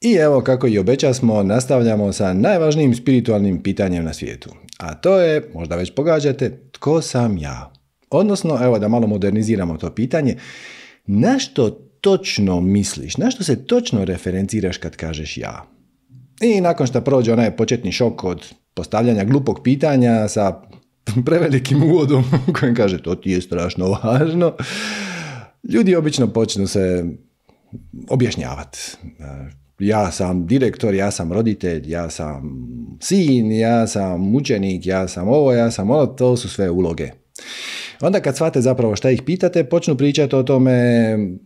I evo kako i obeća smo, nastavljamo sa najvažnijim spiritualnim pitanjem na svijetu. A to je, možda već pogađate, tko sam ja? Odnosno, evo da malo moderniziramo to pitanje, na što točno misliš, na što se točno referenciraš kad kažeš ja? I nakon što prođe onaj početni šok od postavljanja glupog pitanja sa prevelikim uvodom u kojem kaže to ti je strašno važno, ljudi obično počnu se objašnjavati ja sam direktor, ja sam roditelj, ja sam sin, ja sam mučenik ja sam ovo, ja sam ono, to su sve uloge. Onda kad shvate zapravo šta ih pitate, počnu pričati o tome,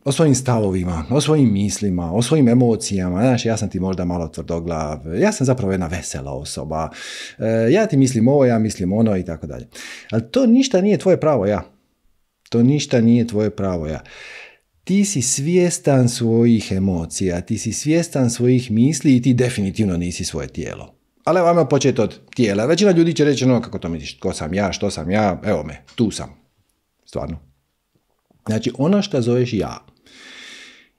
o svojim stavovima, o svojim mislima, o svojim emocijama. Znaš, ja sam ti možda malo tvrdoglav, ja sam zapravo jedna vesela osoba, e, ja ti mislim ovo, ja mislim ono i tako dalje. Ali to ništa nije tvoje pravo ja. To ništa nije tvoje pravo ja ti si svjestan svojih emocija, ti si svjestan svojih misli i ti definitivno nisi svoje tijelo. Ali evo, ajmo početi od tijela. Većina ljudi će reći, no, kako to misliš, tko sam ja, što sam ja, evo me, tu sam. Stvarno. Znači, ono što zoveš ja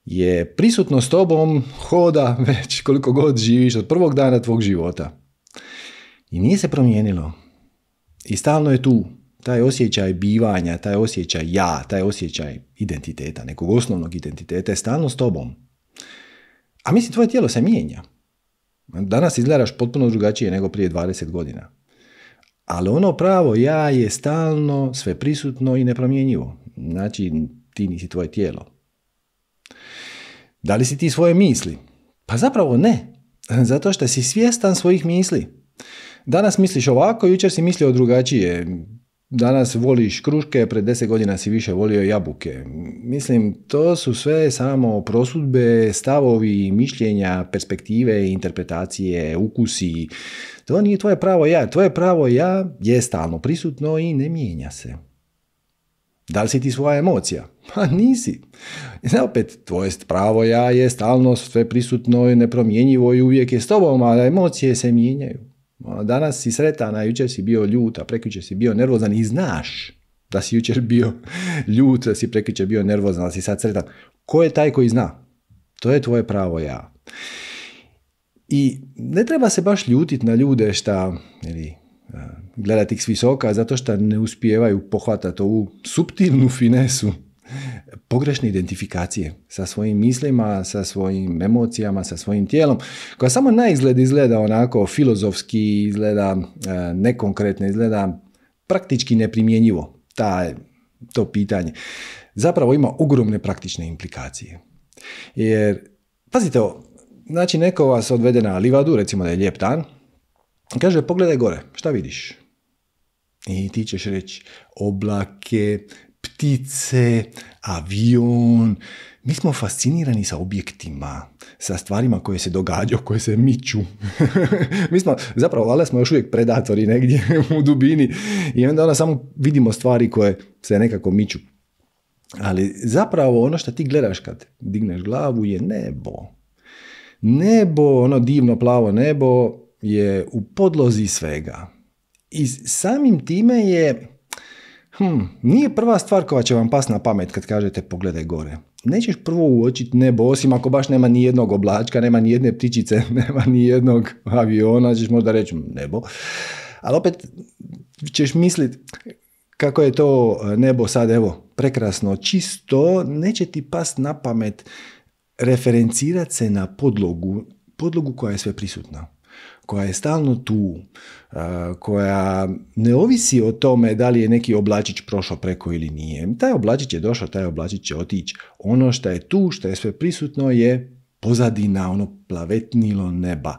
je prisutno s tobom, hoda već koliko god živiš od prvog dana tvog života. I nije se promijenilo. I stalno je tu taj osjećaj bivanja, taj osjećaj ja, taj osjećaj identiteta, nekog osnovnog identiteta je stalno s tobom. A mislim, tvoje tijelo se mijenja. Danas izgledaš potpuno drugačije nego prije 20 godina. Ali ono pravo ja je stalno, sve prisutno i nepromjenjivo. Znači, ti nisi tvoje tijelo. Da li si ti svoje misli? Pa zapravo ne. Zato što si svjestan svojih misli. Danas misliš ovako, jučer si mislio drugačije danas voliš kruške, pred deset godina si više volio jabuke. Mislim, to su sve samo prosudbe, stavovi, mišljenja, perspektive, interpretacije, ukusi. To nije tvoje pravo ja. Tvoje pravo ja je stalno prisutno i ne mijenja se. Da li si ti svoja emocija? Pa nisi. znači, opet, tvoje pravo ja je stalno sve prisutno i nepromjenjivo i uvijek je s tobom, ali emocije se mijenjaju. Ono, danas si sretan, a jučer si bio ljut, a prekjučer si bio nervozan i znaš da si jučer bio ljut, da si prekjučer bio nervozan, da si sad sretan. Ko je taj koji zna? To je tvoje pravo ja. I ne treba se baš ljutit na ljude šta, ili gledati ih s visoka zato što ne uspijevaju pohvatati ovu suptilnu finesu pogrešne identifikacije sa svojim mislima, sa svojim emocijama, sa svojim tijelom, koja samo na izgled izgleda onako filozofski, izgleda e, nekonkretno, izgleda praktički neprimjenjivo ta, to pitanje. Zapravo ima ogromne praktične implikacije. Jer, pazite ovo, znači neko vas odvede na livadu, recimo da je lijep dan, kaže pogledaj gore, šta vidiš? I ti ćeš reći oblake, ptice, avion. Mi smo fascinirani sa objektima, sa stvarima koje se događaju, koje se miču. mi smo, zapravo, ali smo još uvijek predatori negdje u dubini i onda ona samo vidimo stvari koje se nekako miču. Ali zapravo ono što ti gledaš kad digneš glavu je nebo. Nebo, ono divno plavo nebo je u podlozi svega. I samim time je Hmm, nije prva stvar koja će vam pas na pamet kad kažete pogledaj gore. Nećeš prvo uočiti nebo, osim ako baš nema ni jednog oblačka, nema ni jedne ptičice, nema ni jednog aviona, ćeš možda reći hm, nebo. Ali opet ćeš misliti kako je to e, nebo sad, evo, prekrasno, čisto, neće ti pas na pamet referencirati se na podlogu, podlogu koja je sve prisutna koja je stalno tu, uh, koja ne ovisi o tome da li je neki oblačić prošao preko ili nije. Taj oblačić je došao, taj oblačić će otići. Ono što je tu, što je sve prisutno je pozadina, ono plavetnilo neba.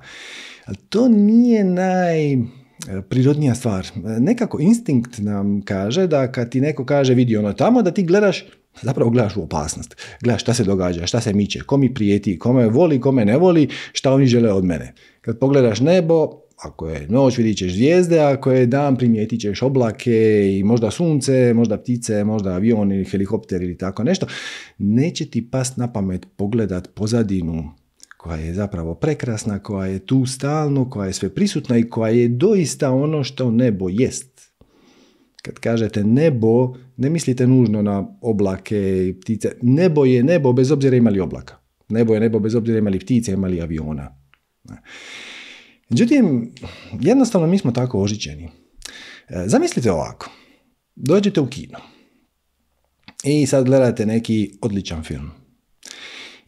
to nije najprirodnija e, stvar. Nekako instinkt nam kaže da kad ti neko kaže vidi ono tamo, da ti gledaš Zapravo gledaš u opasnost. Gledaš šta se događa, šta se miče, ko mi prijeti, kome voli, kome ne voli, šta oni žele od mene. Kad pogledaš nebo, ako je noć vidit ćeš zvijezde, ako je dan primijetit ćeš oblake i možda sunce, možda ptice, možda avion ili helikopter ili tako nešto. Neće ti past na pamet pogledat pozadinu koja je zapravo prekrasna, koja je tu stalno, koja je sve prisutna i koja je doista ono što nebo jest. Kad kažete nebo, ne mislite nužno na oblake i ptice. Nebo je nebo bez obzira imali oblaka. Nebo je nebo bez obzira imali ptice, imali aviona. Međutim, jednostavno mi smo tako ožičeni e, Zamislite ovako, dođete u kino i sad gledate neki odličan film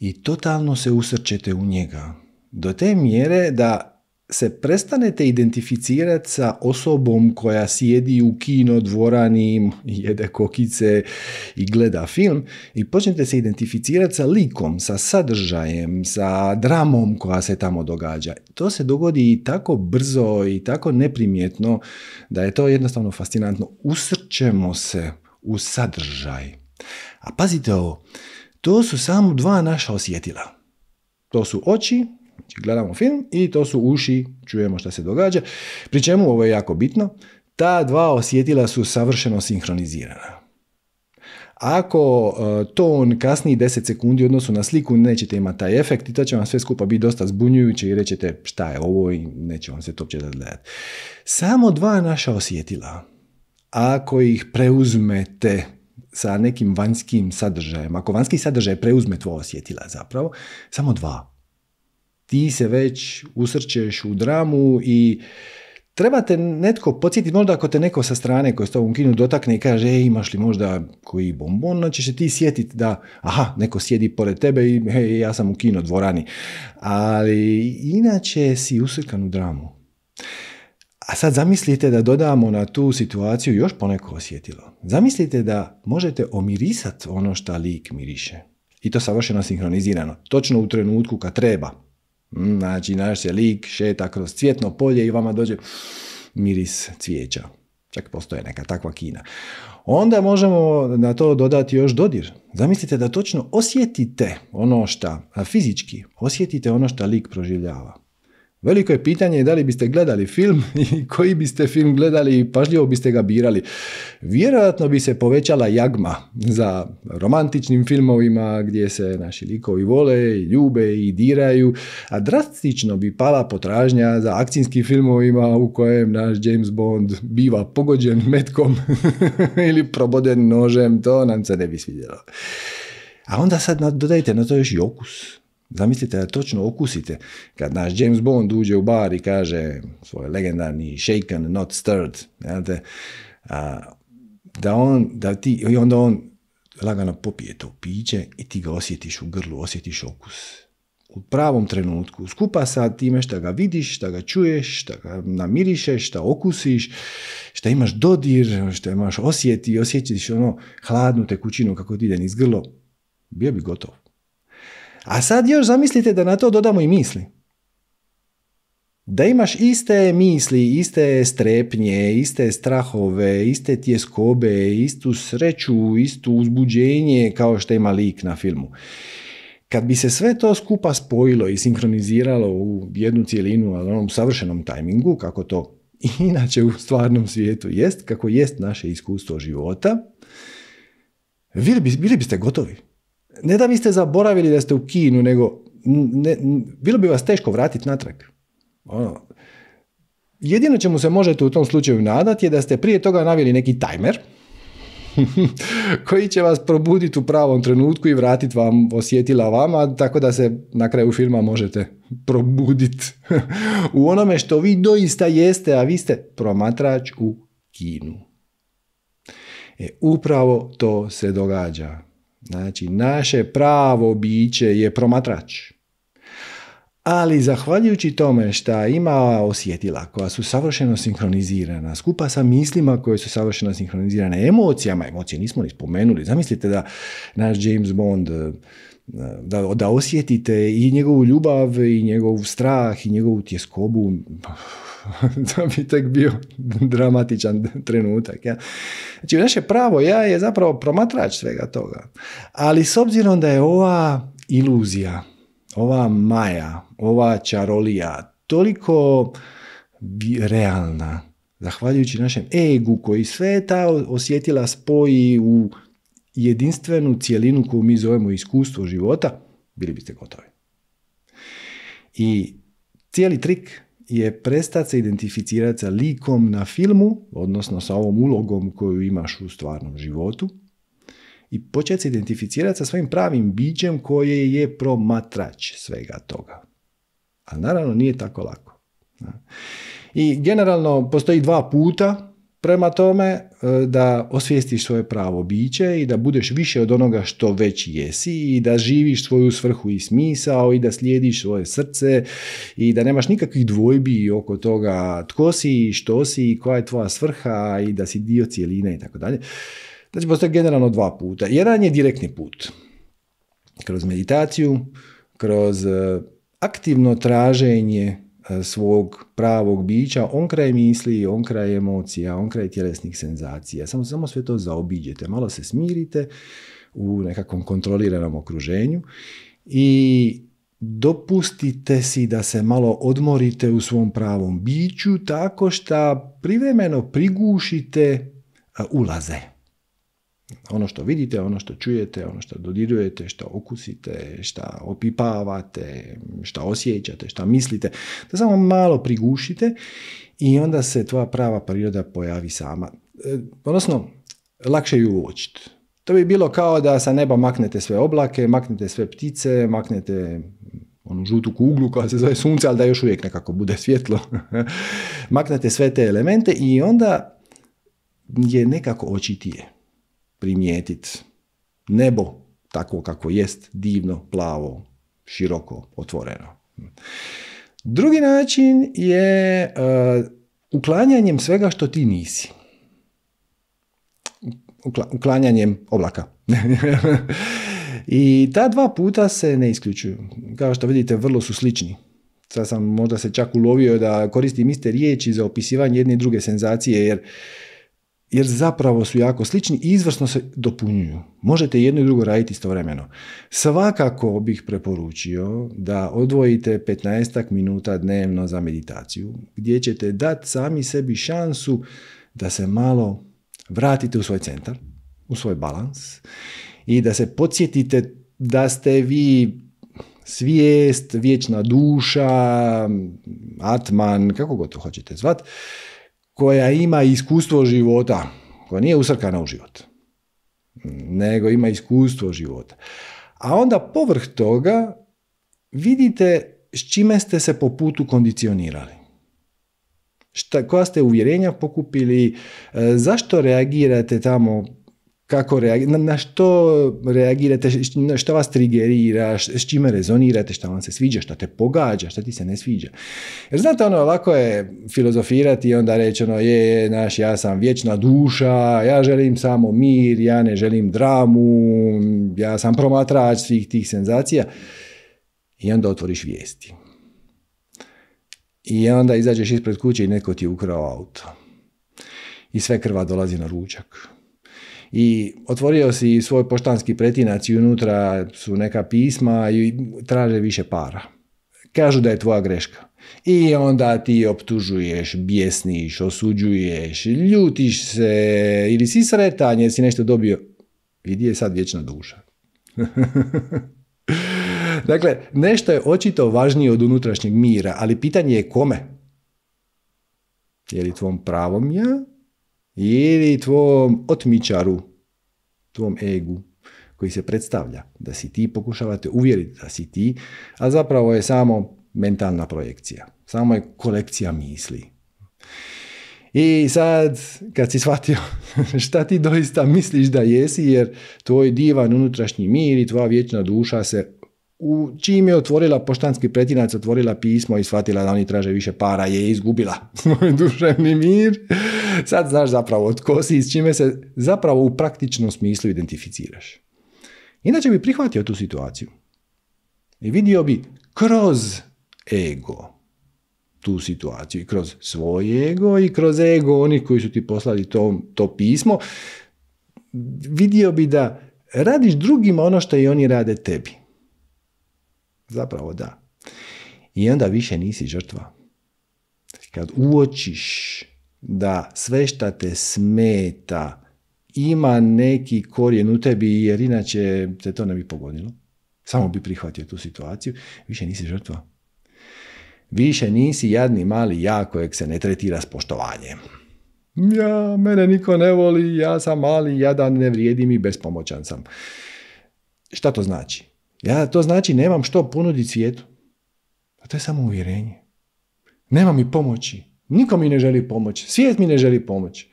i totalno se usrčete u njega do te mjere da se prestanete identificirati sa osobom koja sjedi u kino dvorani, jede kokice i gleda film i počnete se identificirati sa likom, sa sadržajem, sa dramom koja se tamo događa. To se dogodi i tako brzo i tako neprimjetno da je to jednostavno fascinantno. Usrćemo se u sadržaj. A pazite ovo, to su samo dva naša osjetila. To su oči Znači, gledamo film i to su uši, čujemo šta se događa. Pri čemu, ovo je jako bitno, ta dva osjetila su savršeno sinhronizirana. Ako e, ton kasni 10 sekundi u odnosu na sliku, nećete imati taj efekt i to će vam sve skupa biti dosta zbunjujuće i rećete šta je ovo i neće vam se to uopće da gledati. Samo dva naša osjetila, ako ih preuzmete sa nekim vanjskim sadržajem, ako vanjski sadržaj preuzme tvoje osjetila zapravo, samo dva ti se već usrčeš u dramu i treba te netko podsjetiti, možda ako te neko sa strane koji s u kinu dotakne i kaže e, imaš li možda koji bombon, onda ćeš se ti sjetiti da aha, neko sjedi pored tebe i ja sam u kino dvorani. Ali inače si usrkan u dramu. A sad zamislite da dodamo na tu situaciju još poneko osjetilo. Zamislite da možete omirisati ono što lik miriše. I to savršeno sinhronizirano, točno u trenutku kad treba. Mm, znači, naš se lik šeta kroz cvjetno polje i vama dođe miris cvijeća. Čak postoje neka takva kina. Onda možemo na to dodati još dodir. Zamislite da točno osjetite ono što, fizički osjetite ono što lik proživljava. Veliko je pitanje da li biste gledali film i koji biste film gledali i pažljivo biste ga birali. Vjerojatno bi se povećala jagma za romantičnim filmovima gdje se naši likovi vole i ljube i diraju, a drastično bi pala potražnja za akcijskim filmovima u kojem naš James Bond biva pogođen metkom ili proboden nožem, to nam se ne bi svidjelo. A onda sad dodajte na to još i okus. Zamislite da točno okusite. Kad naš James Bond uđe u bar i kaže svoj legendarni shaken, not stirred, znate, da on, da ti, i onda on lagano popije to piće i ti ga osjetiš u grlu, osjetiš okus. U pravom trenutku, skupa sa time šta ga vidiš, šta ga čuješ, šta ga namirišeš, šta okusiš, šta imaš dodir, šta imaš osjeti, osjetiš ono hladnu tekućinu kako ti ide niz grlo, bio bi gotov. A sad još zamislite da na to dodamo i misli. Da imaš iste misli, iste strepnje, iste strahove, iste tjeskobe, istu sreću, istu uzbuđenje kao što ima lik na filmu. Kad bi se sve to skupa spojilo i sinkroniziralo u jednu cijelinu na onom savršenom tajmingu, kako to inače u stvarnom svijetu jest, kako jest naše iskustvo života, bili, bili biste gotovi ne da vi ste zaboravili da ste u Kinu, nego ne, bilo bi vas teško vratiti natrag. Ono. Jedino čemu se možete u tom slučaju nadati je da ste prije toga navili neki tajmer koji će vas probuditi u pravom trenutku i vratiti vam osjetila vama, tako da se na kraju filma možete probuditi u onome što vi doista jeste, a vi ste promatrač u Kinu. E, upravo to se događa Znači, naše pravo biće je promatrač. Ali zahvaljujući tome što ima osjetila koja su savršeno sinkronizirana, skupa sa mislima koje su savršeno sinkronizirane, emocijama, emocije nismo ni spomenuli, zamislite da naš James Bond eh, da, da osjetite i njegovu ljubav i njegov strah i njegovu tjeskobu to bi tek bio dramatičan trenutak. Ja. Znači, naše pravo ja je zapravo promatrač svega toga. Ali s obzirom da je ova iluzija, ova maja, ova čarolija toliko realna, zahvaljujući našem egu koji sve ta osjetila spoji u jedinstvenu cijelinu koju mi zovemo iskustvo života, bili biste gotovi. I cijeli trik je prestati se identificirati sa likom na filmu, odnosno sa ovom ulogom koju imaš u stvarnom životu, i početi se identificirati sa svojim pravim bićem koje je promatrač svega toga. A naravno nije tako lako. I generalno postoji dva puta prema tome e, da osvijestiš svoje pravo biće i da budeš više od onoga što već jesi i da živiš svoju svrhu i smisao i da slijediš svoje srce i da nemaš nikakvih dvojbi oko toga tko si, što si, koja je tvoja svrha i da si dio cijeline i tako dalje. Znači, postoje generalno dva puta. Jedan je direktni put. Kroz meditaciju, kroz e, aktivno traženje E, svog pravog bića, on kraj misli, on kraj emocija, on kraj tjelesnih senzacija. Samo, samo sve to zaobiđete, malo se smirite u nekakvom kontroliranom okruženju i dopustite si da se malo odmorite u svom pravom biću tako što privremeno prigušite e, ulaze. Ono što vidite, ono što čujete, ono što dodirujete, što okusite, što opipavate, što osjećate, što mislite, To samo malo prigušite i onda se tvoja prava priroda pojavi sama. E, odnosno, lakše ju uočiti. To bi bilo kao da sa neba maknete sve oblake, maknete sve ptice, maknete onu žutu kuglu koja se zove sunce, ali da još uvijek nekako bude svjetlo. maknete sve te elemente i onda je nekako očitije primijetiti nebo tako kako jest, divno, plavo, široko, otvoreno. Drugi način je uh, uklanjanjem svega što ti nisi. uklanjanjem oblaka. I ta dva puta se ne isključuju. Kao što vidite, vrlo su slični. Sad sam možda se čak ulovio da koristim iste riječi za opisivanje jedne i druge senzacije, jer jer zapravo su jako slični i izvrsno se dopunjuju. Možete jedno i drugo raditi istovremeno. Svakako bih preporučio da odvojite 15 minuta dnevno za meditaciju, gdje ćete dati sami sebi šansu da se malo vratite u svoj centar, u svoj balans i da se podsjetite da ste vi svijest, vječna duša, atman, kako god to hoćete zvat, koja ima iskustvo života, koja nije usrkana u život, nego ima iskustvo života. A onda povrh toga vidite s čime ste se po putu kondicionirali. Šta, koja ste uvjerenja pokupili, e, zašto reagirate tamo kako reagir, na, što reagirate, što vas trigerira, s čime rezonirate, što vam se sviđa, što te pogađa, što ti se ne sviđa. Jer znate, ono, lako je filozofirati i onda reći, ono, je, je, naš, ja sam vječna duša, ja želim samo mir, ja ne želim dramu, ja sam promatrač svih tih senzacija. I onda otvoriš vijesti. I onda izađeš ispred kuće i neko ti ukrao auto. I sve krva dolazi na ručak i otvorio si svoj poštanski pretinac i unutra su neka pisma i traže više para. Kažu da je tvoja greška. I onda ti optužuješ, bijesniš, osuđuješ, ljutiš se ili si sretan jer si nešto dobio. Vidi je sad vječna duša. dakle, nešto je očito važnije od unutrašnjeg mira, ali pitanje je kome? Je li tvom pravom ja ili tvom otmičaru, tvom egu koji se predstavlja da si ti, pokušavate uvjeriti da si ti, a zapravo je samo mentalna projekcija, samo je kolekcija misli. I sad, kad si shvatio šta ti doista misliš da jesi, jer tvoj divan unutrašnji mir i tvoja vječna duša se u čim je otvorila poštanski pretinac, otvorila pismo i shvatila da oni traže više para, je izgubila svoj duševni mir. Sad znaš zapravo tko si i s čime se zapravo u praktičnom smislu identificiraš. Inače bi prihvatio tu situaciju i vidio bi kroz ego tu situaciju i kroz svoj ego i kroz ego onih koji su ti poslali to, to pismo, vidio bi da radiš drugima ono što i oni rade tebi. Zapravo da. I onda više nisi žrtva. Kad uočiš da sve što te smeta ima neki korijen u tebi jer inače te to ne bi pogodilo, samo bi prihvatio tu situaciju, više nisi žrtva. Više nisi jadni mali ja kojeg se ne tretira s poštovanjem. Ja, mene niko ne voli, ja sam mali, jadan, ne vrijedim i bespomoćan sam. Šta to znači? Ja to znači nemam što ponuditi svijetu. A to je samo uvjerenje. Nema mi pomoći. Niko mi ne želi pomoći. Svijet mi ne želi pomoći.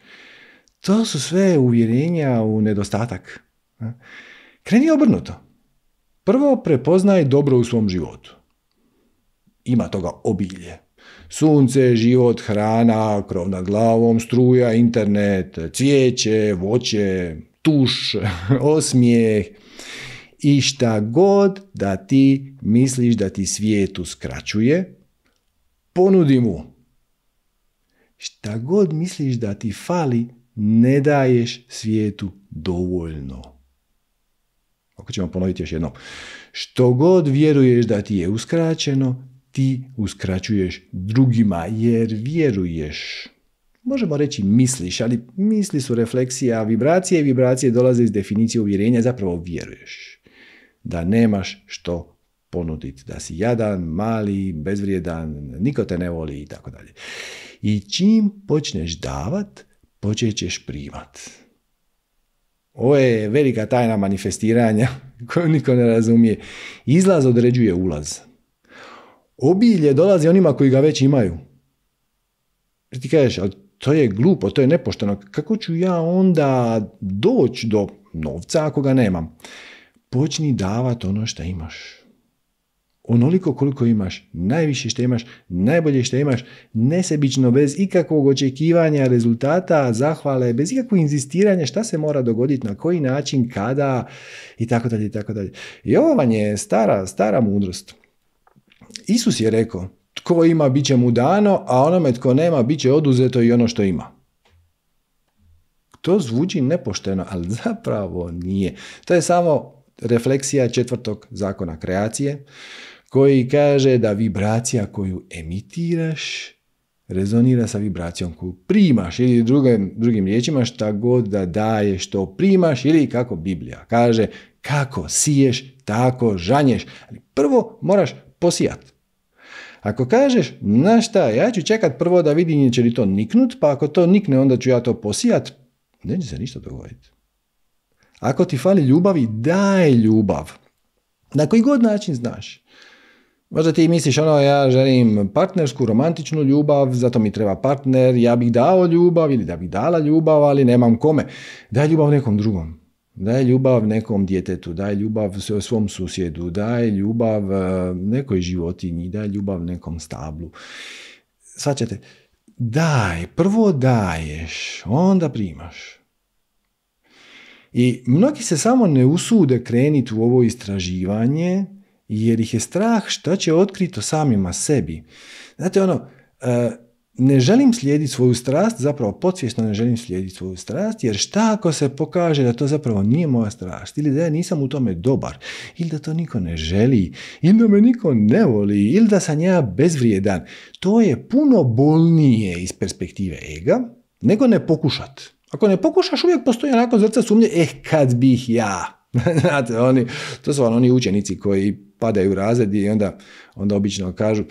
To su sve uvjerenja u nedostatak. Kreni obrnuto. Prvo prepoznaj dobro u svom životu. Ima toga obilje. Sunce, život, hrana, krov nad glavom, struja, internet, cvijeće, voće, tuš, osmijeh. I šta god da ti misliš da ti svijet uskraćuje, ponudi mu. Šta god misliš da ti fali, ne daješ svijetu dovoljno. Ako ćemo ponoviti još jednom. Što god vjeruješ da ti je uskraćeno, ti uskraćuješ drugima jer vjeruješ. Možemo reći misliš, ali misli su refleksija vibracije i vibracije dolaze iz definicije uvjerenja, zapravo vjeruješ da nemaš što ponuditi, da si jadan, mali, bezvrijedan, niko te ne voli i tako dalje. I čim počneš davat, počet ćeš primat. Ovo je velika tajna manifestiranja koju niko ne razumije. Izlaz određuje ulaz. Obilje dolazi onima koji ga već imaju. ti kažeš, to je glupo, to je nepošteno. Kako ću ja onda doći do novca ako ga nemam? počni davati ono što imaš. Onoliko koliko imaš, najviše što imaš, najbolje što imaš, nesebično, bez ikakvog očekivanja, rezultata, zahvale, bez ikakvog inzistiranja šta se mora dogoditi, na koji način, kada i tako dalje i tako dalje. I ovo vam je stara, stara mudrost. Isus je rekao, tko ima bit će mu dano, a onome tko nema bit će oduzeto i ono što ima. To zvuči nepošteno, ali zapravo nije. To je samo refleksija četvrtog zakona kreacije koji kaže da vibracija koju emitiraš rezonira sa vibracijom koju primaš ili drugim, drugim riječima šta god da daješ što primaš ili kako Biblija kaže kako siješ tako žanješ. Ali prvo moraš posijat. Ako kažeš, na šta, ja ću čekat prvo da vidim će li to niknut, pa ako to nikne onda ću ja to posijat, neće se ništa dogoditi. Ako ti fali ljubavi, daj ljubav. Na koji god način znaš. Možda ti misliš ono, ja želim partnersku, romantičnu ljubav, zato mi treba partner, ja bih dao ljubav ili da bih dala ljubav, ali nemam kome. Daj ljubav nekom drugom. Daj ljubav nekom djetetu, daj ljubav svom susjedu, daj ljubav e, nekoj životinji, daj ljubav nekom stablu. ćete, daj, prvo daješ, onda primaš. I mnogi se samo ne usude krenuti u ovo istraživanje jer ih je strah što će otkriti o samima sebi. Znate ono, e, ne želim slijediti svoju strast, zapravo podsvjesno ne želim slijediti svoju strast, jer šta ako se pokaže da to zapravo nije moja strast, ili da ja nisam u tome dobar, ili da to niko ne želi, ili da me niko ne voli, ili da sam ja bezvrijedan. To je puno bolnije iz perspektive ega, nego ne pokušat. Ako ne pokušaš, uvijek postoji onako zrca sumnje, eh, kad bih ja. Znate, oni, to su ono, oni učenici koji padaju u razred i onda, onda obično kažu,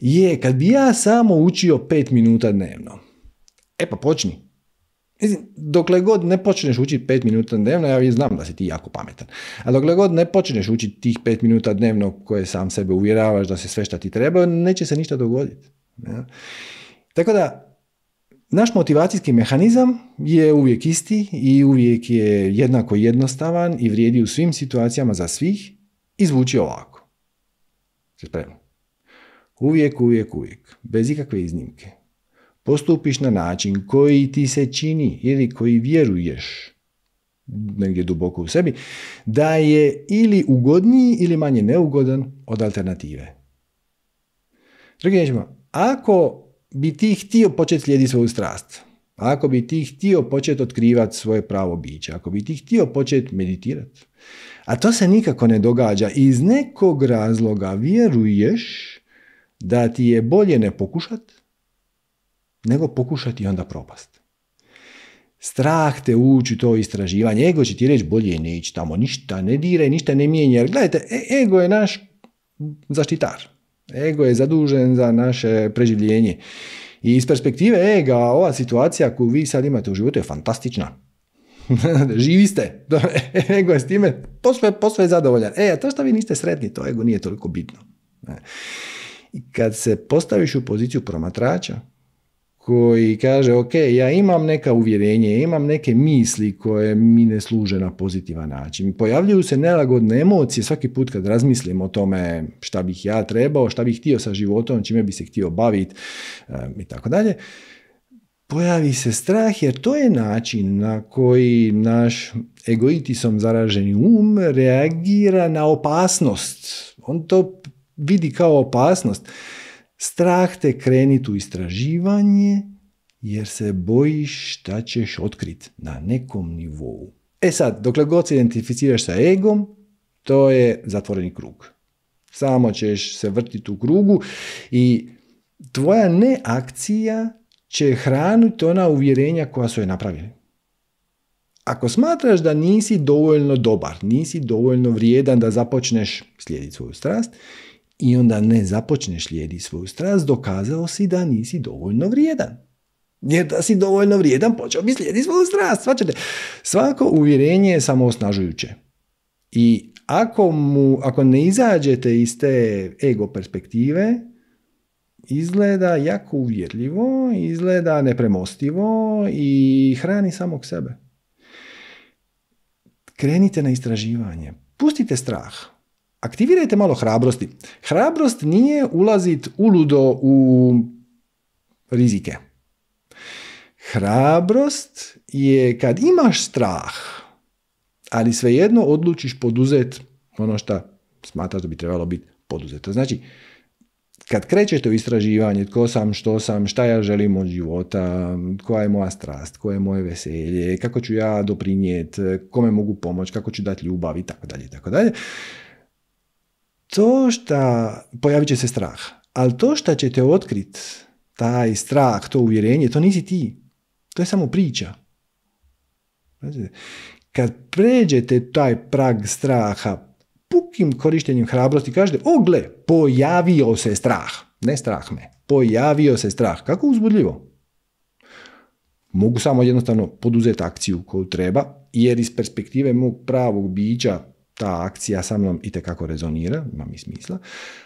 je, kad bi ja samo učio pet minuta dnevno. E pa počni, Mislim, dokle god ne počneš učiti pet minuta dnevno, ja znam da si ti jako pametan, a dokle god ne počneš učiti tih pet minuta dnevno koje sam sebe uvjeravaš da se sve šta ti treba, neće se ništa dogoditi. Ja? Tako da, naš motivacijski mehanizam je uvijek isti i uvijek je jednako jednostavan i vrijedi u svim situacijama za svih i zvuči ovako. Se spremno. Uvijek, uvijek, uvijek, bez ikakve iznimke. Postupiš na način koji ti se čini ili koji vjeruješ negdje duboko u sebi, da je ili ugodniji ili manje neugodan od alternative. Drugim ako bi ti htio početi slijediti svoju strast, ako bi ti htio početi otkrivat svoje pravo biće, ako bi ti htio početi meditirati, a to se nikako ne događa iz nekog razloga vjeruješ da ti je bolje ne pokušat, nego pokušati i onda propast. Strah te uči to istraživanje, ego će ti reći bolje ne tamo, ništa ne diraj, ništa ne mijenja, jer gledajte, e- ego je naš zaštitar. Ego je zadužen za naše preživljenje. I iz perspektive ega, ova situacija koju vi sad imate u životu je fantastična. Živi ste. ego je s time posve, posve zadovoljan. E, a to što vi niste sretni, to ego nije toliko bitno. E. I kad se postaviš u poziciju promatrača, koji kaže ok, ja imam neka uvjerenje, imam neke misli koje mi ne služe na pozitivan način. Pojavljuju se nelagodne emocije svaki put kad razmislim o tome šta bih ja trebao, šta bih htio sa životom, čime bi se htio baviti i tako dalje. Pojavi se strah jer to je način na koji naš egoitisom zaraženi um reagira na opasnost. On to vidi kao opasnost Strah te krenit u istraživanje jer se bojiš šta ćeš otkrit na nekom nivou. E sad, dokle god se identificiraš sa egom, to je zatvoreni krug. Samo ćeš se vrtiti u krugu i tvoja neakcija će hraniti ona uvjerenja koja su je napravili. Ako smatraš da nisi dovoljno dobar, nisi dovoljno vrijedan da započneš slijediti svoju strast, i onda ne započneš slijedi svoju strast, dokazao si da nisi dovoljno vrijedan. Jer da si dovoljno vrijedan, počeo bi slijedi svoju strast. Svačate. Svako uvjerenje je samo osnažujuće. I ako, mu, ako ne izađete iz te ego perspektive, izgleda jako uvjerljivo, izgleda nepremostivo i hrani samog sebe. Krenite na istraživanje. Pustite strah aktivirajte malo hrabrosti. Hrabrost nije ulazit uludo u rizike. Hrabrost je kad imaš strah, ali svejedno odlučiš poduzet ono što smatraš da bi trebalo biti poduzeto. Znači, kad krećete u istraživanje, tko sam, što sam, šta ja želim od života, koja je moja strast, koje je moje veselje, kako ću ja doprinijeti, kome mogu pomoći, kako ću dati ljubav i tako dalje, tako dalje to šta, pojavit će se strah, ali to šta će te otkrit, taj strah, to uvjerenje, to nisi ti. To je samo priča. Kad pređete taj prag straha, pukim korištenjem hrabrosti kažete, o gle, pojavio se strah. Ne strah me, pojavio se strah. Kako uzbudljivo. Mogu samo jednostavno poduzeti akciju koju treba, jer iz perspektive mog pravog bića ta akcija sa mnom i kako rezonira, ima mi smisla.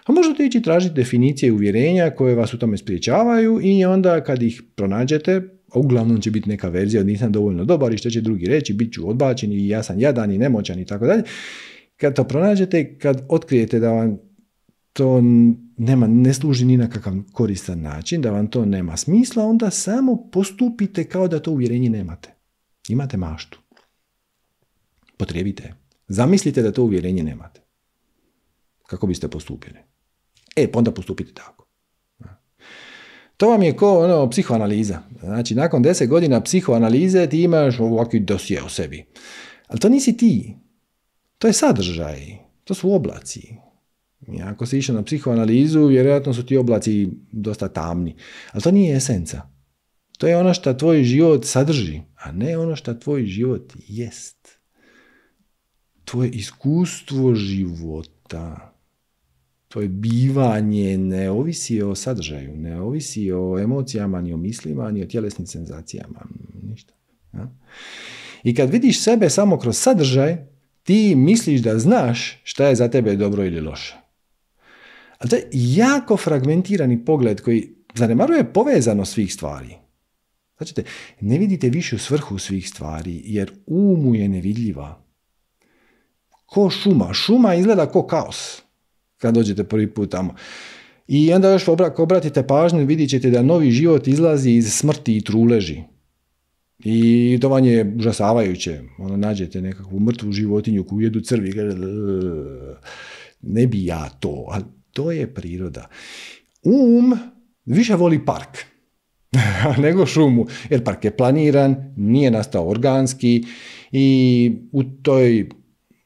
A možete ići tražiti definicije i uvjerenja koje vas u tome spriječavaju i onda kad ih pronađete, a uglavnom će biti neka verzija od nisam dovoljno dobar i što će drugi reći, bit ću odbačen i ja sam jadan i nemoćan i tako dalje. Kad to pronađete, kad otkrijete da vam to nema, ne služi ni na kakav koristan način, da vam to nema smisla, onda samo postupite kao da to uvjerenje nemate. Imate maštu. Potrijebite Zamislite da to uvjerenje nemate. Kako biste postupili? E, pa onda postupite tako. To vam je ko ono, psihoanaliza. Znači, nakon deset godina psihoanalize ti imaš ovakvi dosije o sebi. Ali to nisi ti. To je sadržaj. To su oblaci. I ako si išao na psihoanalizu, vjerojatno su ti oblaci dosta tamni. Ali to nije esenca. To je ono što tvoj život sadrži, a ne ono što tvoj život jest to je iskustvo života. To je bivanje, ne ovisi o sadržaju, ne ovisi o emocijama, ni o mislima, ni o tjelesnim senzacijama, ništa. Ja? I kad vidiš sebe samo kroz sadržaj, ti misliš da znaš šta je za tebe dobro ili loše. Ali to je jako fragmentirani pogled koji zanemaruje povezano svih stvari. Znači, ne vidite više svrhu svih stvari, jer umu um je nevidljiva. Ko šuma? Šuma izgleda ko kaos kad dođete prvi put tamo. I onda još obratite pažnju, vidjet ćete da novi život izlazi iz smrti i truleži. I to vam je užasavajuće. Ono, nađete nekakvu mrtvu životinju koju jedu crvi. Ne bi ja to, ali to je priroda. Um više voli park nego šumu, jer park je planiran, nije nastao organski i u toj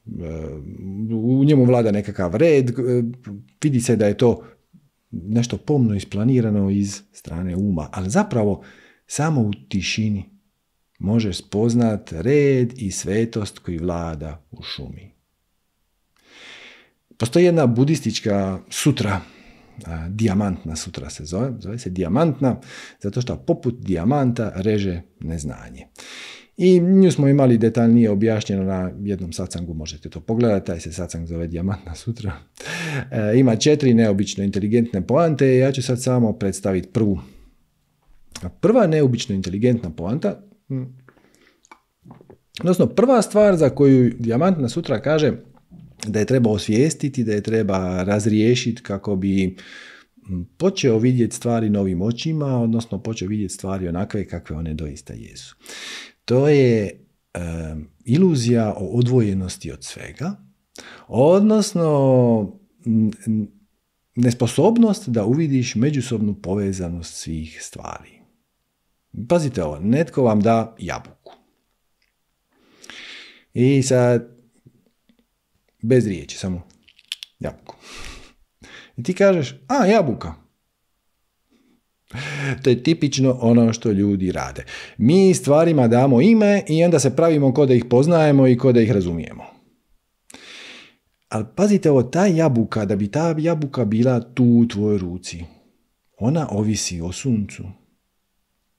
E, u njemu vlada nekakav red, e, vidi se da je to nešto pomno isplanirano iz strane uma, ali zapravo samo u tišini možeš spoznat red i svetost koji vlada u šumi. Postoji jedna budistička sutra, e, dijamantna sutra se zove, zove se dijamantna, zato što poput dijamanta reže neznanje. I nju smo imali detaljnije objašnjeno na jednom sacangu, možete to pogledati, taj se sacang zove Dijamantna sutra. E, ima četiri neobično inteligentne poante, ja ću sad samo predstaviti prvu. Prva neobično inteligentna poanta, hm, odnosno prva stvar za koju diamantna sutra kaže da je treba osvijestiti, da je treba razriješiti kako bi hm, počeo vidjeti stvari novim očima, odnosno počeo vidjeti stvari onakve kakve one doista jesu to je e, iluzija o odvojenosti od svega, odnosno nesposobnost da uvidiš međusobnu povezanost svih stvari. Pazite ovo, netko vam da jabuku. I sad, bez riječi, samo jabuku. I ti kažeš, a jabuka, to je tipično ono što ljudi rade. Mi stvarima damo ime i onda se pravimo ko da ih poznajemo i ko da ih razumijemo. Ali pazite ovo, ta jabuka, da bi ta jabuka bila tu u tvojoj ruci, ona ovisi o suncu,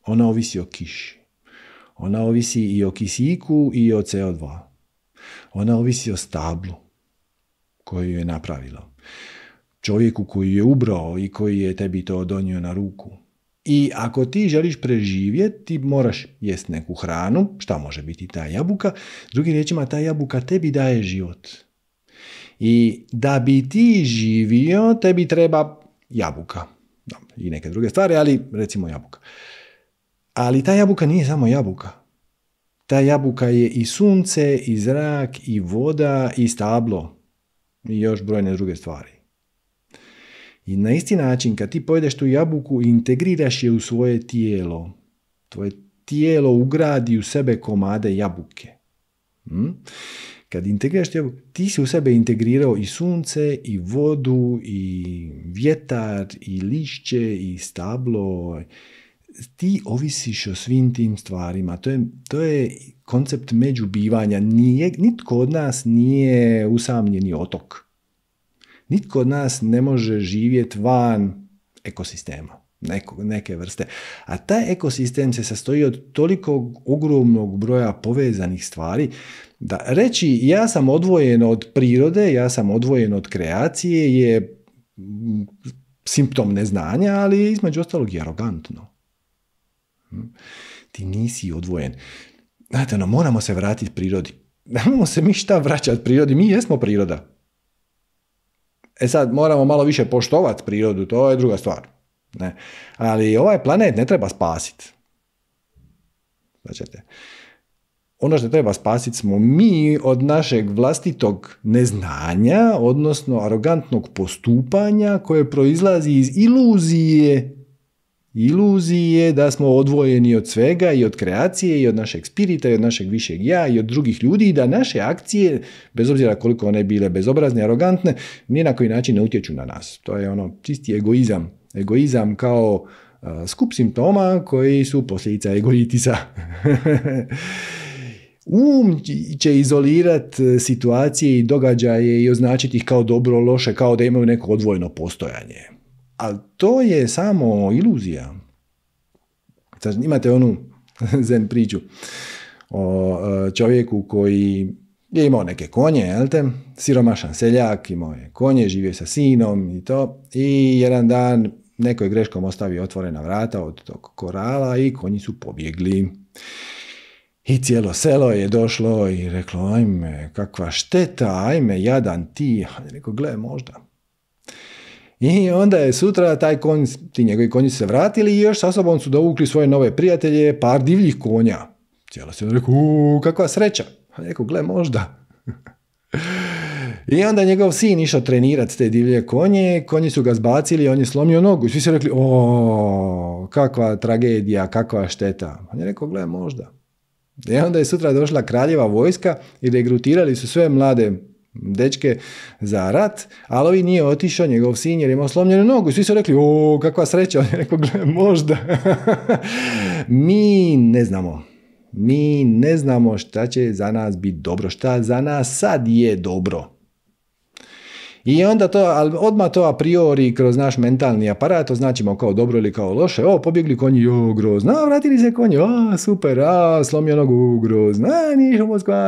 ona ovisi o kiši, ona ovisi i o kisiku i o CO2. Ona ovisi o stablu koju je napravilo. Čovjeku koji je ubrao i koji je tebi to donio na ruku. I ako ti želiš preživjeti, ti moraš jesti neku hranu, šta može biti ta jabuka. Drugim riječima, ta jabuka tebi daje život. I da bi ti živio, tebi treba jabuka. I neke druge stvari, ali recimo jabuka. Ali ta jabuka nije samo jabuka. Ta jabuka je i sunce, i zrak, i voda, i stablo. I još brojne druge stvari. I na isti način kad ti pojedeš tu jabuku i integriraš je u svoje tijelo, tvoje tijelo ugradi u sebe komade jabuke. Hm? Kad integriraš ti si u sebe integrirao i sunce, i vodu, i vjetar, i lišće, i stablo. Ti ovisiš o svim tim stvarima. To je, to je koncept međubivanja. Nije, nitko od nas nije usamljeni otok. Nitko od nas ne može živjeti van ekosistema. neke vrste. A taj ekosistem se sastoji od toliko ogromnog broja povezanih stvari da reći ja sam odvojen od prirode, ja sam odvojen od kreacije je simptom neznanja, ali između ostalog je arogantno. Hm? Ti nisi odvojen. Znate, ono, moramo se vratiti prirodi. Nemamo se mi šta vraćati prirodi, mi jesmo priroda. E sad, moramo malo više poštovati prirodu, to je druga stvar. Ne. Ali ovaj planet ne treba spasiti. ono što treba spasiti smo mi od našeg vlastitog neznanja, odnosno arogantnog postupanja koje proizlazi iz iluzije iluzije da smo odvojeni od svega i od kreacije i od našeg spirita i od našeg višeg ja i od drugih ljudi i da naše akcije, bez obzira koliko one bile bezobrazne, arogantne, ni na koji način ne utječu na nas. To je ono čisti egoizam. Egoizam kao skup simptoma koji su posljedica egoitisa. Um će izolirat e, situacije i događaje i označiti ih kao dobro, loše, kao da imaju neko odvojeno postojanje. Ali to je samo iluzija. Znači, imate onu zen priču o e, čovjeku koji je imao neke konje, jel Siromašan seljak, imao je konje, živio sa sinom i to. I jedan dan neko je greškom ostavio otvorena vrata od tog korala i konji su pobjegli. I cijelo selo je došlo i reklo, ajme, kakva šteta, ajme, jadan ti. Ja rekao, gle, možda, i onda je sutra taj konj, ti njegovi konji se vratili i još sa sobom su dovukli svoje nove prijatelje, par divljih konja. Cijela se rekao, kakva sreća. A rekao, gle, možda. I onda njegov sin išao trenirati te divlje konje, konji su ga zbacili, on je slomio nogu. I svi su rekli, o, kakva tragedija, kakva šteta. On je rekao, gle, možda. I onda je sutra došla kraljeva vojska i regrutirali su sve mlade dečke za rat, ali ovi nije otišao, njegov sin jer je imao slomljenu nogu. I svi su rekli, o, kakva sreća, on je rekao, možda. Mi ne znamo. Mi ne znamo šta će za nas biti dobro, šta za nas sad je dobro. I onda to, ali odmah to a priori kroz naš mentalni aparat označimo kao dobro ili kao loše. O, pobjegli konji, o, grozno. A, vratili se konji, o, super, a, slomio nogu, grozno. A, nije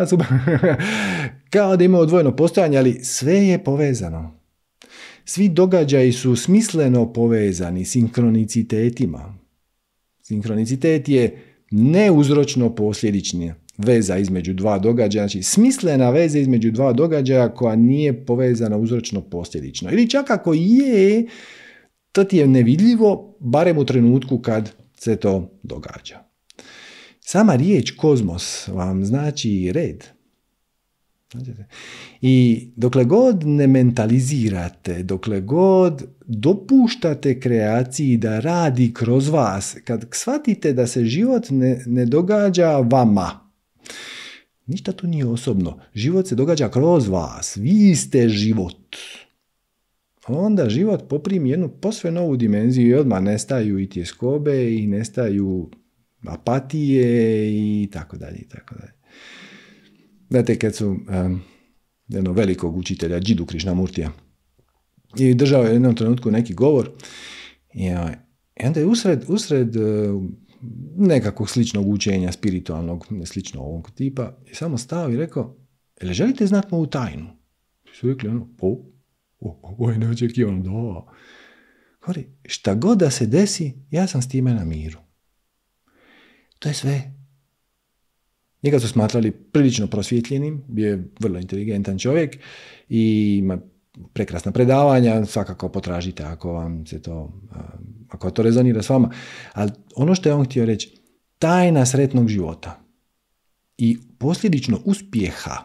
super. Kao da ima odvojeno postojanje, ali sve je povezano. Svi događaji su smisleno povezani sinkronicitetima. Sinkronicitet je neuzročno posljedični veza između dva događaja, znači smislena veza između dva događaja koja nije povezana uzročno posljedično. Ili čak ako je, to ti je nevidljivo, barem u trenutku kad se to događa. Sama riječ kozmos vam znači red. I dokle god ne mentalizirate, dokle god dopuštate kreaciji da radi kroz vas, kad shvatite da se život ne, ne događa vama, ništa tu nije osobno, život se događa kroz vas, vi ste život. Onda život poprimi jednu posve novu dimenziju i odmah nestaju i tjeskobe i nestaju apatije i tako dalje i tako dalje. Znate kad um, jednog velikog učitelja, Džidu Krišnamurtija. I držao je u jednom trenutku neki govor i, onda je usred, usred e, nekakvog sličnog učenja, spiritualnog, slično ovog tipa, je samo stao i rekao, jel želite znat moju tajnu? Su rekli ono, o, o, ovo je neočekivano, da. Govori, šta god da se desi, ja sam s time na miru. To je sve. Njega su smatrali prilično prosvjetljenim, bio je vrlo inteligentan čovjek i ima prekrasna predavanja, svakako potražite ako vam se to, ako to rezonira s vama. Ali ono što je on htio reći, tajna sretnog života i posljedično uspjeha.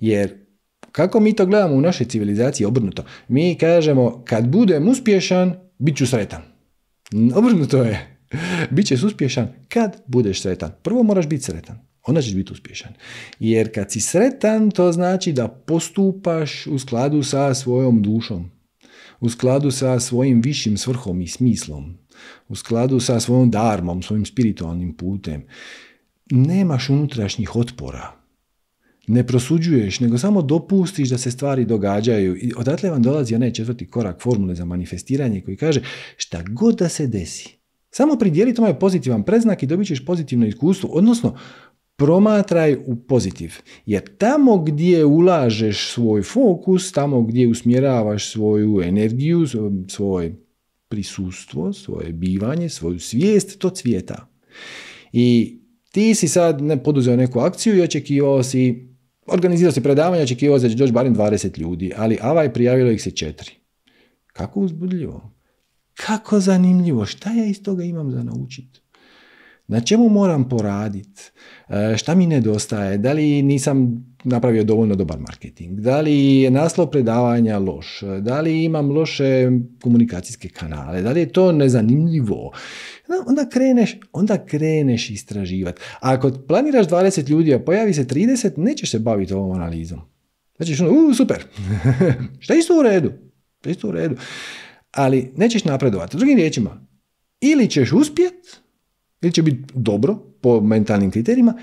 Jer kako mi to gledamo u našoj civilizaciji obrnuto? Mi kažemo kad budem uspješan, bit ću sretan. Obrnuto je. Bićeš uspješan kad budeš sretan. Prvo moraš biti sretan. Onda ćeš biti uspješan. Jer kad si sretan, to znači da postupaš u skladu sa svojom dušom. U skladu sa svojim višim svrhom i smislom. U skladu sa svojom darmom, svojim spiritualnim putem. Nemaš unutrašnjih otpora ne prosuđuješ, nego samo dopustiš da se stvari događaju. I odatle vam dolazi onaj četvrti korak formule za manifestiranje koji kaže šta god da se desi, samo pridijeli tome pozitivan preznak i dobit ćeš pozitivno iskustvo, odnosno promatraj u pozitiv. Jer tamo gdje ulažeš svoj fokus, tamo gdje usmjeravaš svoju energiju, svoje prisustvo, svoje bivanje, svoju svijest, to cvijeta. I ti si sad ne poduzeo neku akciju i očekivao si, organizirao si predavanje, očekivao da će doći barem 20 ljudi, ali avaj prijavilo ih se četiri. Kako uzbudljivo. Kako zanimljivo, šta ja iz toga imam za naučiti? Na čemu moram poraditi? E, šta mi nedostaje? Da li nisam napravio dovoljno dobar marketing? Da li je naslov predavanja loš? Da li imam loše komunikacijske kanale? Da li je to nezanimljivo? Onda kreneš, onda kreneš istraživati. Ako planiraš 20 ljudi, a pojavi se 30, nećeš se baviti ovom analizom. Znači, ono, super. Šta isto u redu? Šta isto u redu? ali nećeš napredovati. Drugim riječima, ili ćeš uspjet, ili će biti dobro po mentalnim kriterijima,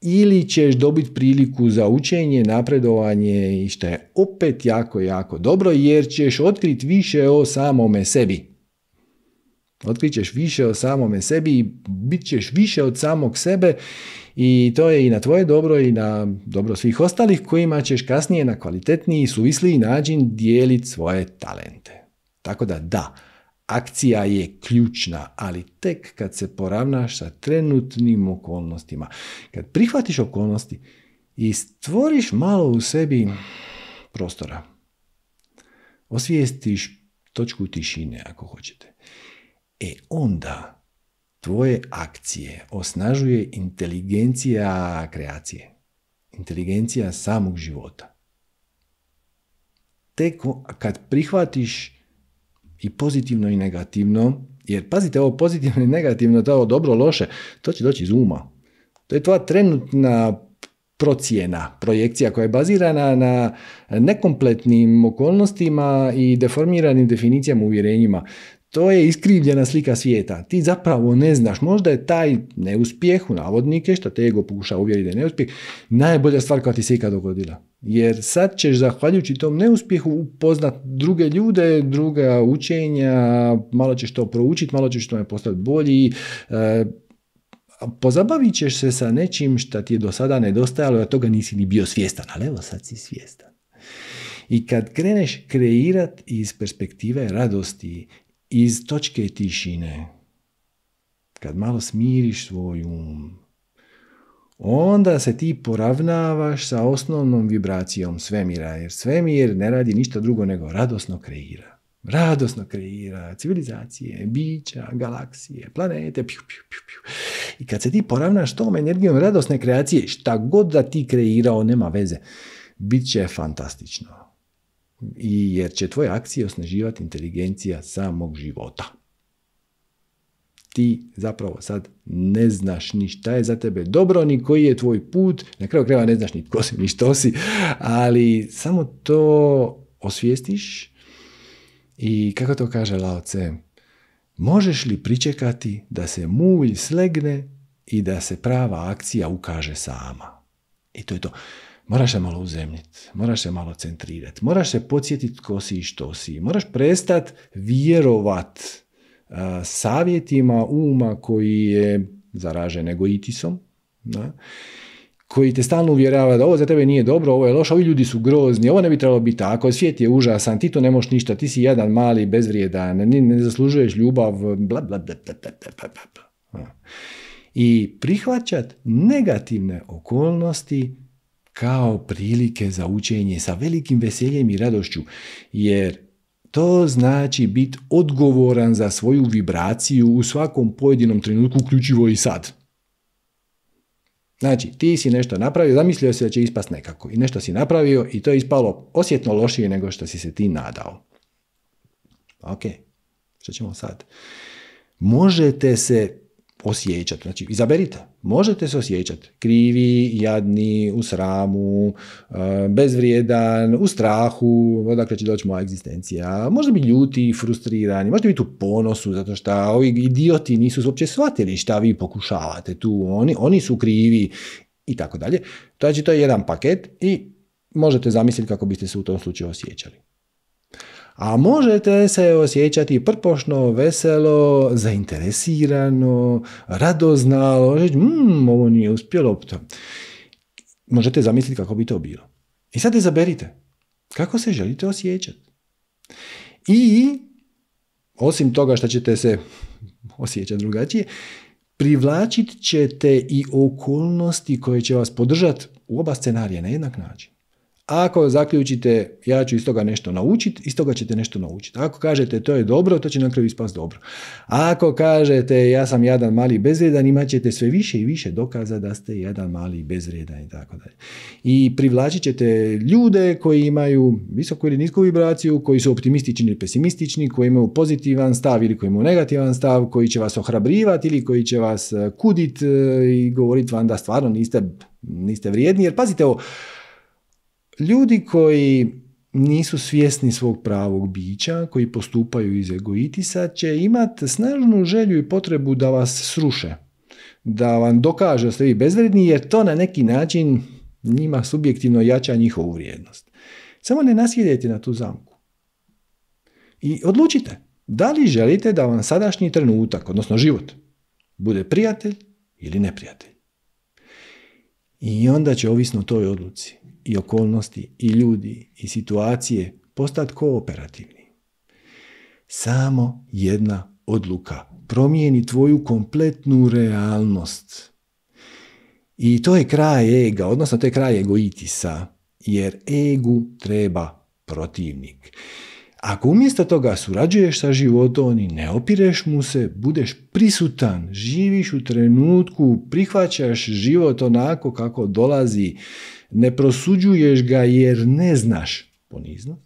ili ćeš dobiti priliku za učenje, napredovanje i što je opet jako, jako dobro, jer ćeš otkriti više o samome sebi. ćeš više o samome sebi i bit ćeš više od samog sebe i to je i na tvoje dobro i na dobro svih ostalih kojima ćeš kasnije na kvalitetniji i suvisliji način dijeliti svoje talente. Tako da da, akcija je ključna, ali tek kad se poravnaš sa trenutnim okolnostima. Kad prihvatiš okolnosti i stvoriš malo u sebi prostora, osvijestiš točku tišine ako hoćete, e onda tvoje akcije osnažuje inteligencija kreacije, inteligencija samog života. Tek kad prihvatiš i pozitivno i negativno, jer pazite ovo pozitivno i negativno, to ovo dobro, loše, to će doći iz uma. To je tvoja trenutna procjena, projekcija koja je bazirana na nekompletnim okolnostima i deformiranim definicijama, uvjerenjima to je iskrivljena slika svijeta. Ti zapravo ne znaš, možda je taj neuspjeh u navodnike, što te ego pokuša uvjeriti da je neuspjeh, najbolja stvar koja ti se ikad dogodila. Jer sad ćeš, zahvaljujući tom neuspjehu, upoznat druge ljude, druga učenja, malo ćeš to proučiti, malo ćeš tome postati bolji, e, pozabavit ćeš se sa nečim što ti je do sada nedostajalo, a toga nisi ni bio svjestan, ali evo sad si svjestan. I kad kreneš kreirat iz perspektive radosti iz točke tišine, kad malo smiriš svoj um, onda se ti poravnavaš sa osnovnom vibracijom svemira, jer svemir ne radi ništa drugo nego radosno kreira. Radosno kreira civilizacije, bića, galaksije, planete. I kad se ti poravnaš tom energijom radosne kreacije, šta god da ti kreirao, nema veze, bit će fantastično i jer će tvoje akcije osnaživati inteligencija samog života. Ti zapravo sad ne znaš ni šta je za tebe dobro, ni koji je tvoj put, na kraju kreva ne znaš ni tko si, ni što si, ali samo to osvijestiš i kako to kaže Lao Tse, možeš li pričekati da se mulj slegne i da se prava akcija ukaže sama? I to je to moraš se malo uzemljiti, moraš se malo centrirati, moraš se podsjetiti tko si i što si, moraš prestat vjerovat savjetima uma koji je zaražen egoitisom, da? koji te stalno uvjerava da ovo za tebe nije dobro, ovo je loše, ovi ljudi su grozni, ovo ne bi trebalo biti tako, svijet je užasan, ti to ne možeš ništa, ti si jedan mali, bezvrijedan, ne, ne zaslužuješ ljubav, bla, bla, bla, bla I prihvaćat negativne okolnosti kao prilike za učenje sa velikim veseljem i radošću, jer to znači biti odgovoran za svoju vibraciju u svakom pojedinom trenutku, uključivo i sad. Znači, ti si nešto napravio, zamislio si da će ispast nekako i nešto si napravio i to je ispalo osjetno lošije nego što si se ti nadao. Ok, što ćemo sad? Možete se osjećati. Znači, izaberite. Možete se osjećati. Krivi, jadni, u sramu, e, bezvrijedan, u strahu, odakle će doći moja egzistencija. Možete biti ljuti, frustrirani, možete biti u ponosu, zato što ovi idioti nisu uopće shvatili šta vi pokušavate tu. Oni, oni su krivi i tako dalje. Znači, to je jedan paket i možete zamisliti kako biste se u tom slučaju osjećali a možete se osjećati prpošno, veselo, zainteresirano, radoznalo, reći, mmm, ovo nije uspjelo. Možete zamisliti kako bi to bilo. I sad izaberite kako se želite osjećati. I, osim toga što ćete se osjećati drugačije, privlačit ćete i okolnosti koje će vas podržati u oba scenarija na jednak način. Ako zaključite, ja ću iz toga nešto naučiti, iz toga ćete nešto naučiti. Ako kažete to je dobro, to će na kraju ispast dobro. Ako kažete ja sam jadan mali bezvrijedan, imat ćete sve više i više dokaza da ste jadan mali bezvrijedan i tako dalje. I privlačit ćete ljude koji imaju visoku ili nisku vibraciju, koji su optimistični ili pesimistični, koji imaju pozitivan stav ili koji imaju negativan stav, koji će vas ohrabrivati ili koji će vas e, kudit e, i govorit vam da stvarno niste, niste vrijedni. Jer pazite ovo, Ljudi koji nisu svjesni svog pravog bića, koji postupaju iz egoitisa, će imati snažnu želju i potrebu da vas sruše, da vam dokaže da ste vi bezvredni, jer to na neki način njima subjektivno jača njihovu vrijednost. Samo ne nasjedajte na tu zamku. I odlučite, da li želite da vam sadašnji trenutak, odnosno život, bude prijatelj ili neprijatelj. I onda će ovisno o toj odluci i okolnosti i ljudi i situacije postati kooperativni. Samo jedna odluka promijeni tvoju kompletnu realnost. I to je kraj ega, odnosno to je kraj egoitisa, jer egu treba protivnik. Ako umjesto toga surađuješ sa životom i ne opireš mu se, budeš prisutan, živiš u trenutku, prihvaćaš život onako kako dolazi, ne prosuđuješ ga jer ne znaš poniznost,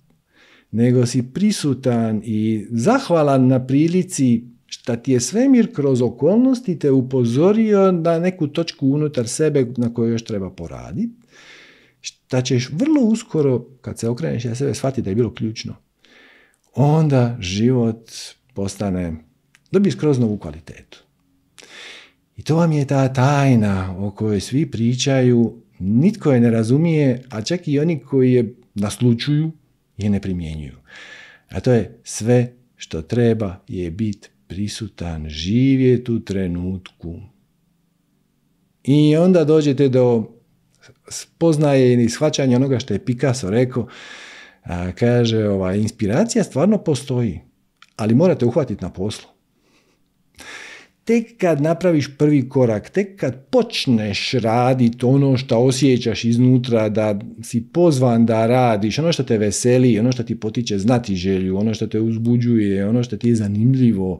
nego si prisutan i zahvalan na prilici šta ti je svemir kroz okolnosti te upozorio na neku točku unutar sebe na kojoj još treba poraditi, šta ćeš vrlo uskoro, kad se okreneš na sebe, shvatiti da je bilo ključno. Onda život postane, dobi skroz novu kvalitetu. I to vam je ta tajna o kojoj svi pričaju, nitko je ne razumije, a čak i oni koji je naslučuju je ne primjenjuju. A to je sve što treba je biti prisutan, živjeti u trenutku. I onda dođete do spoznaje ili shvaćanja onoga što je Picasso rekao, kaže, ova, inspiracija stvarno postoji, ali morate uhvatiti na poslu tek kad napraviš prvi korak, tek kad počneš raditi ono što osjećaš iznutra, da si pozvan da radiš, ono što te veseli, ono što ti potiče znati želju, ono što te uzbuđuje, ono što ti je zanimljivo,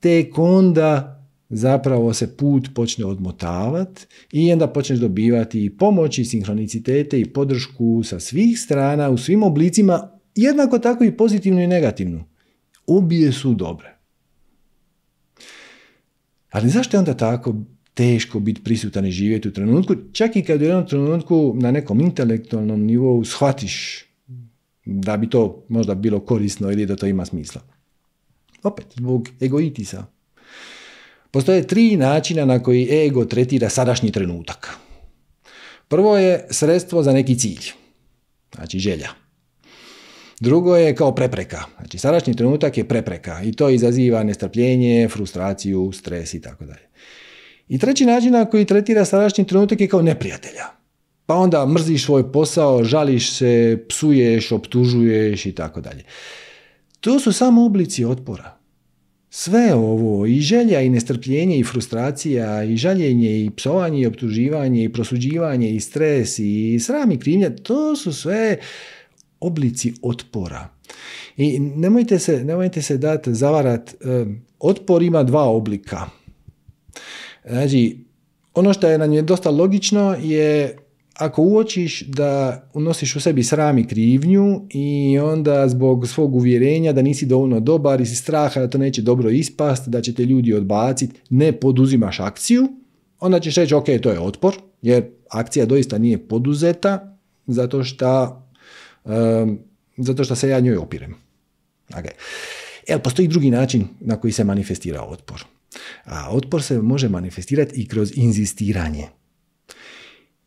tek onda zapravo se put počne odmotavati i onda počneš dobivati i pomoć i sinhronicitete i podršku sa svih strana u svim oblicima, jednako tako i pozitivnu i negativnu. Obje su dobre. Ali zašto je onda tako teško biti prisutan i živjeti u trenutku, čak i kad u jednom trenutku na nekom intelektualnom nivou shvatiš da bi to možda bilo korisno ili da to ima smisla. Opet, zbog egoitisa. Postoje tri načina na koji ego tretira sadašnji trenutak. Prvo je sredstvo za neki cilj, znači želja. Drugo je kao prepreka. Znači, sadašnji trenutak je prepreka i to izaziva nestrpljenje, frustraciju, stres i tako dalje. I treći način na koji tretira sadašnji trenutak je kao neprijatelja. Pa onda mrziš svoj posao, žališ se, psuješ, optužuješ i tako dalje. To su samo oblici otpora. Sve ovo, i želja, i nestrpljenje, i frustracija, i žaljenje, i psovanje, i optuživanje, i prosuđivanje, i stres, i sram i krivnja, to su sve oblici otpora. I nemojte se, nemojte se dati zavarat, otpor ima dva oblika. Znači, ono što je nam je dosta logično je ako uočiš da unosiš u sebi sram i krivnju i onda zbog svog uvjerenja da nisi dovoljno dobar i si straha da to neće dobro ispast, da će te ljudi odbaciti, ne poduzimaš akciju, onda ćeš reći ok, to je otpor, jer akcija doista nije poduzeta zato što Ehm, zato što se ja njoj opirem. Okay. El, postoji drugi način na koji se manifestira otpor. A otpor se može manifestirati i kroz inzistiranje.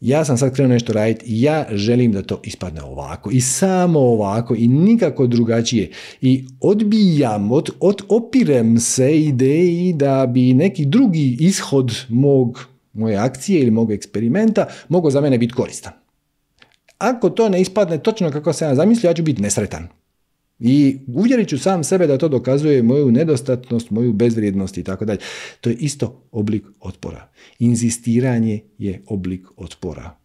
Ja sam sad krenuo nešto raditi i ja želim da to ispadne ovako i samo ovako i nikako drugačije. I odbijam, od, opirem se ideji da bi neki drugi ishod mog, moje akcije ili mog eksperimenta mogao za mene biti koristan ako to ne ispadne točno kako sam ja zamislio, ja ću biti nesretan. I uvjerit ću sam sebe da to dokazuje moju nedostatnost, moju bezvrijednost i tako dalje. To je isto oblik otpora. Inzistiranje je oblik otpora.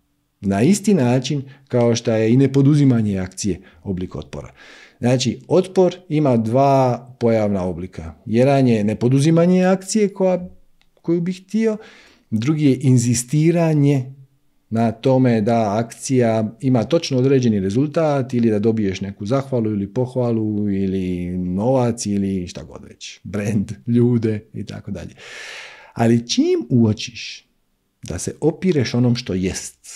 Na isti način kao što je i nepoduzimanje akcije oblik otpora. Znači, otpor ima dva pojavna oblika. Jedan je nepoduzimanje akcije koja, koju bih htio, drugi je inzistiranje na tome da akcija ima točno određeni rezultat ili da dobiješ neku zahvalu ili pohvalu ili novac ili šta god već, brand, ljude i tako dalje. Ali čim uočiš da se opireš onom što jest,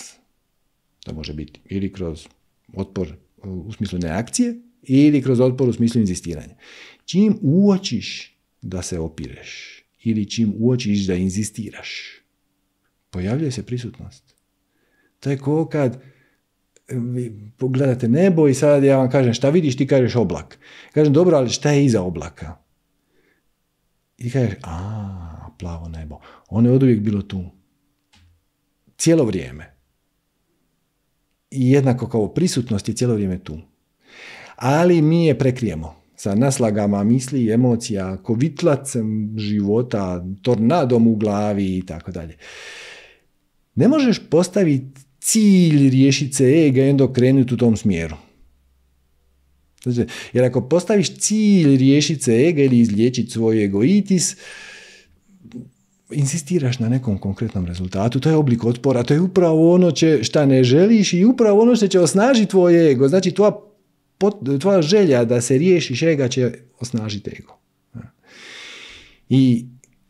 to može biti ili kroz otpor u smislu neakcije ili kroz otpor u smislu inzistiranja. Čim uočiš da se opireš ili čim uočiš da inzistiraš, pojavljuje se prisutnost. To je ko kad e, vi pogledate nebo i sad ja vam kažem šta vidiš, ti kažeš oblak. Kažem dobro, ali šta je iza oblaka? I kažeš, a, plavo nebo. Ono je od uvijek bilo tu. Cijelo vrijeme. I jednako kao prisutnost je cijelo vrijeme tu. Ali mi je prekrijemo sa naslagama misli, i emocija, vitlacem života, tornadom u glavi i tako dalje. Ne možeš postaviti cilj riješiti se ega i onda u tom smjeru. Znači, jer ako postaviš cilj riješiti se ega ili izliječiti svoj egoitis, insistiraš na nekom konkretnom rezultatu, to je oblik otpora, to je upravo ono će, šta ne želiš i upravo ono što će osnažiti tvoj ego. Znači, tvoja, tvoja želja da se riješiš ega će osnažiti ego. I,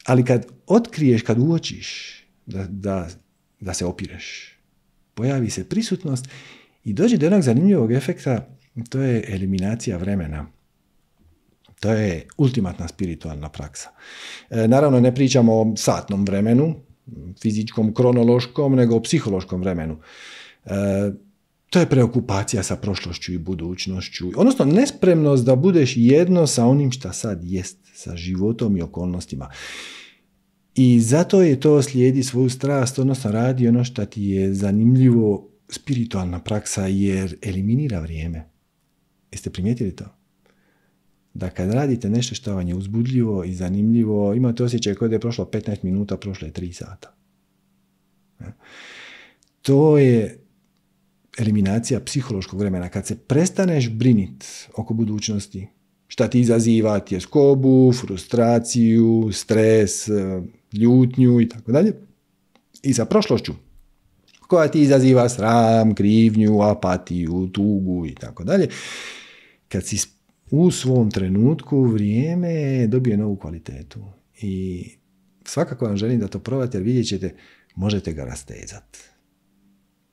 ali kad otkriješ, kad uočiš da, da se opireš, pojavi se prisutnost i dođe do jednog zanimljivog efekta, to je eliminacija vremena. To je ultimatna spiritualna praksa. E, naravno, ne pričamo o satnom vremenu, fizičkom, kronološkom, nego o psihološkom vremenu. E, to je preokupacija sa prošlošću i budućnošću, odnosno nespremnost da budeš jedno sa onim što sad jest, sa životom i okolnostima. I zato je to slijedi svoju strast, odnosno radi ono što ti je zanimljivo spiritualna praksa jer eliminira vrijeme. Jeste primijetili to? Da kad radite nešto što vam je uzbudljivo i zanimljivo, imate osjećaj da je prošlo 15 minuta, prošlo je 3 sata. E? To je eliminacija psihološkog vremena. Kad se prestaneš brinit oko budućnosti, šta ti izaziva, tjeskobu, frustraciju, stres, ljutnju i tako dalje. I sa prošlošću koja ti izaziva sram, krivnju, apatiju, tugu i tako dalje. Kad si u svom trenutku vrijeme dobije novu kvalitetu i svakako vam želim da to probate jer vidjet ćete, možete ga rastezati.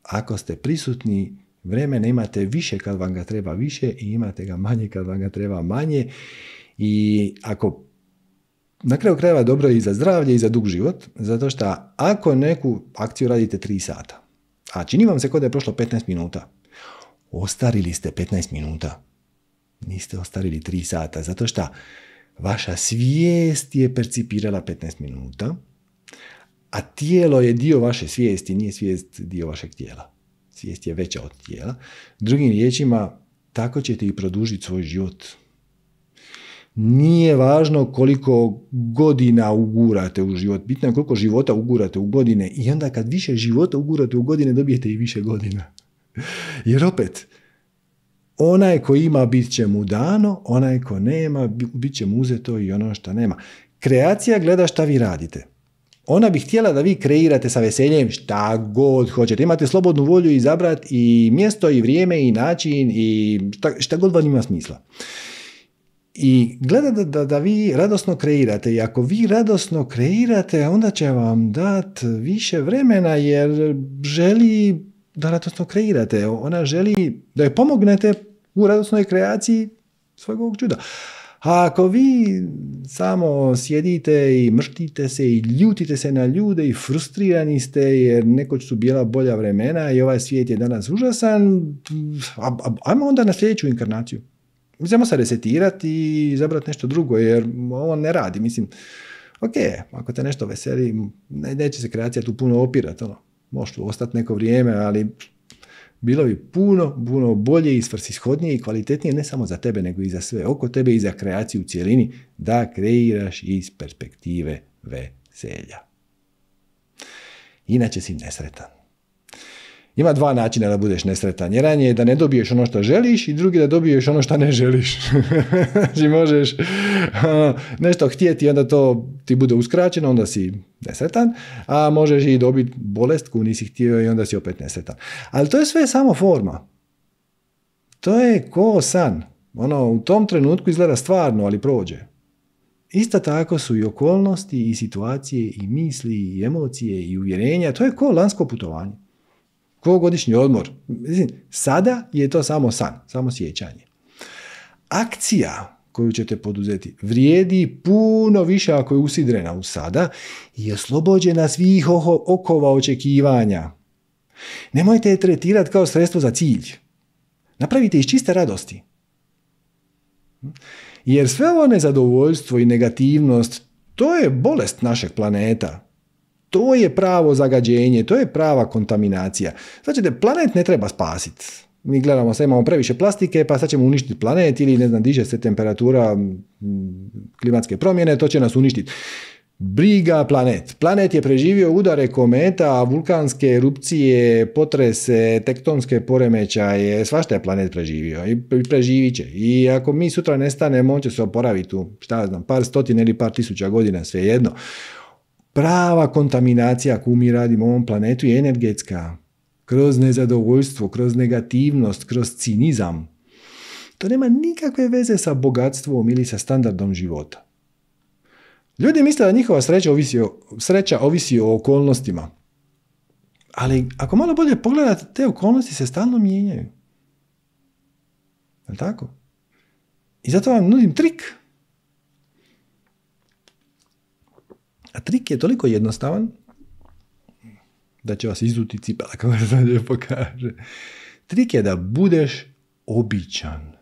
Ako ste prisutni, vremena imate više kad vam ga treba više i imate ga manje kad vam ga treba manje i ako na kraju krajeva dobro je i za zdravlje i za dug život, zato što ako neku akciju radite 3 sata, a čini vam se kod da je prošlo 15 minuta, ostarili ste 15 minuta, niste ostarili 3 sata, zato što vaša svijest je percipirala 15 minuta, a tijelo je dio vaše svijesti, nije svijest dio vašeg tijela. Svijest je veća od tijela. Drugim riječima, tako ćete i produžiti svoj život nije važno koliko godina ugurate u život, bitno je koliko života ugurate u godine i onda kad više života ugurate u godine dobijete i više godina. Jer opet, onaj ko ima bit će mu dano, onaj ko nema bit će mu uzeto i ono što nema. Kreacija gleda šta vi radite. Ona bi htjela da vi kreirate sa veseljem šta god hoćete. Imate slobodnu volju izabrati i mjesto i vrijeme i način i šta, šta god vam ima smisla i gleda da, da, vi radosno kreirate i ako vi radosno kreirate onda će vam dati više vremena jer želi da radosno kreirate, ona želi da je pomognete u radosnoj kreaciji svojeg ovog čuda. A ako vi samo sjedite i mrštite se i ljutite se na ljude i frustrirani ste jer nekoć su bila bolja vremena i ovaj svijet je danas užasan, ajmo onda na sljedeću inkarnaciju. Mislim, se resetirati i izabrati nešto drugo, jer ovo ne radi. Mislim, ok, ako te nešto veseli, ne, neće se kreacija tu puno opirati. Ono. Možeš tu ostati neko vrijeme, ali bilo bi puno, puno bolje i svrsishodnije i kvalitetnije, ne samo za tebe, nego i za sve oko tebe i za kreaciju u cjelini, da kreiraš iz perspektive veselja. Inače si nesretan. Ima dva načina da budeš nesretan. Jedan je da ne dobiješ ono što želiš i drugi da dobiješ ono što ne želiš. Znači možeš nešto htjeti i onda to ti bude uskraćeno, onda si nesretan, a možeš i dobiti bolest koju nisi htio i onda si opet nesretan. Ali to je sve samo forma. To je ko san. Ono, u tom trenutku izgleda stvarno, ali prođe. Isto tako su i okolnosti, i situacije, i misli, i emocije, i uvjerenja. To je ko lansko putovanje. Godišnji odmor. Mislim, sada je to samo san, samo sjećanje. Akcija koju ćete poduzeti vrijedi puno više ako je usidrena u sada i oslobođena svih okova očekivanja. Nemojte je tretirati kao sredstvo za cilj. Napravite iz čiste radosti. Jer sve ovo nezadovoljstvo i negativnost, to je bolest našeg planeta. To je pravo zagađenje, to je prava kontaminacija. Znači da planet ne treba spasiti. Mi gledamo, sad imamo previše plastike, pa sad ćemo uništiti planet ili ne znam, diže se temperatura klimatske promjene, to će nas uništiti. Briga planet. Planet je preživio udare kometa, vulkanske erupcije, potrese, tektonske poremećaje, svašta je planet preživio i preživit će. I ako mi sutra nestanemo, on će se oporaviti u, šta znam, par stotina ili par tisuća godina, svejedno prava kontaminacija koju mi radimo u ovom planetu je energetska. Kroz nezadovoljstvo, kroz negativnost, kroz cinizam. To nema nikakve veze sa bogatstvom ili sa standardom života. Ljudi misle da njihova sreća ovisi o, sreća ovisi o okolnostima. Ali ako malo bolje pogledate, te okolnosti se stalno mijenjaju. Je tako? I zato vam nudim trik A trik je toliko jednostavan da će vas izuti cipela, kako se je pokaže. Trik je da budeš običan.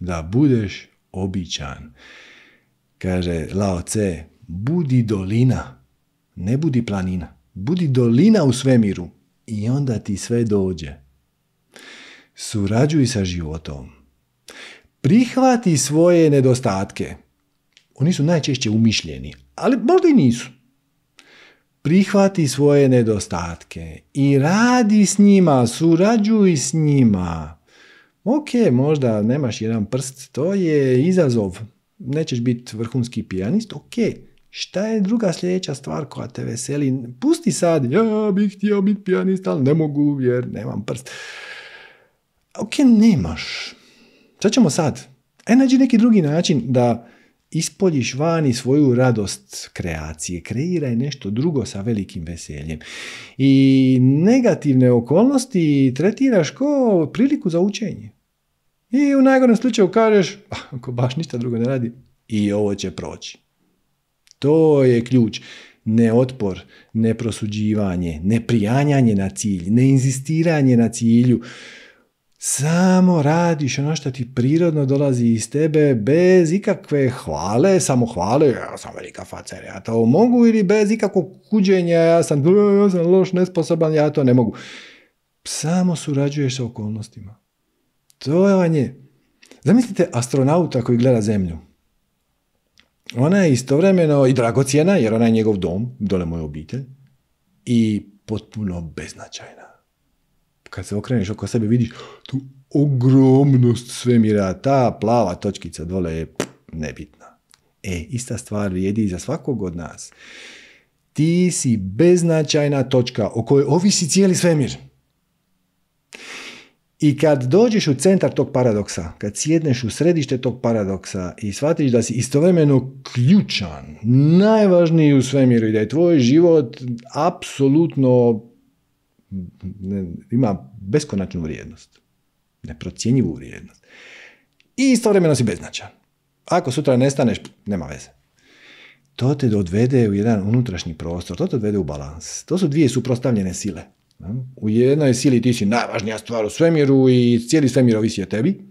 Da budeš običan. Kaže Lao Tse, budi dolina, ne budi planina. Budi dolina u svemiru i onda ti sve dođe. Surađuj sa životom. Prihvati svoje nedostatke. Oni su najčešće umišljeni, ali možda i nisu. Prihvati svoje nedostatke i radi s njima, surađuj s njima. Ok, možda nemaš jedan prst, to je izazov. Nećeš biti vrhunski pijanist, ok. Šta je druga sljedeća stvar koja te veseli? Pusti sad, ja bih htio biti pijanist, ali ne mogu jer nemam prst. Ok, nemaš. Šta ćemo sad? E, nađi neki drugi način da ispoljiš vani svoju radost kreacije, kreiraj nešto drugo sa velikim veseljem. I negativne okolnosti tretiraš kao priliku za učenje. I u najgorem slučaju kažeš, ah, ako baš ništa drugo ne radi, i ovo će proći. To je ključ. Ne otpor, ne prosuđivanje, ne na cilj, ne inzistiranje na cilju. Samo radiš ono što ti prirodno dolazi iz tebe bez ikakve hvale, samo hvale, ja sam velika facer, ja to mogu ili bez ikakvog kuđenja, ja sam, loš, nesposoban, ja to ne mogu. Samo surađuješ sa okolnostima. To je vam je. Zamislite astronauta koji gleda zemlju. Ona je istovremeno i dragocjena, jer ona je njegov dom, dole moje obitelj, i potpuno beznačajna kad se okreneš oko sebe vidiš tu ogromnost svemira, ta plava točkica dole je nebitna. E, ista stvar vrijedi i za svakog od nas. Ti si beznačajna točka o kojoj ovisi cijeli svemir. I kad dođeš u centar tog paradoksa, kad sjedneš u središte tog paradoksa i shvatiš da si istovremeno ključan, najvažniji u svemiru i da je tvoj život apsolutno ima beskonačnu vrijednost, neprocjenjivu vrijednost. I istovremeno si beznačan. Ako sutra nestaneš, nema veze. To te odvede u jedan unutrašnji prostor, to te odvede u balans. To su dvije suprotstavljene sile. U jednoj sili ti si najvažnija stvar u svemiru i cijeli svemir ovisi o tebi.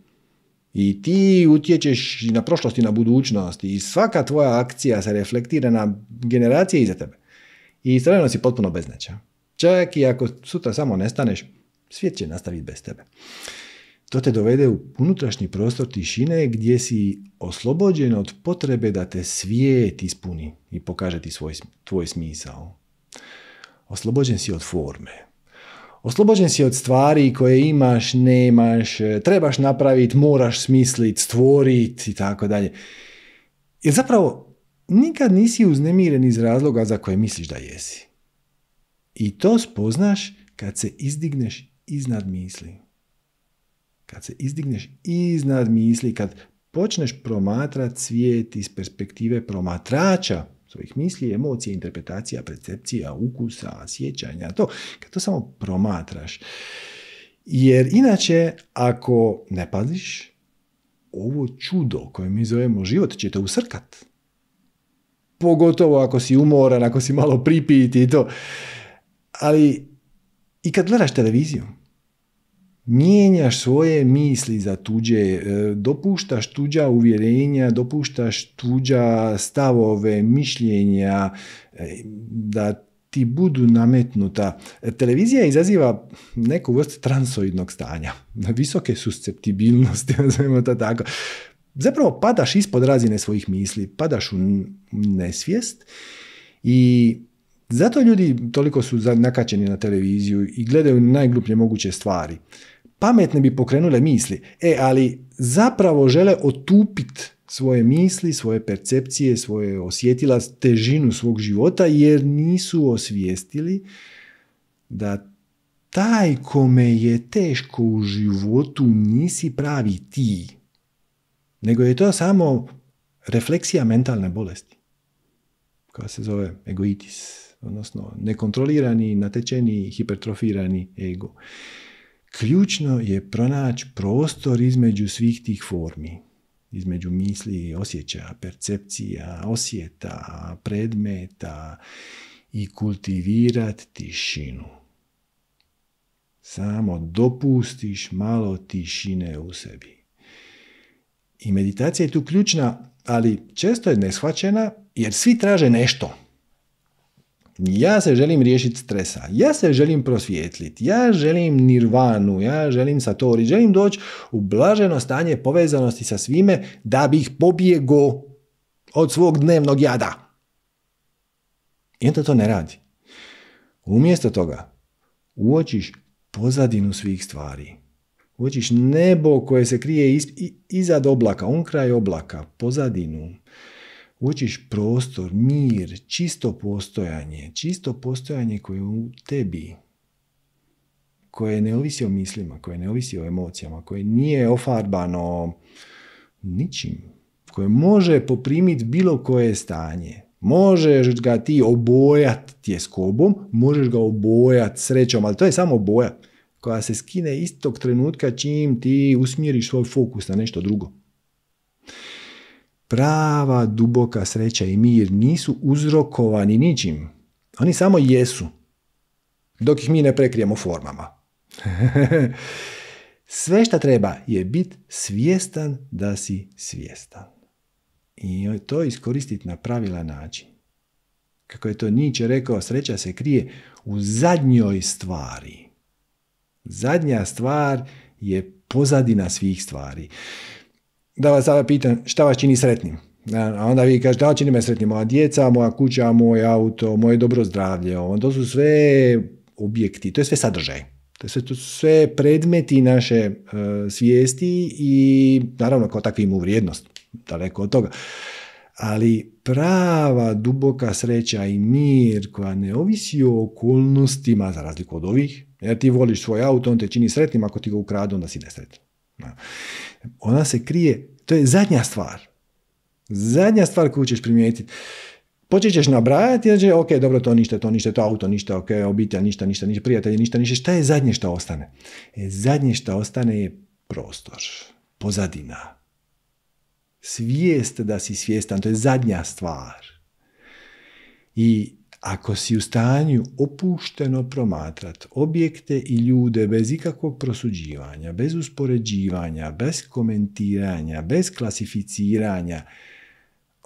I ti utječeš i na prošlost i na budućnost i svaka tvoja akcija se reflektira na generacije iza tebe. I istovremeno si potpuno beznačan. Čak i ako sutra samo nestaneš, svijet će nastaviti bez tebe. To te dovede u unutrašnji prostor tišine gdje si oslobođen od potrebe da te svijet ispuni i pokaže ti svoj, tvoj smisao. Oslobođen si od forme. Oslobođen si od stvari koje imaš, nemaš, trebaš napraviti, moraš smisliti, stvoriti i tako dalje. Jer zapravo nikad nisi uznemiren iz razloga za koje misliš da jesi. I to spoznaš kad se izdigneš iznad misli. Kad se izdigneš iznad misli, kad počneš promatrat svijet iz perspektive promatrača svojih misli, emocija, interpretacija, percepcija, ukusa, sjećanja, to. Kad to samo promatraš. Jer inače, ako ne paziš, ovo čudo koje mi zovemo život će te usrkat. Pogotovo ako si umoran, ako si malo pripiti i to. Ali i kad gledaš televiziju, mijenjaš svoje misli za tuđe, e, dopuštaš tuđa uvjerenja, dopuštaš tuđa stavove, mišljenja, e, da ti budu nametnuta. E, televizija izaziva neku vrstu transoidnog stanja, visoke susceptibilnosti, nazovimo to tako. Zapravo padaš ispod razine svojih misli, padaš u nesvijest i zato ljudi toliko su nakačeni na televiziju i gledaju najgluplje moguće stvari. Pametne bi pokrenule misli, e, ali zapravo žele otupit svoje misli, svoje percepcije, svoje osjetila težinu svog života jer nisu osvijestili da taj kome je teško u životu nisi pravi ti, nego je to samo refleksija mentalne bolesti koja se zove egoitis odnosno nekontrolirani, natečeni, hipertrofirani ego. Ključno je pronaći prostor između svih tih formi, između misli, osjećaja, percepcija, osjeta, predmeta i kultivirati tišinu. Samo dopustiš malo tišine u sebi. I meditacija je tu ključna, ali često je neshvaćena jer svi traže nešto. Ja se želim riješiti stresa, ja se želim prosvijetliti, ja želim nirvanu, ja želim satori, želim doći u blaženo stanje povezanosti sa svime da bih pobjegao od svog dnevnog jada. I onda to ne radi. Umjesto toga uočiš pozadinu svih stvari. Uočiš nebo koje se krije iz, oblaka, on kraj oblaka, pozadinu. Učiš prostor, mir, čisto postojanje, čisto postojanje koje je u tebi, koje ne ovisi o mislima, koje ne ovisi o emocijama, koje nije ofarbano ničim, koje može poprimiti bilo koje stanje. Možeš ga ti obojat tjeskobom, možeš ga obojat srećom, ali to je samo boja koja se skine istog trenutka čim ti usmjeriš svoj fokus na nešto drugo prava duboka sreća i mir nisu uzrokovani ničim. Oni samo jesu. Dok ih mi ne prekrijemo formama. Sve što treba je biti svjestan da si svjestan. I to iskoristiti na pravilan način. Kako je to Nietzsche rekao, sreća se krije u zadnjoj stvari. Zadnja stvar je pozadina svih stvari da vas sada pitam šta vas čini sretnim? A onda vi kažete, da čini me sretnim moja djeca, moja kuća, moj auto, moje dobro zdravlje. To su sve objekti, to je sve sadržaj. To su sve predmeti naše e, svijesti i naravno kao takvi imaju vrijednost, daleko od toga. Ali prava duboka sreća i mir koja ne ovisi o okolnostima, za razliku od ovih, jer ti voliš svoj auto, on te čini sretnim, ako ti ga ukradu, onda si nesretan. Ona se krije, to je zadnja stvar. Zadnja stvar koju ćeš primijetiti. Počet ćeš nabrajati, znači, ok, dobro, to ništa, to ništa, to auto ništa, ok, obitelj ništa, ništa, ništa, prijatelji ništa, ništa. Šta je zadnje što ostane? E, zadnje što ostane je prostor, pozadina. Svijest da si svjestan, to je zadnja stvar. I ako si u stanju opušteno promatrat objekte i ljude bez ikakvog prosuđivanja, bez uspoređivanja, bez komentiranja, bez klasificiranja,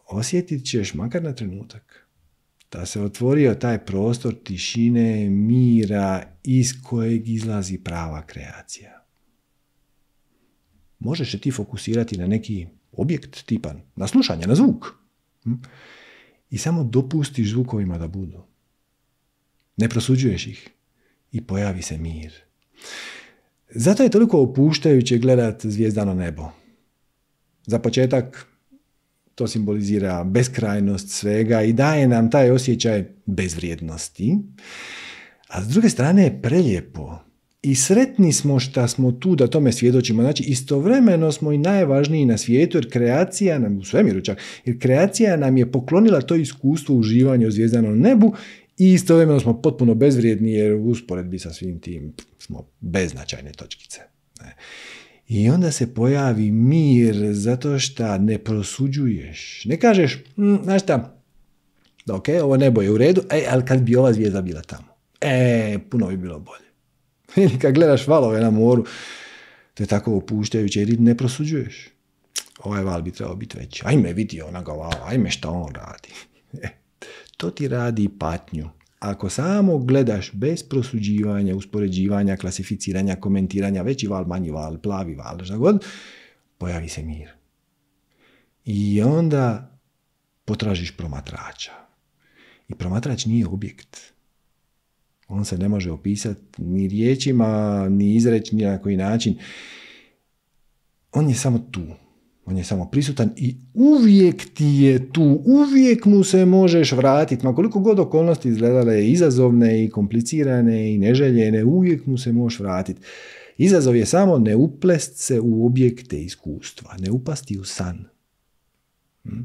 osjetit ćeš makar na trenutak da se otvorio taj prostor tišine, mira iz kojeg izlazi prava kreacija. Možeš se ti fokusirati na neki objekt tipan, na slušanje, na zvuk. Hm? i samo dopustiš zvukovima da budu. Ne prosuđuješ ih i pojavi se mir. Zato je toliko opuštajuće gledat zvijezdano nebo. Za početak to simbolizira beskrajnost svega i daje nam taj osjećaj bezvrijednosti. A s druge strane je prelijepo i sretni smo što smo tu da tome svjedočimo. Znači, istovremeno smo i najvažniji na svijetu, jer kreacija nam, u svemiru čak, jer kreacija nam je poklonila to iskustvo uživanja u zvijezdanom nebu i istovremeno smo potpuno bezvrijedni, jer u usporedbi sa svim tim smo beznačajne točkice. I onda se pojavi mir zato što ne prosuđuješ. Ne kažeš, mm, znaš šta, da ok, ovo nebo je u redu, e, ali kad bi ova zvijezda bila tamo, e, puno bi bilo bolje. Ili kad gledaš valove na moru, te tako opuštajuće jer ne prosuđuješ. Ovaj val bi trebao biti veći. Ajme vidi ona ga vala, ajme šta on radi. E, to ti radi patnju. Ako samo gledaš bez prosuđivanja, uspoređivanja, klasificiranja, komentiranja, veći val, manji val, plavi val, šta god, pojavi se mir. I onda potražiš promatrača. I promatrač nije objekt. On se ne može opisati ni riječima, ni izreći, ni na koji način. On je samo tu. On je samo prisutan i uvijek ti je tu, uvijek mu se možeš vratiti. Ma koliko god okolnosti izgledale izazovne i komplicirane i neželjene, uvijek mu se možeš vratiti. Izazov je samo ne uplest se u objekte iskustva, ne upasti u san. Hm?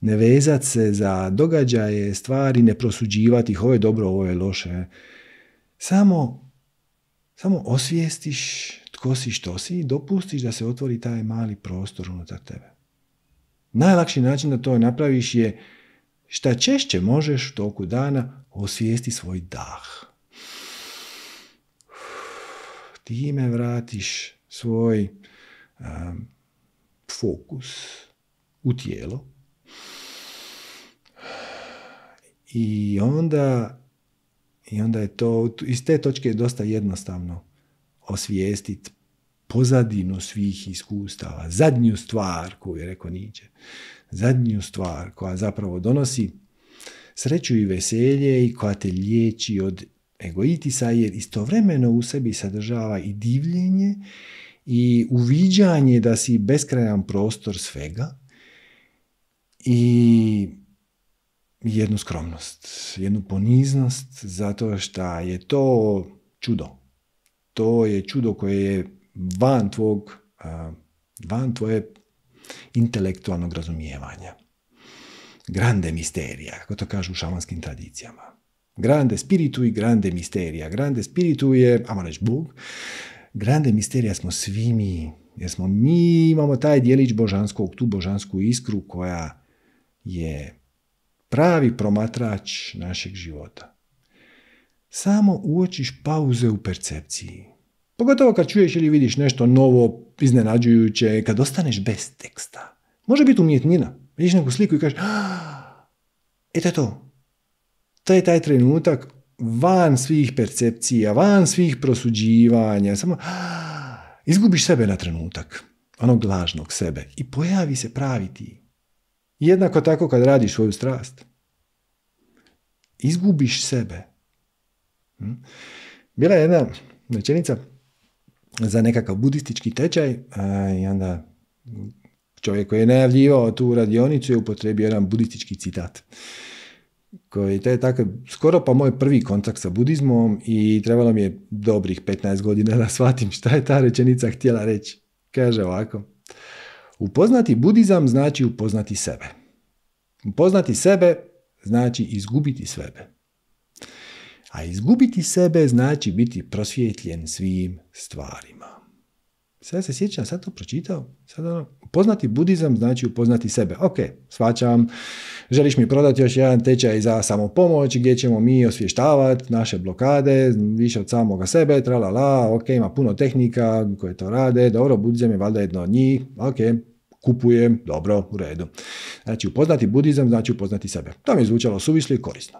ne vezat se za događaje, stvari, ne prosuđivati ih, ovo je dobro, ovo je loše. Samo, samo osvijestiš tko si, što si i dopustiš da se otvori taj mali prostor unutar tebe. Najlakši način da to napraviš je šta češće možeš u toku dana osvijesti svoj dah. Time vratiš svoj fokus u tijelo, I onda, i onda je to, iz te točke je dosta jednostavno osvijestiti pozadinu svih iskustava, zadnju stvar koju je rekao Niđe, zadnju stvar koja zapravo donosi sreću i veselje i koja te liječi od egoitisa jer istovremeno u sebi sadržava i divljenje i uviđanje da si beskrajan prostor svega i jednu skromnost, jednu poniznost, zato što je to čudo. To je čudo koje je van tvog, van tvoje intelektualnog razumijevanja. Grande misterija, kako to kažu u šamanskim tradicijama. Grande spiritu i grande misterija. Grande spiritu je, ama reći Bog, grande misterija smo svi mi, jer smo mi imamo taj dijelić božanskog, tu božansku iskru koja je pravi promatrač našeg života. Samo uočiš pauze u percepciji. Pogotovo kad čuješ ili vidiš nešto novo, iznenađujuće, kad ostaneš bez teksta. Može biti umjetnina. Vidiš neku sliku i kažeš, ah, e je to. To je taj trenutak van svih percepcija, van svih prosuđivanja. Samo ah, izgubiš sebe na trenutak, onog lažnog sebe i pojavi se pravi ti. Jednako tako kad radiš svoju strast. Izgubiš sebe. Hm? Bila je jedna rečenica za nekakav budistički tečaj a, i onda čovjek koji je najavljivao tu radionicu je upotrebio jedan budistički citat koji je tako skoro pa moj prvi kontakt sa budizmom i trebalo mi je dobrih 15 godina da shvatim šta je ta rečenica htjela reći. Kaže ovako, Upoznati budizam znači upoznati sebe. Upoznati sebe znači izgubiti sebe. A izgubiti sebe znači biti prosvjetljen svim stvarima. Sada se sjećam, sad to pročitao, sad ono, upoznati budizam znači upoznati sebe. Ok, svačam, želiš mi prodati još jedan tečaj za samopomoć gdje ćemo mi osvještavati naše blokade, više od samoga sebe, la. ok, ima puno tehnika koje to rade, dobro, budizam je valjda jedno od njih, ok, kupujem, dobro, u redu. Znači, upoznati budizam znači upoznati sebe. To mi je zvučalo suvislo i korisno.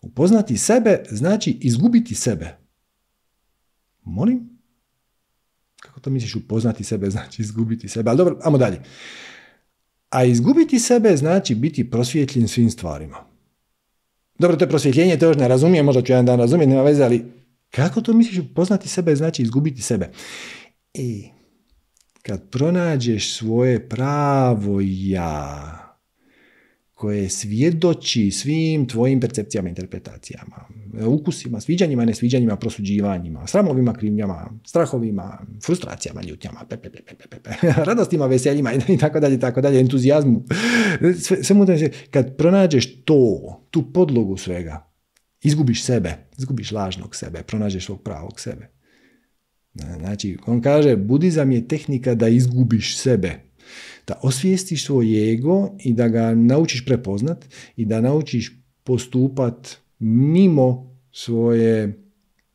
Upoznati sebe znači izgubiti sebe. Molim? Kako to misliš upoznati sebe znači izgubiti sebe? Ali dobro, ajmo dalje. A izgubiti sebe znači biti prosvjetljen svim stvarima. Dobro, to je prosvjetljenje, to još ne razumijem, možda ću jedan dan razumjeti, nema veze, ali kako to misliš upoznati sebe znači izgubiti sebe? I e, kad pronađeš svoje pravo ja, koje svjedoči svim tvojim percepcijama, interpretacijama, ukusima, sviđanjima, nesviđanjima, prosuđivanjima, sramovima, krivnjama, strahovima, frustracijama, ljutnjama, radostima, veseljima i tako dalje, tako dalje, entuzijazmu. Sve, sve kad pronađeš to, tu podlogu svega, izgubiš sebe, izgubiš lažnog sebe, pronađeš svog pravog sebe. Znači, on kaže, budizam je tehnika da izgubiš sebe, da osvijestiš svoj ego i da ga naučiš prepoznat i da naučiš postupat mimo svoje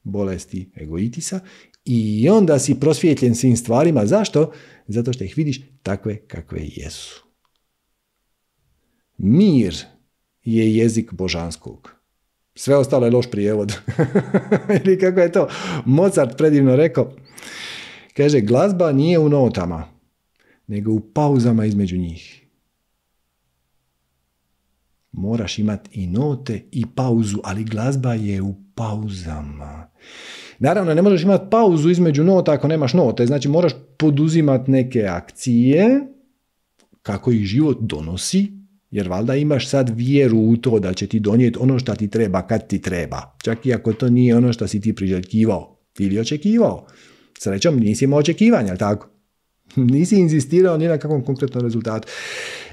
bolesti egoitisa i onda si prosvjetljen svim stvarima. Zašto? Zato što ih vidiš takve kakve jesu. Mir je jezik božanskog. Sve ostalo je loš prijevod. Ili kako je to Mozart predivno rekao. Kaže, glazba nije u notama, nego u pauzama između njih. Moraš imati i note i pauzu, ali glazba je u pauzama. Naravno, ne možeš imati pauzu između nota ako nemaš note. Znači, moraš poduzimati neke akcije kako ih život donosi jer valjda imaš sad vjeru u to da će ti donijeti ono što ti treba kad ti treba. Čak i ako to nije ono što si ti priželjkivao ili očekivao. Srećom nisi imao očekivanja, tako? nisi inzistirao ni na kakvom konkretnom rezultatu.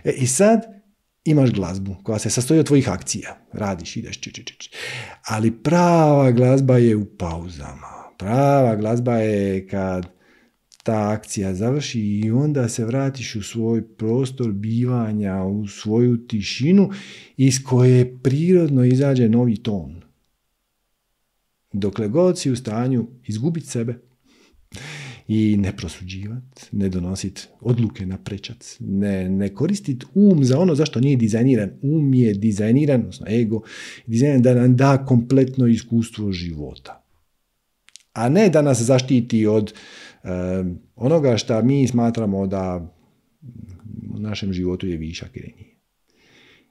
E, I sad imaš glazbu koja se sastoji od tvojih akcija. Radiš, ideš, či, Ali prava glazba je u pauzama. Prava glazba je kad akcija završi i onda se vratiš u svoj prostor bivanja, u svoju tišinu iz koje prirodno izađe novi ton. Dokle god si u stanju izgubiti sebe i ne prosuđivati, ne donositi odluke na prečac, ne, ne koristiti um za ono zašto nije dizajniran. Um je dizajniran, odnosno ego, dizajniran da nam da kompletno iskustvo života. A ne da nas zaštiti od onoga što mi smatramo da u našem životu je višak ili nije.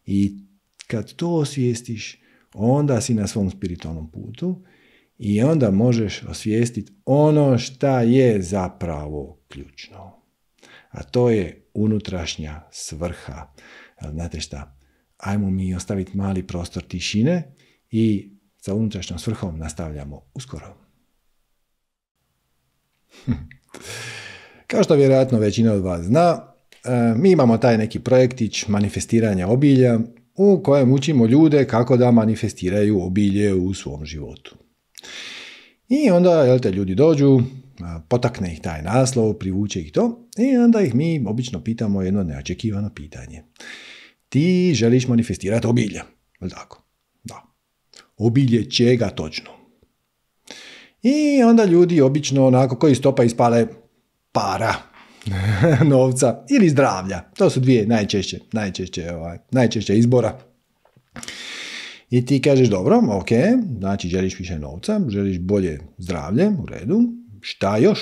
I kad to osvijestiš, onda si na svom spiritualnom putu i onda možeš osvijestiti ono što je zapravo ključno. A to je unutrašnja svrha. Znate šta, ajmo mi ostaviti mali prostor tišine i sa unutrašnjom svrhom nastavljamo uskoro. Kao što vjerojatno većina od vas zna, e, mi imamo taj neki projektić manifestiranja obilja u kojem učimo ljude kako da manifestiraju obilje u svom životu. I onda, jel te, ljudi dođu, e, potakne ih taj naslov, privuče ih to i onda ih mi obično pitamo jedno neočekivano pitanje. Ti želiš manifestirati obilje, jel tako? Da. Obilje čega točno? I onda ljudi obično onako koji stopa ispale para, novca ili zdravlja. To su dvije najčešće, najčešće, ovaj, najčešća izbora. I ti kažeš dobro, ok, znači želiš više novca, želiš bolje zdravlje, u redu, šta još?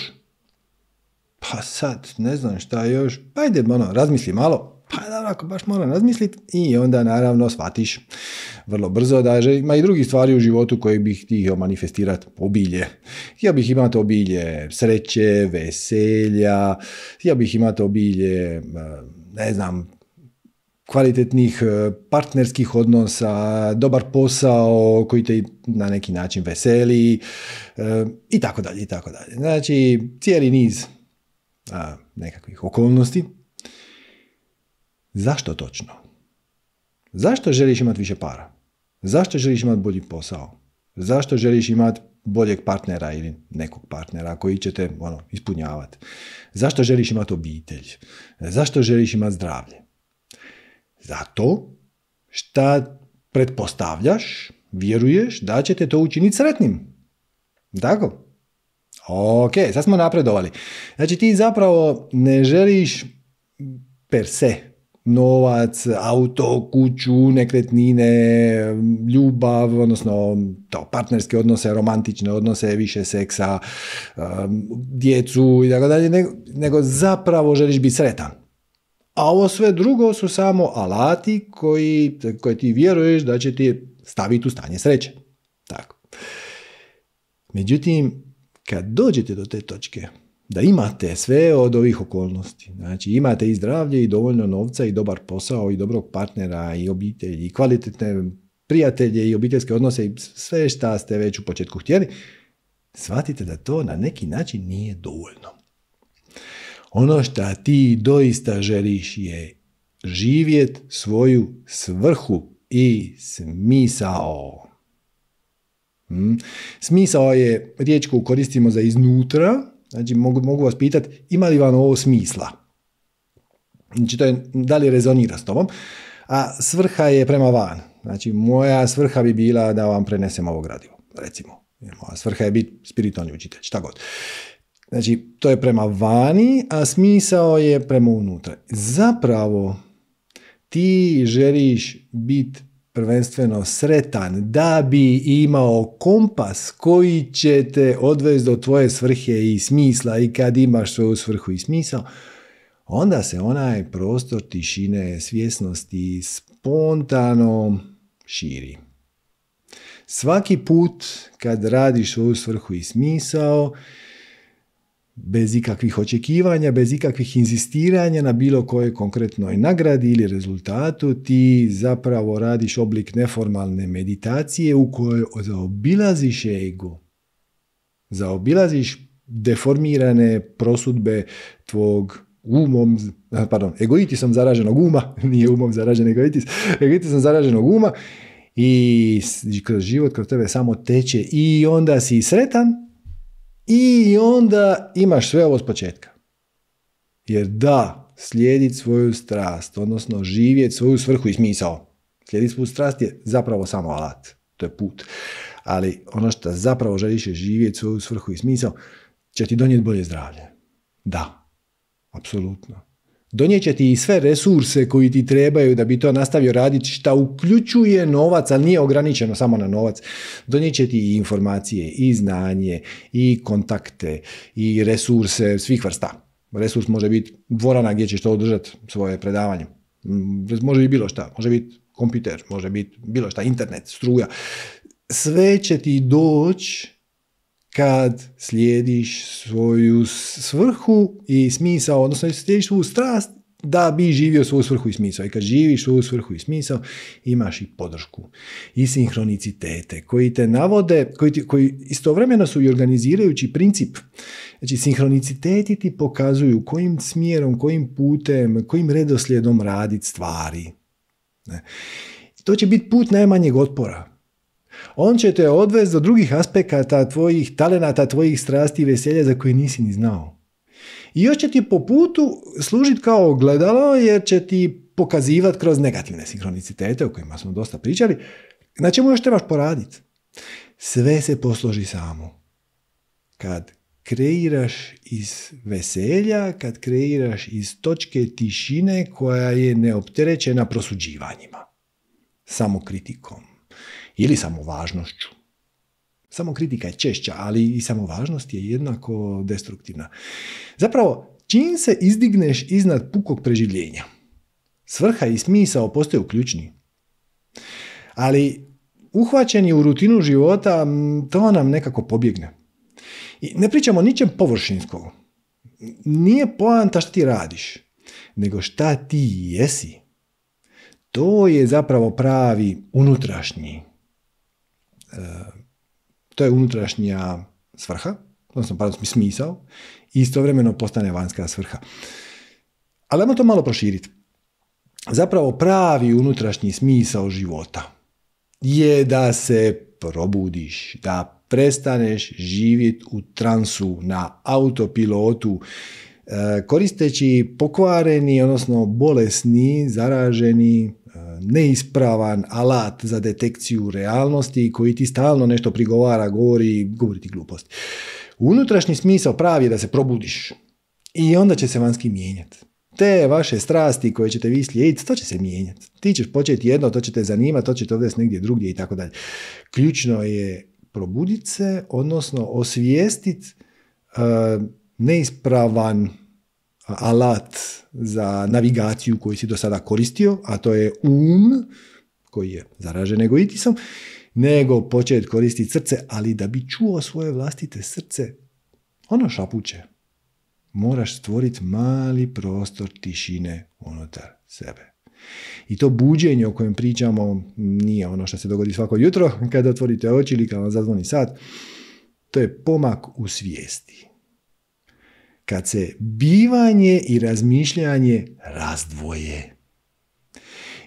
Pa sad, ne znam šta još, pa ajde, ono, razmisli malo, pa da, ako baš moram razmisliti i onda naravno shvatiš vrlo brzo da ima i drugih stvari u životu koje bih htio manifestirati obilje. ja bih imati obilje sreće, veselja, ja bih imati obilje, ne znam, kvalitetnih e, partnerskih odnosa, dobar posao koji te na neki način veseli e, i tako dalje i tako dalje. Znači cijeli niz nekakvih okolnosti Zašto točno? Zašto želiš imati više para? Zašto želiš imati bolji posao? Zašto želiš imati boljeg partnera ili nekog partnera koji će te ono, ispunjavati? Zašto želiš imati obitelj? Zašto želiš imati zdravlje? Zato šta pretpostavljaš, vjeruješ da će te to učiniti sretnim. Tako? Ok, sad smo napredovali. Znači ti zapravo ne želiš per se novac, auto, kuću, nekretnine, ljubav, odnosno to, partnerske odnose, romantične odnose, više seksa, djecu i tako dalje, nego zapravo želiš biti sretan. A ovo sve drugo su samo alati koji, koje ti vjeruješ da će ti staviti u stanje sreće. Tako. Međutim, kad dođete do te točke, da imate sve od ovih okolnosti. Znači imate i zdravlje i dovoljno novca i dobar posao i dobrog partnera i obitelji i kvalitetne prijatelje i obiteljske odnose i sve šta ste već u početku htjeli. Shvatite da to na neki način nije dovoljno. Ono šta ti doista želiš je živjet svoju svrhu i smisao. Hmm. Smisao je riječ koju koristimo za iznutra, Znači, mogu, mogu vas pitati ima li vam ovo smisla? Znači, to je, da li rezonira s tobom? A svrha je prema van. Znači, moja svrha bi bila da vam prenesem ovo gradivo, recimo. Moja svrha je biti spiritualni učitelj, šta god. Znači, to je prema vani, a smisao je prema unutra. Zapravo, ti želiš biti prvenstveno sretan da bi imao kompas koji će te odvesti do tvoje svrhe i smisla i kad imaš svoju svrhu i smisao, onda se onaj prostor tišine svjesnosti spontano širi. Svaki put kad radiš svoju svrhu i smisao, bez ikakvih očekivanja, bez ikakvih inzistiranja na bilo kojoj konkretnoj nagradi ili rezultatu, ti zapravo radiš oblik neformalne meditacije u kojoj zaobilaziš ego. Zaobilaziš deformirane prosudbe tvog umom, pardon, egoitisom zaraženog uma, nije umom zaražen egoitis, egoitisom zaraženog uma i kroz život kroz tebe samo teče i onda si sretan i onda imaš sve ovo s početka. Jer da, slijediti svoju strast, odnosno živjeti svoju svrhu i smisao. Slijediti svoju strast je zapravo samo alat. To je put. Ali ono što zapravo želiš je živjeti svoju svrhu i smisao, će ti donijeti bolje zdravlje. Da, apsolutno. Donijet će ti i sve resurse koji ti trebaju da bi to nastavio raditi, šta uključuje novac, ali nije ograničeno samo na novac. Donijet će ti i informacije, i znanje, i kontakte, i resurse svih vrsta. Resurs može biti dvorana gdje ćeš to održati svoje predavanje. Mm, može biti bilo šta, može biti kompjuter, može biti bilo šta, internet, struja. Sve će ti doći kad slijediš svoju svrhu i smisao, odnosno slijediš svoju strast da bi živio svoju svrhu i smisao. I kad živiš svoju svrhu i smisao, imaš i podršku i sinhronicitete koji te navode, koji, koji istovremeno su i organizirajući princip. Znači, sinhroniciteti ti pokazuju kojim smjerom, kojim putem, kojim redoslijedom raditi stvari. Ne. To će biti put najmanjeg otpora on će te odvesti do drugih aspekata tvojih talenata, tvojih strasti i veselja za koje nisi ni znao. I još će ti po putu služiti kao ogledalo jer će ti pokazivati kroz negativne sinhronicitete o kojima smo dosta pričali, na čemu još trebaš poraditi. Sve se posloži samo. Kad kreiraš iz veselja, kad kreiraš iz točke tišine koja je neopterećena prosuđivanjima, Samo kritikom ili samovažnošću. kritika je češća, ali i samovažnost je jednako destruktivna. Zapravo, čim se izdigneš iznad pukog preživljenja, svrha i smisao postaju ključni. Ali uhvaćeni u rutinu života, to nam nekako pobjegne. I ne pričamo ničem površinskog. Nije poanta što ti radiš, nego šta ti jesi. To je zapravo pravi unutrašnji E, to je unutrašnja svrha, odnosno pardon, smisao, i istovremeno postane vanjska svrha. Ali ajmo to malo proširiti. Zapravo pravi unutrašnji smisao života je da se probudiš, da prestaneš živjeti u transu na autopilotu, e, koristeći pokvareni, odnosno bolesni, zaraženi neispravan alat za detekciju realnosti koji ti stalno nešto prigovara, govori, govori ti gluposti. Unutrašnji smisao pravi je da se probudiš i onda će se vanjski mijenjati. Te vaše strasti koje ćete vi slijediti, to će se mijenjati. Ti ćeš početi jedno, to će te zanimati, to će te odvesti negdje drugdje i tako dalje. Ključno je probuditi se, odnosno osvijestiti e, neispravan alat za navigaciju koji si do sada koristio, a to je um, koji je zaražen egoitisom, nego počet koristiti srce, ali da bi čuo svoje vlastite srce, ono šapuće. Moraš stvoriti mali prostor tišine unutar sebe. I to buđenje o kojem pričamo nije ono što se dogodi svako jutro kada otvorite oči ili kada vam zazvoni sat. To je pomak u svijesti kad se bivanje i razmišljanje razdvoje.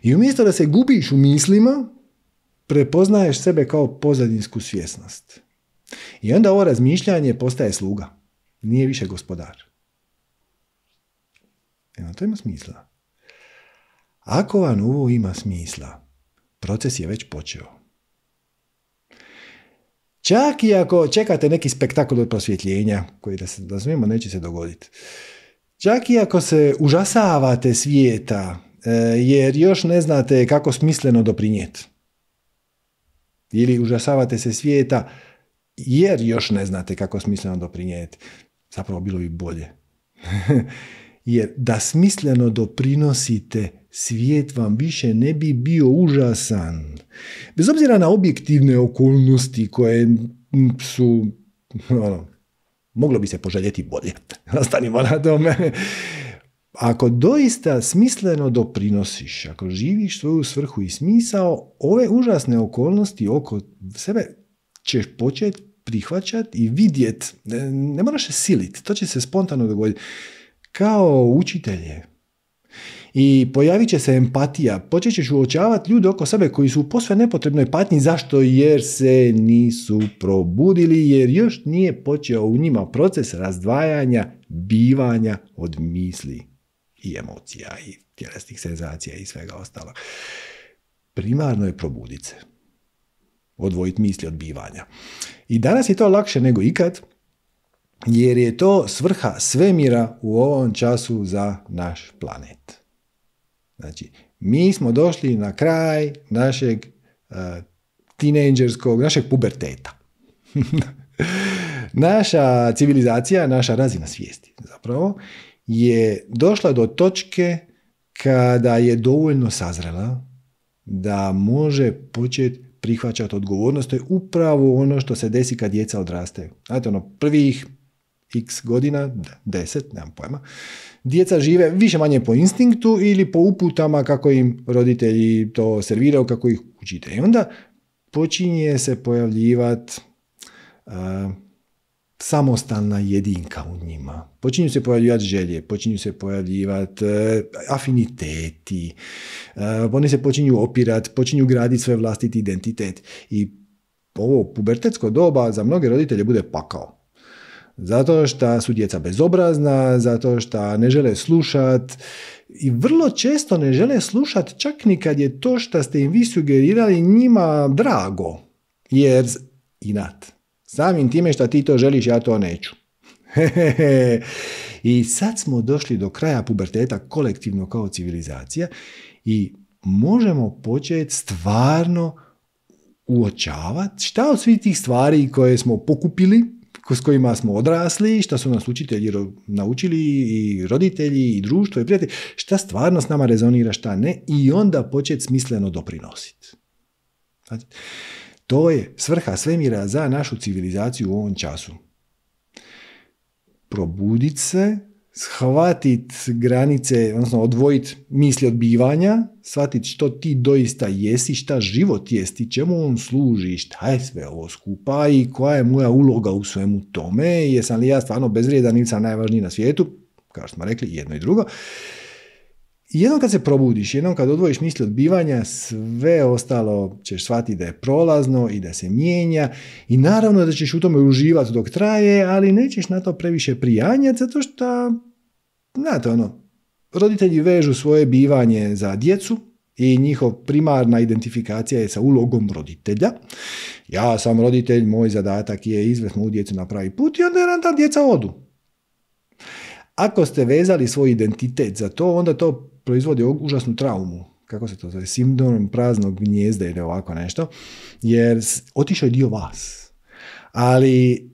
I umjesto da se gubiš u mislima, prepoznaješ sebe kao pozadinsku svjesnost. I onda ovo razmišljanje postaje sluga. Nije više gospodar. Evo, to ima smisla. Ako vam ovo ima smisla, proces je već počeo. Čak i ako čekate neki spektakl od prosvjetljenja, koji da se razumijemo neće se dogoditi. Čak i ako se užasavate svijeta, e, jer još ne znate kako smisleno doprinijeti. Ili užasavate se svijeta, jer još ne znate kako smisleno doprinijeti. Zapravo bilo bi bolje. jer da smisleno doprinosite, svijet vam više ne bi bio užasan. Bez obzira na objektivne okolnosti koje su, ono, moglo bi se poželjeti bolje. Nastanimo na tome. Ako doista smisleno doprinosiš, ako živiš svoju svrhu i smisao, ove užasne okolnosti oko sebe ćeš početi prihvaćati i vidjet. Ne moraš se siliti, to će se spontano dogoditi kao učitelje. I pojavit će se empatija, počet ćeš uočavati ljude oko sebe koji su u posve nepotrebnoj patnji, zašto? Jer se nisu probudili, jer još nije počeo u njima proces razdvajanja, bivanja od misli i emocija i tjelesnih senzacija i svega ostalo. Primarno je probudit se, odvojiti misli od bivanja. I danas je to lakše nego ikad, jer je to svrha svemira u ovom času za naš planet. Znači, mi smo došli na kraj našeg uh, tinejdžerskog, našeg puberteta. naša civilizacija, naša razina svijesti zapravo, je došla do točke kada je dovoljno sazrela da može početi prihvaćati odgovornost. To je upravo ono što se desi kad djeca odrastaju. Znate, ono, prvih x godina, 10, nemam pojma, djeca žive više manje po instinktu ili po uputama kako im roditelji to serviraju, kako ih učite. I onda počinje se pojavljivati e, samostalna jedinka u njima. Počinju se pojavljivati želje, počinju se pojavljivati e, afiniteti, e, oni se počinju opirati, počinju graditi svoj vlastiti identitet. I ovo pubertetsko doba za mnoge roditelje bude pakao. Zato što su djeca bezobrazna, zato što ne žele slušat i vrlo često ne žele slušat čak ni kad je to što ste im vi sugerirali njima drago. Jer inat. Samim time što ti to želiš, ja to neću. I sad smo došli do kraja puberteta kolektivno kao civilizacija i možemo početi stvarno uočavati šta od svih tih stvari koje smo pokupili s kojima smo odrasli, šta su nas učitelji naučili i roditelji i društvo i prijatelji, šta stvarno s nama rezonira, šta ne i onda početi smisleno doprinositi. To je svrha svemira za našu civilizaciju u ovom času. Probudit se shvatiti granice, odnosno odvojiti misli od bivanja, shvatiti što ti doista jesi, šta život jesti, čemu on služi, šta je sve ovo skupa i koja je moja uloga u svemu tome, jesam li ja stvarno bezvrijedan ili sam najvažniji na svijetu, kao što smo rekli, jedno i drugo. Jednom kad se probudiš, jednom kad odvojiš misli od bivanja, sve ostalo ćeš shvatiti da je prolazno i da se mijenja i naravno da ćeš u tome uživati dok traje, ali nećeš na to previše prijanjati zato što znate ono, roditelji vežu svoje bivanje za djecu i njihov primarna identifikacija je sa ulogom roditelja. Ja sam roditelj, moj zadatak je izvest u djecu na pravi put i onda jedan ta djeca odu. Ako ste vezali svoj identitet za to, onda to proizvodi užasnu traumu kako se to zove, simptom praznog gnjezda ili ovako nešto, jer otišao je dio vas. Ali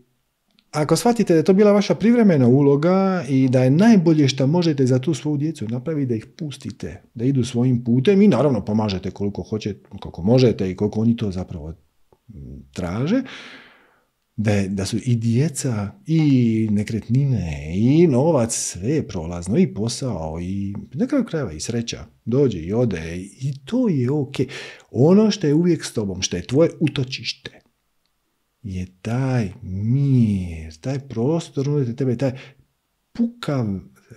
ako shvatite da je to bila vaša privremena uloga i da je najbolje što možete za tu svoju djecu napraviti da ih pustite, da idu svojim putem i naravno pomažete koliko hoćete, koliko možete i koliko oni to zapravo mm, traže, da, da su i djeca, i nekretnine, i novac, sve je prolazno, i posao, i na kraju krajeva i sreća, dođe i ode, i to je ok. Ono što je uvijek s tobom, što je tvoje utočište, je taj mir, taj prostor unutar tebe, taj pukav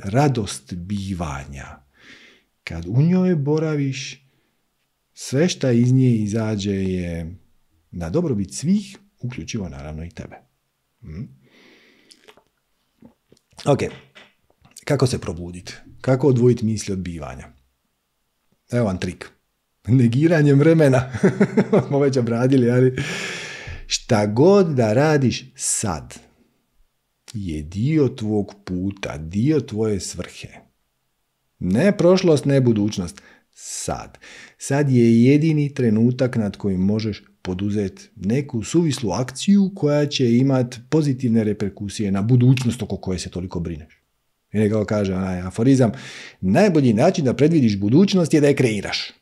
radost bivanja. Kad u njoj boraviš, sve šta iz nje izađe je na dobrobit svih, uključivo naravno i tebe. Hm? Ok, kako se probuditi? Kako odvojiti misli od bivanja? Evo vam trik. Negiranjem vremena. Smo već obradili, ali Šta god da radiš sad je dio tvog puta, dio tvoje svrhe. Ne prošlost, ne budućnost. Sad. Sad je jedini trenutak nad kojim možeš poduzeti neku suvislu akciju koja će imati pozitivne reperkusije na budućnost oko koje se toliko brineš. I kao kaže onaj aforizam, najbolji način da predvidiš budućnost je da je kreiraš.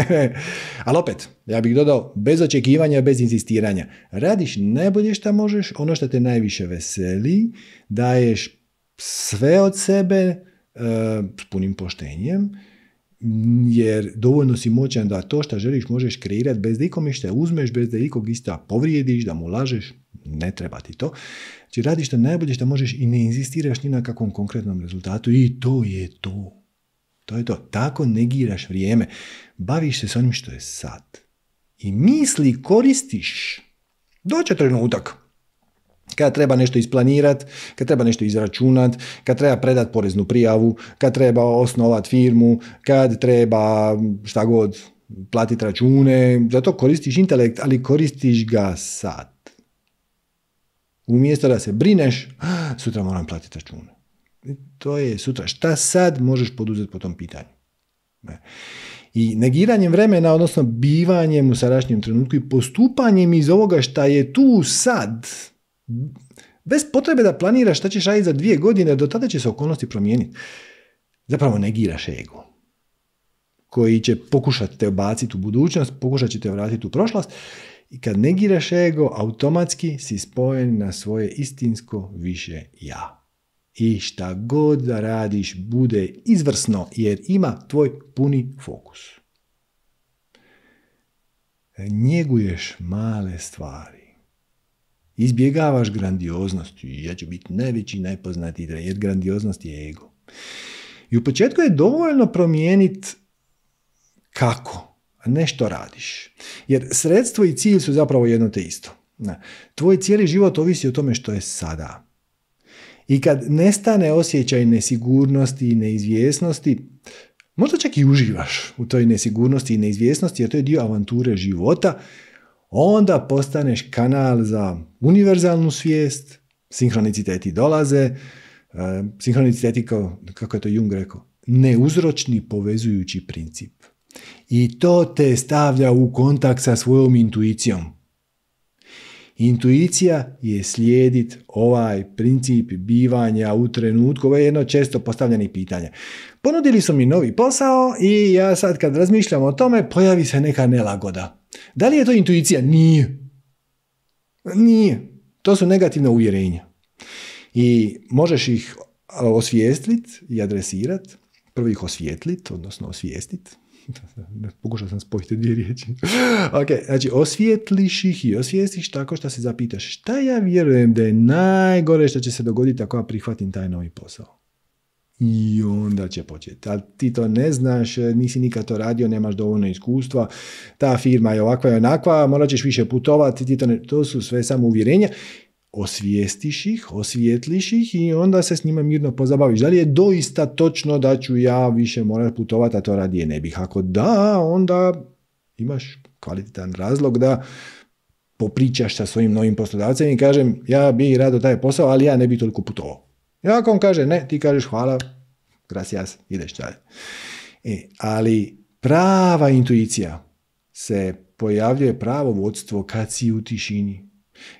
Ali opet, ja bih dodao, bez očekivanja, bez insistiranja. Radiš najbolje što možeš, ono što te najviše veseli, daješ sve od sebe e, s punim poštenjem, jer dovoljno si moćan da to što želiš možeš kreirati bez da ikom išta uzmeš, bez da ikog ista povrijediš, da mu lažeš, ne treba ti to. Znači radiš to najbolje što možeš i ne inzistiraš ni na kakvom konkretnom rezultatu i to je to. To je to. Tako negiraš vrijeme. Baviš se s onim što je sad. I misli koristiš. Doće trenutak. Kad treba nešto isplanirat. kad treba nešto izračunat, kad treba predat poreznu prijavu, kad treba osnovat firmu, kad treba šta god platiti račune. Zato koristiš intelekt, ali koristiš ga sad. Umjesto da se brineš, sutra moram platiti račune. To je sutra. Šta sad možeš poduzeti po tom pitanju? I negiranjem vremena, odnosno bivanjem u sadašnjem trenutku i postupanjem iz ovoga šta je tu sad, bez potrebe da planiraš šta ćeš raditi za dvije godine, do tada će se okolnosti promijeniti. Zapravo negiraš ego koji će pokušati te baciti u budućnost, pokušat će te vratiti u prošlost i kad negiraš ego, automatski si spojen na svoje istinsko više ja i šta god da radiš bude izvrsno jer ima tvoj puni fokus. Njeguješ male stvari. Izbjegavaš grandioznost. Ja ću biti najveći, najpoznatiji, jer grandioznost je ego. I u početku je dovoljno promijeniti kako, nešto radiš. Jer sredstvo i cilj su zapravo jedno te isto. Tvoj cijeli život ovisi o tome što je sada. I kad nestane osjećaj nesigurnosti i neizvjesnosti, možda čak i uživaš u toj nesigurnosti i neizvjesnosti, jer to je dio avanture života, onda postaneš kanal za univerzalnu svijest, sinhroniciteti dolaze, e, sinhroniciteti kao, kako je to Jung rekao, neuzročni povezujući princip. I to te stavlja u kontakt sa svojom intuicijom, Intuicija je slijedit ovaj princip bivanja u trenutku. Ovo je jedno često postavljeni pitanje. Ponudili su mi novi posao i ja sad kad razmišljam o tome pojavi se neka nelagoda. Da li je to intuicija? Nije. Nije. To su negativna uvjerenja. I možeš ih osvijestliti i adresirati, prvo ih osvijetliti, odnosno osvijestit, pokušao sam spojiti dvije riječi. ok, znači osvijetliš ih i osvijestiš tako što se zapitaš šta ja vjerujem da je najgore što će se dogoditi ako ja prihvatim taj novi posao. I onda će početi. Ali ti to ne znaš, nisi nikad to radio, nemaš dovoljno iskustva, ta firma je ovakva i onakva, morat ćeš više putovati, ti to, ne... to su sve samo uvjerenja osvijestiš ih, osvijetliš ih i onda se s njima mirno pozabaviš. Da li je doista točno da ću ja više morati putovati, a to radije ne bih? Ako da, onda imaš kvalitetan razlog da popričaš sa svojim novim poslodavcem i kažem ja bi rado taj posao, ali ja ne bi toliko putovao. I ako on kaže ne, ti kažeš hvala, gracias, ideš dalje. E, ali prava intuicija se pojavljuje pravo vodstvo kad si u tišini.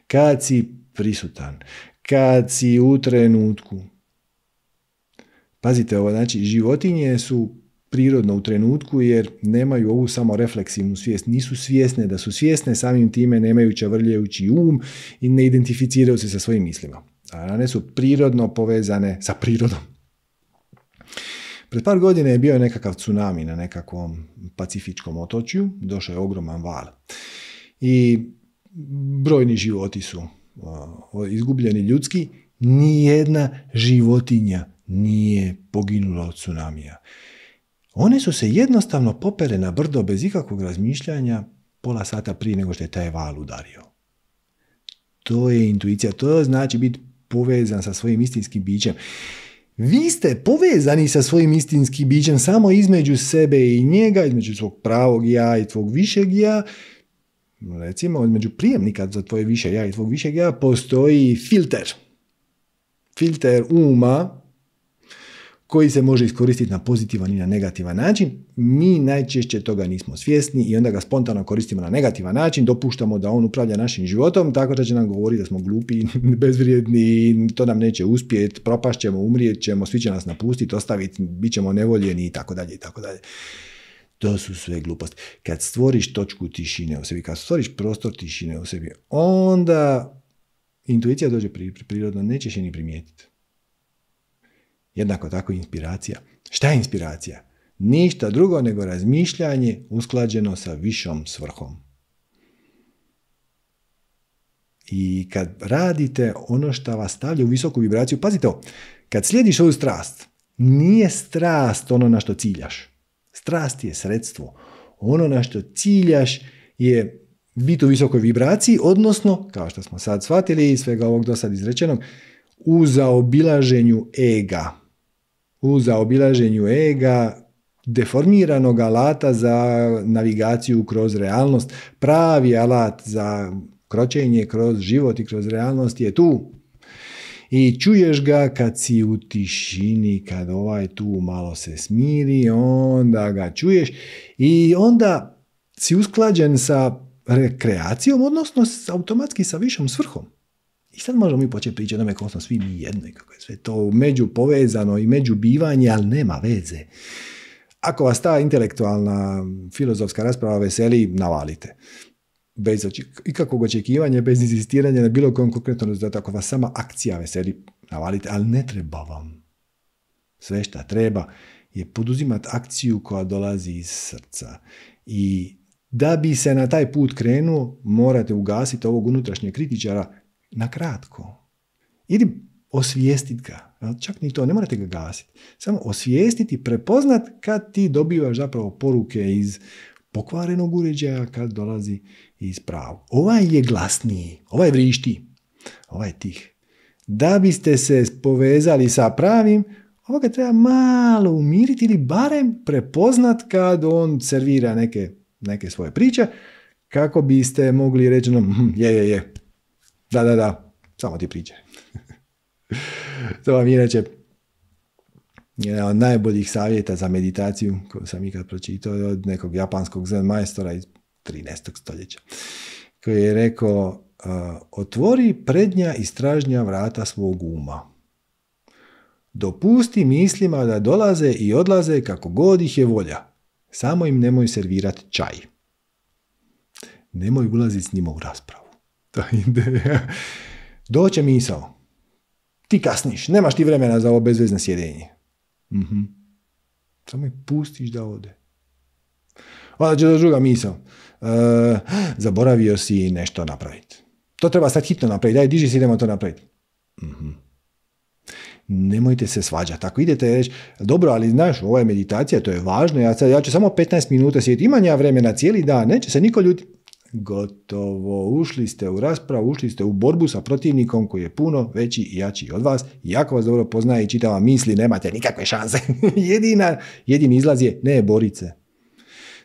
Kad si prisutan. Kad si u trenutku. Pazite ovo, znači životinje su prirodno u trenutku jer nemaju ovu samo refleksivnu svijest, nisu svjesne da su svjesne, samim time nemaju čavrljajući um i ne identificiraju se sa svojim mislima. A one su prirodno povezane sa prirodom. Pred par godina je bio nekakav tsunami na nekakvom pacifičkom otočju, došao je ogroman val. I brojni životi su izgubljeni ljudski, nijedna životinja nije poginula od tsunamija. One su se jednostavno popere na brdo bez ikakvog razmišljanja pola sata prije nego što je taj val udario. To je intuicija, to znači biti povezan sa svojim istinskim bićem. Vi ste povezani sa svojim istinskim bićem samo između sebe i njega, između svog pravog ja i tvog višeg ja, recimo, među prijemnika za tvoje više ja i tvog višeg ja postoji filter. Filter uma koji se može iskoristiti na pozitivan i na negativan način. Mi najčešće toga nismo svjesni i onda ga spontano koristimo na negativan način, dopuštamo da on upravlja našim životom, tako da će nam govoriti da smo glupi, bezvrijedni, to nam neće uspjeti, propašćemo, umrijet ćemo, svi će nas napustiti, ostaviti, bit ćemo nevoljeni i tako dalje i tako dalje. To su sve gluposti. Kad stvoriš točku tišine u sebi, kad stvoriš prostor tišine u sebi, onda intuicija dođe prirodno, nećeš je ni primijetiti. Jednako tako inspiracija. Šta je inspiracija? Ništa drugo nego razmišljanje usklađeno sa višom svrhom. I kad radite ono što vas stavlja u visoku vibraciju, pazite, kad slijediš ovu strast, nije strast ono na što ciljaš. Strast je sredstvo. Ono na što ciljaš je biti u visokoj vibraciji, odnosno, kao što smo sad shvatili i svega ovog do sad izrečenog, u zaobilaženju ega. U zaobilaženju ega, deformiranog alata za navigaciju kroz realnost. Pravi alat za kročenje kroz život i kroz realnost je tu i čuješ ga kad si u tišini, kad ovaj tu malo se smiri, onda ga čuješ i onda si usklađen sa rekreacijom, odnosno automatski sa višom svrhom. I sad možemo mi početi pričati o tome kako smo svi mi jedni, kako je sve to među povezano i među bivanje, ali nema veze. Ako vas ta intelektualna filozofska rasprava veseli, navalite bez ikakvog očekivanja, bez inzistiranja na bilo kojem konkretnom rezultatu. Ako vas sama akcija veseli, navalite, ali ne treba vam. Sve što treba je poduzimati akciju koja dolazi iz srca. I da bi se na taj put krenuo, morate ugasiti ovog unutrašnjeg kritičara na kratko. Ili osvijestiti ga. Čak ni to, ne morate ga gasiti. Samo osvijestiti, prepoznat kad ti dobivaš zapravo poruke iz pokvarenog uređaja, kad dolazi i spravu. Ovaj je glasniji, ovaj vrišti, ovaj tih. Da biste se povezali sa pravim, ovoga treba malo umiriti ili barem prepoznat kad on servira neke, neke svoje priče, kako biste mogli reći, no, hm, je, je, je, da, da, da, samo ti priče. to vam inače jedan od najboljih savjeta za meditaciju koju sam ikad pročitao od nekog japanskog zen majstora iz 13. stoljeća, koji je rekao otvori prednja i stražnja vrata svog uma. Dopusti mislima da dolaze i odlaze kako god ih je volja. Samo im nemoj servirati čaj. Nemoj ulaziti s njima u raspravu. Doće misao. Ti kasniš, nemaš ti vremena za ovo bezvezno sjedenje. mm Samo ih pustiš da ode. Onda će do druga misao. Eh, zaboravio si nešto napraviti. To treba sad hitno napraviti, daj diži se idemo to napraviti. Mhm. Nemojte se svađati. Ako idete reći, dobro, ali znaš, ovo je meditacija, to je važno, ja, sad, ja ću samo 15 minuta sjediti, imam ja vremena cijeli dan, neće se niko ljudi. Gotovo, ušli ste u raspravu, ušli ste u borbu sa protivnikom koji je puno veći i jači od vas, jako vas dobro poznaje i čitava misli, nemate nikakve šanse. Jedina, jedini izlaz je ne borit se.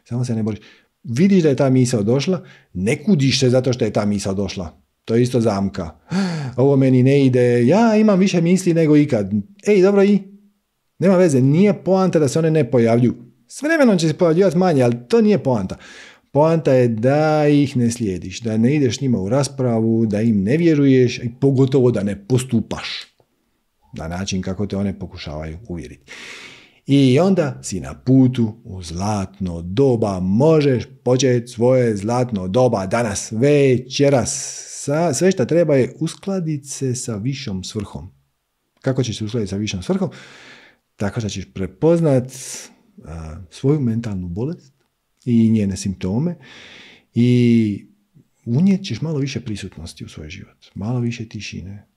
Samo se ne boriš vidiš da je ta misao došla, ne kudiš se zato što je ta misao došla. To je isto zamka. Ovo meni ne ide, ja imam više misli nego ikad. Ej, dobro i? Nema veze, nije poanta da se one ne pojavljuju. S vremenom će se pojavljivati manje, ali to nije poanta. Poanta je da ih ne slijediš, da ne ideš njima u raspravu, da im ne vjeruješ i pogotovo da ne postupaš na način kako te one pokušavaju uvjeriti. I onda si na putu u zlatno doba. Možeš početi svoje zlatno doba danas, večeras. Sa, sve što treba je uskladiti se sa višom svrhom. Kako ćeš se uskladiti sa višom svrhom? Tako da ćeš prepoznat svoju mentalnu bolest i njene simptome i unijet ćeš malo više prisutnosti u svoj život. Malo više tišine.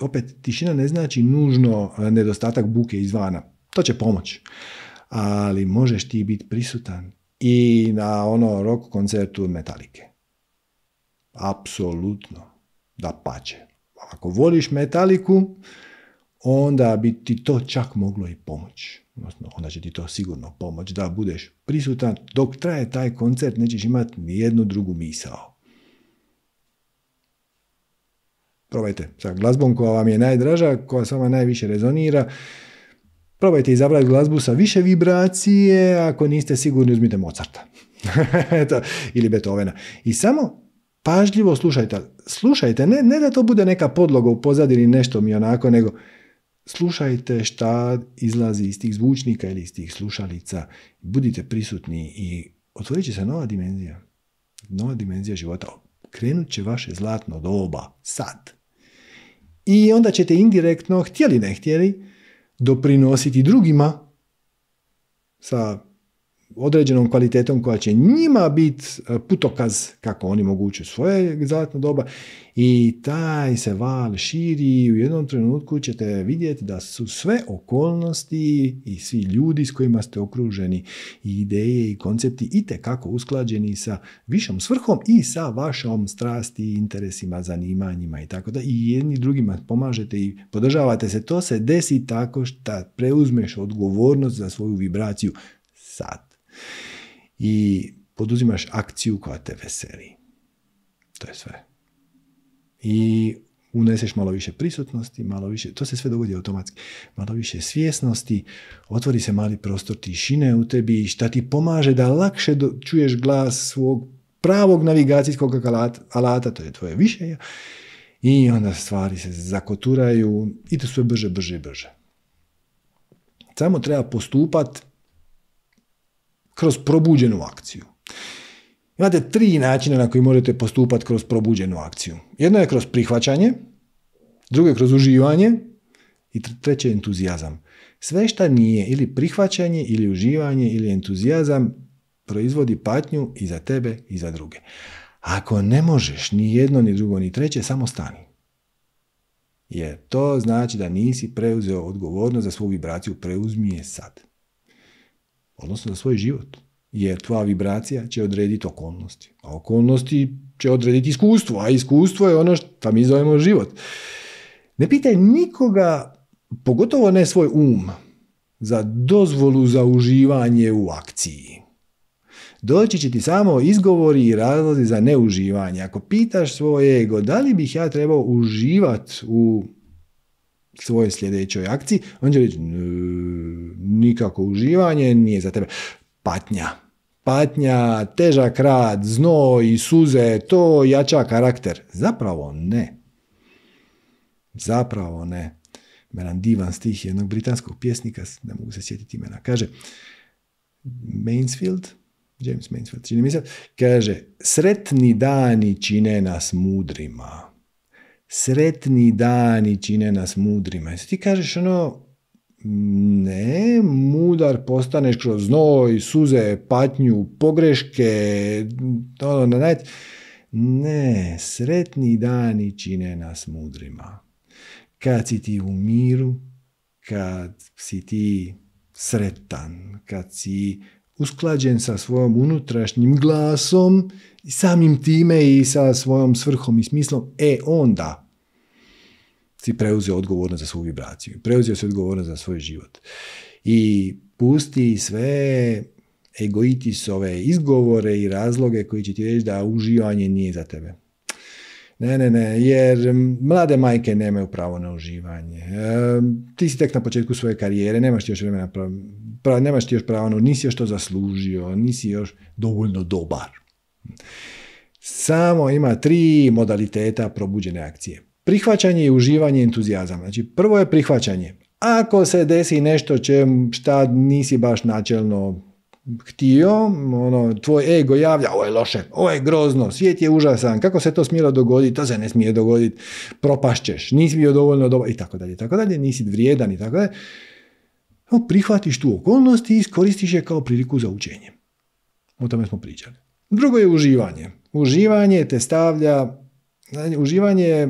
Opet, tišina ne znači nužno nedostatak buke izvana to će pomoć. Ali možeš ti biti prisutan i na ono rock koncertu Metalike. Apsolutno. Da pače. Ako voliš Metaliku, onda bi ti to čak moglo i pomoć. Odnosno, onda će ti to sigurno pomoći da budeš prisutan. Dok traje taj koncert nećeš imati ni jednu drugu misao. Probajte sa glazbom koja vam je najdraža, koja s vama najviše rezonira Probajte izabrati glazbu sa više vibracije, ako niste sigurni uzmite Mozarta. ili Beethovena. I samo pažljivo slušajte. Slušajte, ne, ne da to bude neka podloga u pozadini nešto mi onako, nego slušajte šta izlazi iz tih zvučnika ili iz tih slušalica. Budite prisutni i otvorit će se nova dimenzija. Nova dimenzija života. Krenut će vaše zlatno doba. Sad. I onda ćete indirektno, htjeli ne htjeli, doprinositi drugima sa određenom kvalitetom koja će njima biti e, putokaz kako oni moguću svoje zlatno doba i taj se val širi i u jednom trenutku ćete vidjeti da su sve okolnosti i svi ljudi s kojima ste okruženi i ideje i koncepti itekako usklađeni sa višom svrhom i sa vašom strasti, interesima, zanimanjima i tako da i jedni drugima pomažete i podržavate se. To se desi tako što preuzmeš odgovornost za svoju vibraciju sad i poduzimaš akciju koja te veseli. To je sve. I uneseš malo više prisutnosti, malo više, to se sve dogodi automatski, malo više svjesnosti, otvori se mali prostor tišine u tebi, šta ti pomaže da lakše čuješ glas svog pravog navigacijskog alata, to je tvoje više, i onda stvari se zakoturaju i to sve brže, brže, brže. Samo treba postupat kroz probuđenu akciju. Imate tri načina na koji možete postupati kroz probuđenu akciju. Jedno je kroz prihvaćanje, drugo je kroz uživanje i treće je entuzijazam. Sve što nije ili prihvaćanje ili uživanje ili entuzijazam proizvodi patnju i za tebe i za druge. Ako ne možeš ni jedno, ni drugo, ni treće, samo stani. Jer to znači da nisi preuzeo odgovornost za svu vibraciju, preuzmi je sad odnosno za svoj život. Jer tvoja vibracija će odrediti okolnosti. A okolnosti će odrediti iskustvo, a iskustvo je ono što mi zovemo život. Ne pitaj nikoga, pogotovo ne svoj um, za dozvolu za uživanje u akciji. Doći će ti samo izgovori i razlozi za neuživanje. Ako pitaš svoj ego da li bih ja trebao uživati u svojoj sljedećoj akciji, on će reći nikako uživanje nije za tebe. Patnja. Patnja, težak rad, zno i suze, to jača karakter. Zapravo ne. Zapravo ne. Meran divan stih jednog britanskog pjesnika, ne mogu se sjetiti imena. Kaže, Mainsfield, James Mainsfield, čini mi se, kaže, sretni dani čine nas mudrima sretni dani čine nas mudrima. ti kažeš ono, ne, mudar postaneš kroz znoj, suze, patnju, pogreške, ono, ne, Ne, sretni dani čine nas mudrima. Kad si ti u miru, kad si ti sretan, kad si usklađen sa svojom unutrašnjim glasom i samim time i sa svojom svrhom i smislom, e onda si preuzeo odgovornost za svoju vibraciju, preuzeo si odgovornost za svoj život. I pusti sve egoitisove izgovore i razloge koji će ti reći da uživanje nije za tebe. Ne, ne, ne, jer mlade majke nemaju pravo na uživanje. E, ti si tek na početku svoje karijere, nemaš ti još vremena, nemaš ti još pravo, ono, nisi još to zaslužio, nisi još dovoljno dobar. Samo ima tri modaliteta probuđene akcije prihvaćanje i uživanje entuzijazama. Znači, prvo je prihvaćanje. Ako se desi nešto čem šta nisi baš načelno htio, ono, tvoj ego javlja, ovo je loše, ovo je grozno, svijet je užasan, kako se to smjelo dogoditi, to se ne smije dogoditi, propašćeš, nisi bio dovoljno dobar, i tako dalje, tako dalje, nisi vrijedan, i tako dalje. Prihvatiš tu okolnost i iskoristiš je kao priliku za učenje. O tome smo pričali. Drugo je uživanje. Uživanje te stavlja, znači, uživanje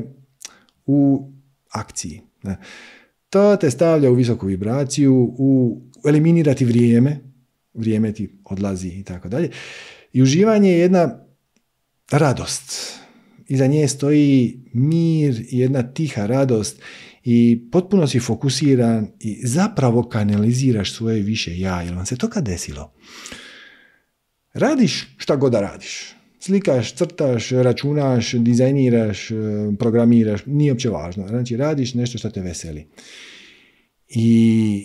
u akciji. To te stavlja u visoku vibraciju, u eliminirati vrijeme, vrijeme ti odlazi i tako dalje. I uživanje je jedna radost. Iza nje stoji mir i jedna tiha radost i potpuno si fokusiran i zapravo kanaliziraš svoje više ja. Jel vam se to kad desilo? Radiš šta god da radiš. Slikaš, crtaš, računaš, dizajniraš, e, programiraš, nije uopće važno. Znači, radiš nešto što te veseli. I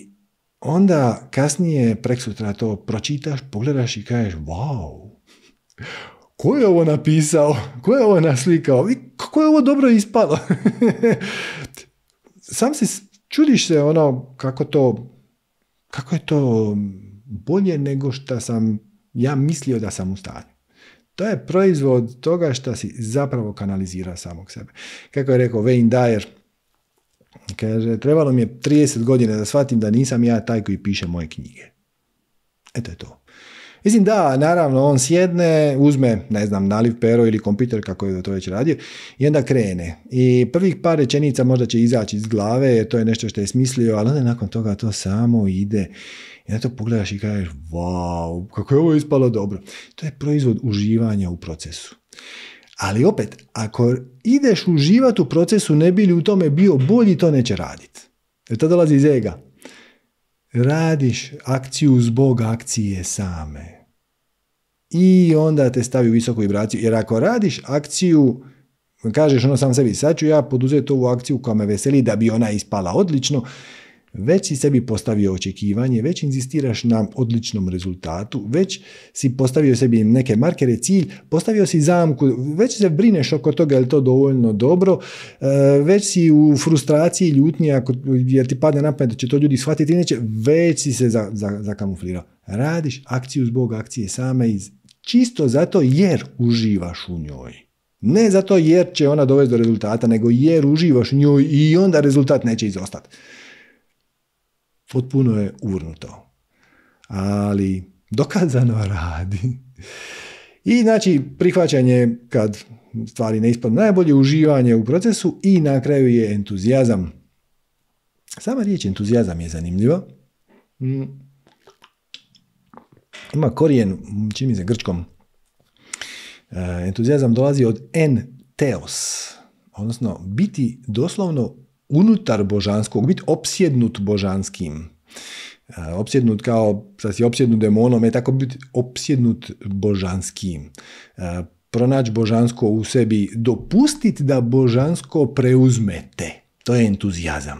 onda kasnije, preksutra to pročitaš, pogledaš i kažeš, wow, ko je ovo napisao, ko je ovo naslikao, i kako je ovo dobro ispalo. Sam se čudiš se ono kako to, kako je to bolje nego što sam ja mislio da sam u to je proizvod toga što si zapravo kanalizira samog sebe. Kako je rekao Wayne Dyer, kaže, trebalo mi je 30 godina da shvatim da nisam ja taj koji piše moje knjige. Eto je to. Mislim da, naravno, on sjedne, uzme, ne znam, naliv pero ili kompjuter kako je to već radio i onda krene. I prvih par rečenica možda će izaći iz glave jer to je nešto što je smislio, ali onda nakon toga to samo ide i to pogledaš i kažeš, wow, kako je ovo ispalo dobro. To je proizvod uživanja u procesu. Ali opet, ako ideš uživati u procesu, ne bi li u tome bio bolji, to neće raditi. Jer to dolazi iz ega. Radiš akciju zbog akcije same. I onda te stavi u visoku vibraciju. Jer ako radiš akciju, kažeš ono sam sebi, sad ću ja poduzeti ovu akciju koja me veseli da bi ona ispala odlično, već si sebi postavio očekivanje, već inzistiraš na odličnom rezultatu, već si postavio sebi neke markere, cilj, postavio si zamku, već se brineš oko toga je li to dovoljno dobro, e, već si u frustraciji ljutnji jer ti padne na da će to ljudi shvatiti, neće, već si se zakamuflirao. Radiš akciju zbog akcije same iz čisto zato jer uživaš u njoj. Ne zato jer će ona dovesti do rezultata, nego jer uživaš u njoj i onda rezultat neće izostati potpuno je urnuto. Ali dokazano radi. I znači prihvaćanje kad stvari ne ispadnu najbolje, uživanje u procesu i na kraju je entuzijazam. Sama riječ entuzijazam je zanimljiva. Mm. Ima korijen, čini se grčkom, e, entuzijazam dolazi od en teos, odnosno biti doslovno unutar božanskog, biti opsjednut božanskim. E, opsjednut kao, sad si opsjednut demonom, je tako biti opsjednut božanskim. E, Pronaći božansko u sebi, dopustiti da božansko preuzmete. To je entuzijazam.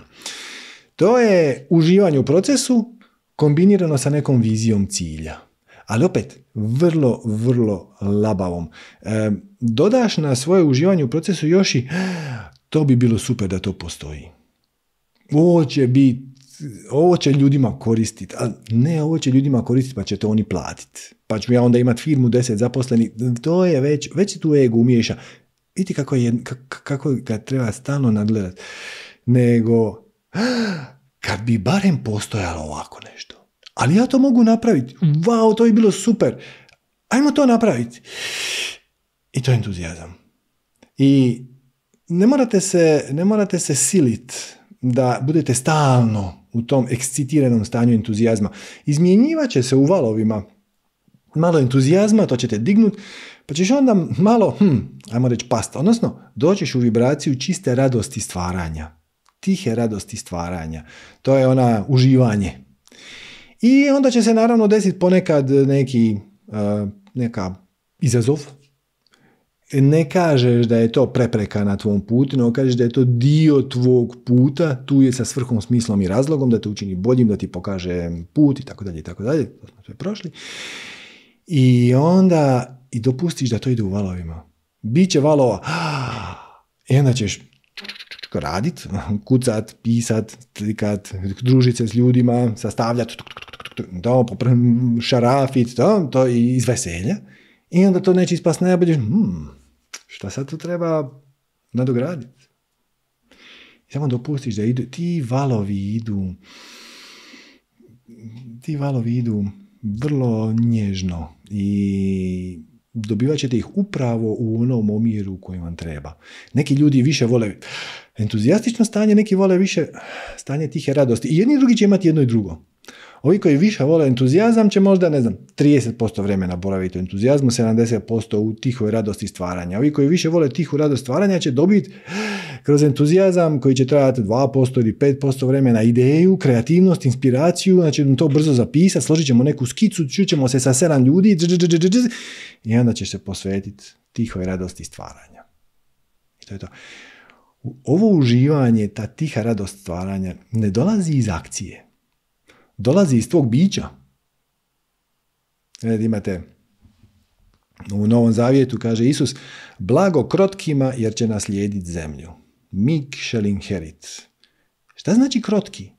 To je uživanje u procesu kombinirano sa nekom vizijom cilja. Ali opet, vrlo, vrlo labavom. E, dodaš na svoje uživanje u procesu još i to bi bilo super da to postoji. Ovo će biti, ovo će ljudima koristiti, ali ne, ovo će ljudima koristiti pa će to oni platiti. Pa ću ja onda imati firmu, deset zaposlenih, to je već, već tu ego umiješa. Vidite kako, je, kako ga treba stalno nadgledat. Nego, kad bi barem postojalo ovako nešto. Ali ja to mogu napraviti. Vau, to bi bilo super. Ajmo to napraviti. I to je entuzijazam. I ne morate se, ne morate se silit da budete stalno u tom ekscitiranom stanju entuzijazma. Izmjenjivat će se u valovima malo entuzijazma, to ćete dignut, pa ćeš onda malo, hm, ajmo reći pasta, odnosno doćeš u vibraciju čiste radosti stvaranja, tihe radosti stvaranja. To je ona uživanje. I onda će se naravno desiti ponekad neki, eh, neka izazov, ne kažeš da je to prepreka na tvom putu, no kažeš da je to dio tvog puta, tu je sa svrhom, smislom i razlogom, da te učini boljim, da ti pokaže put i tako dalje i tako dalje, to smo sve prošli. I onda i dopustiš da to ide u valovima. Biće valova, i onda ćeš radit, kucat, pisat, slikat, družit se s ljudima, sastavljat, ono šarafit, ono, to, to iz veselja. I onda to neće ispast najbolje, hmm. Šta sad tu treba nadograditi? Samo dopustiš da idu, ti valovi idu, ti valovi idu vrlo nježno i dobivat ćete ih upravo u onom omjeru koji vam treba. Neki ljudi više vole entuzijastično stanje, neki vole više stanje tihe radosti. I jedni i drugi će imati jedno i drugo. Ovi koji više vole entuzijazam će možda, ne znam, 30% vremena boraviti u entuzijazmu, 70% u tihoj radosti stvaranja. Ovi koji više vole tihu radost stvaranja će dobiti kroz entuzijazam koji će trajati 2% ili 5% vremena ideju, kreativnost, inspiraciju, znači to brzo zapisati, složit ćemo neku skicu, čućemo se sa sedam ljudi i onda ćeš se posvetiti tihoj radosti stvaranja. I je to. Ovo uživanje, ta tiha radost stvaranja ne dolazi iz akcije dolazi iz tvog bića. Gledajte, imate u Novom Zavijetu kaže Isus, blago krotkima jer će naslijediti zemlju. Mik shall inherit. Šta znači krotki?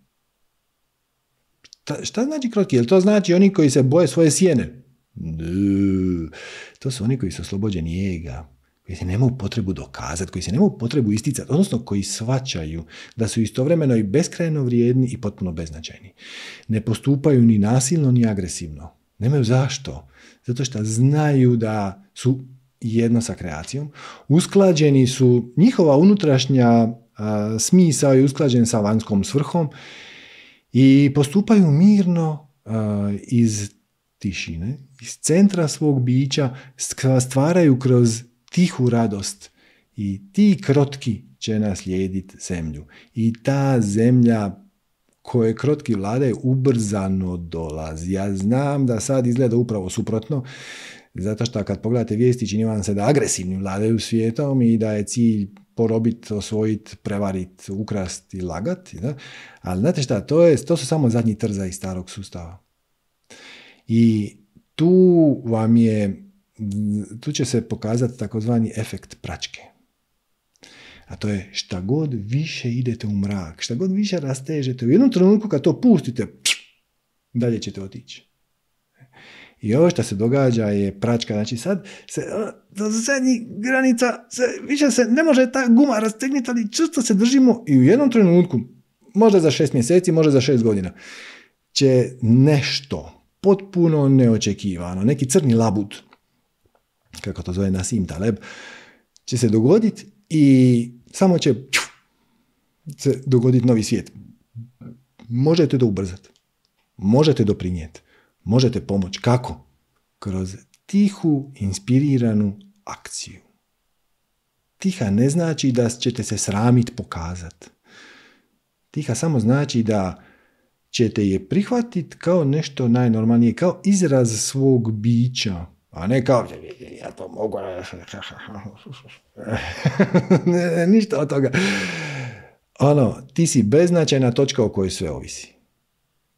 Šta, znači krotki? Jel to znači oni koji se boje svoje sjene? To su oni koji su oslobođeni jega koji se nemaju potrebu dokazati, koji se nemaju potrebu isticati, odnosno koji svačaju da su istovremeno i beskrajno vrijedni i potpuno beznačajni. Ne postupaju ni nasilno ni agresivno. Nemaju zašto. Zato što znaju da su jedno sa kreacijom. Usklađeni su, njihova unutrašnja smisao je usklađen sa vanjskom svrhom i postupaju mirno iz tišine, iz centra svog bića, stvaraju kroz tihu radost i ti krotki će naslijediti zemlju. I ta zemlja koje krotki vlade ubrzano dolazi. Ja znam da sad izgleda upravo suprotno, zato što kad pogledate vijesti čini vam se da agresivni vladaju svijetom i da je cilj porobiti, osvojiti, prevariti, ukrasti, lagati. Da? Ali znate šta, to, je, to su samo zadnji trza iz starog sustava. I tu vam je tu će se pokazati takozvani efekt pračke. A to je šta god više idete u mrak, šta god više rastežete, u jednom trenutku kad to pustite, dalje ćete otići. I ovo što se događa je pračka, znači sad se, do ono, zadnjih granica, se, više se ne može ta guma rastegnuti, ali čusto se držimo i u jednom trenutku, možda za šest mjeseci, možda za šest godina, će nešto potpuno neočekivano, neki crni labud, kako to zove Nasim Taleb, će se dogoditi i samo će se dogoditi novi svijet. Možete to ubrzati. Možete doprinijeti. Možete pomoći. Kako? Kroz tihu, inspiriranu akciju. Tiha ne znači da ćete se sramit pokazat. Tiha samo znači da ćete je prihvatiti kao nešto najnormalnije, kao izraz svog bića, a ne kao, ja to mogu, ništa od toga. Ono, ti si beznačajna točka o kojoj sve ovisi.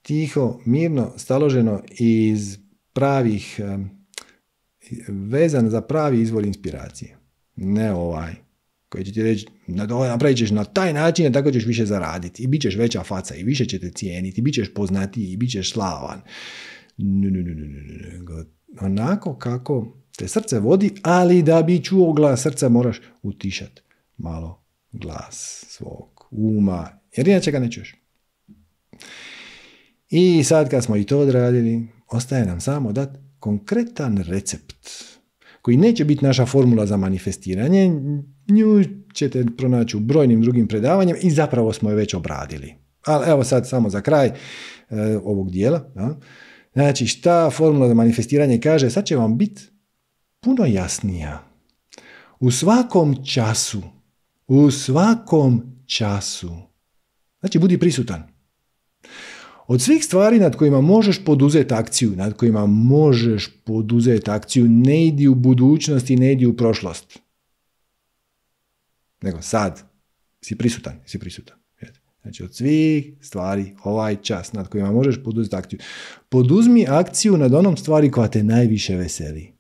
Tiho, mirno, staloženo iz pravih, vezan za pravi izvor inspiracije. Ne ovaj, koji će ti reći, napravit ćeš na taj način, tako ćeš više zaraditi. I bit ćeš veća faca, i više će te cijeniti, i bit ćeš poznatiji, i bit ćeš slavan. Ne, onako kako te srce vodi, ali da bi čuo glas srca moraš utišati malo glas svog uma, jer inače ga ne čuješ. I sad kad smo i to odradili, ostaje nam samo dat konkretan recept koji neće biti naša formula za manifestiranje, nju ćete pronaći u brojnim drugim predavanjem i zapravo smo je već obradili. Ali evo sad samo za kraj e, ovog dijela. Da? Znači šta formula za manifestiranje kaže, sad će vam biti puno jasnija. U svakom času, u svakom času. Znači budi prisutan. Od svih stvari nad kojima možeš poduzeti akciju, nad kojima možeš poduzeti akciju, ne idi u budućnost i ne idi u prošlost. Nego sad si prisutan, si prisutan. Znači od svih stvari ovaj čas nad kojima možeš poduzeti akciju. Poduzmi akciju nad onom stvari koja te najviše veseli.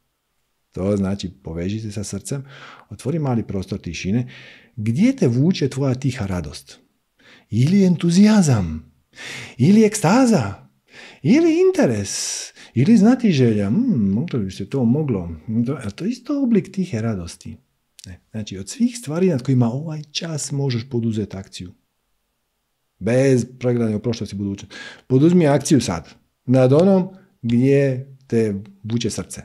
To znači poveži se sa srcem, otvori mali prostor tišine. Gdje te vuče tvoja tiha radost? Ili entuzijazam? Ili ekstaza? Ili interes? Ili znati želja? Hmm, bi se to moglo. A to je isto oblik tihe radosti. E, znači, od svih stvari nad kojima ovaj čas možeš poduzeti akciju. Bez pregledanja u prošlosti i budućnosti. Poduzmi akciju sad. Nad onom gdje te vuče srce.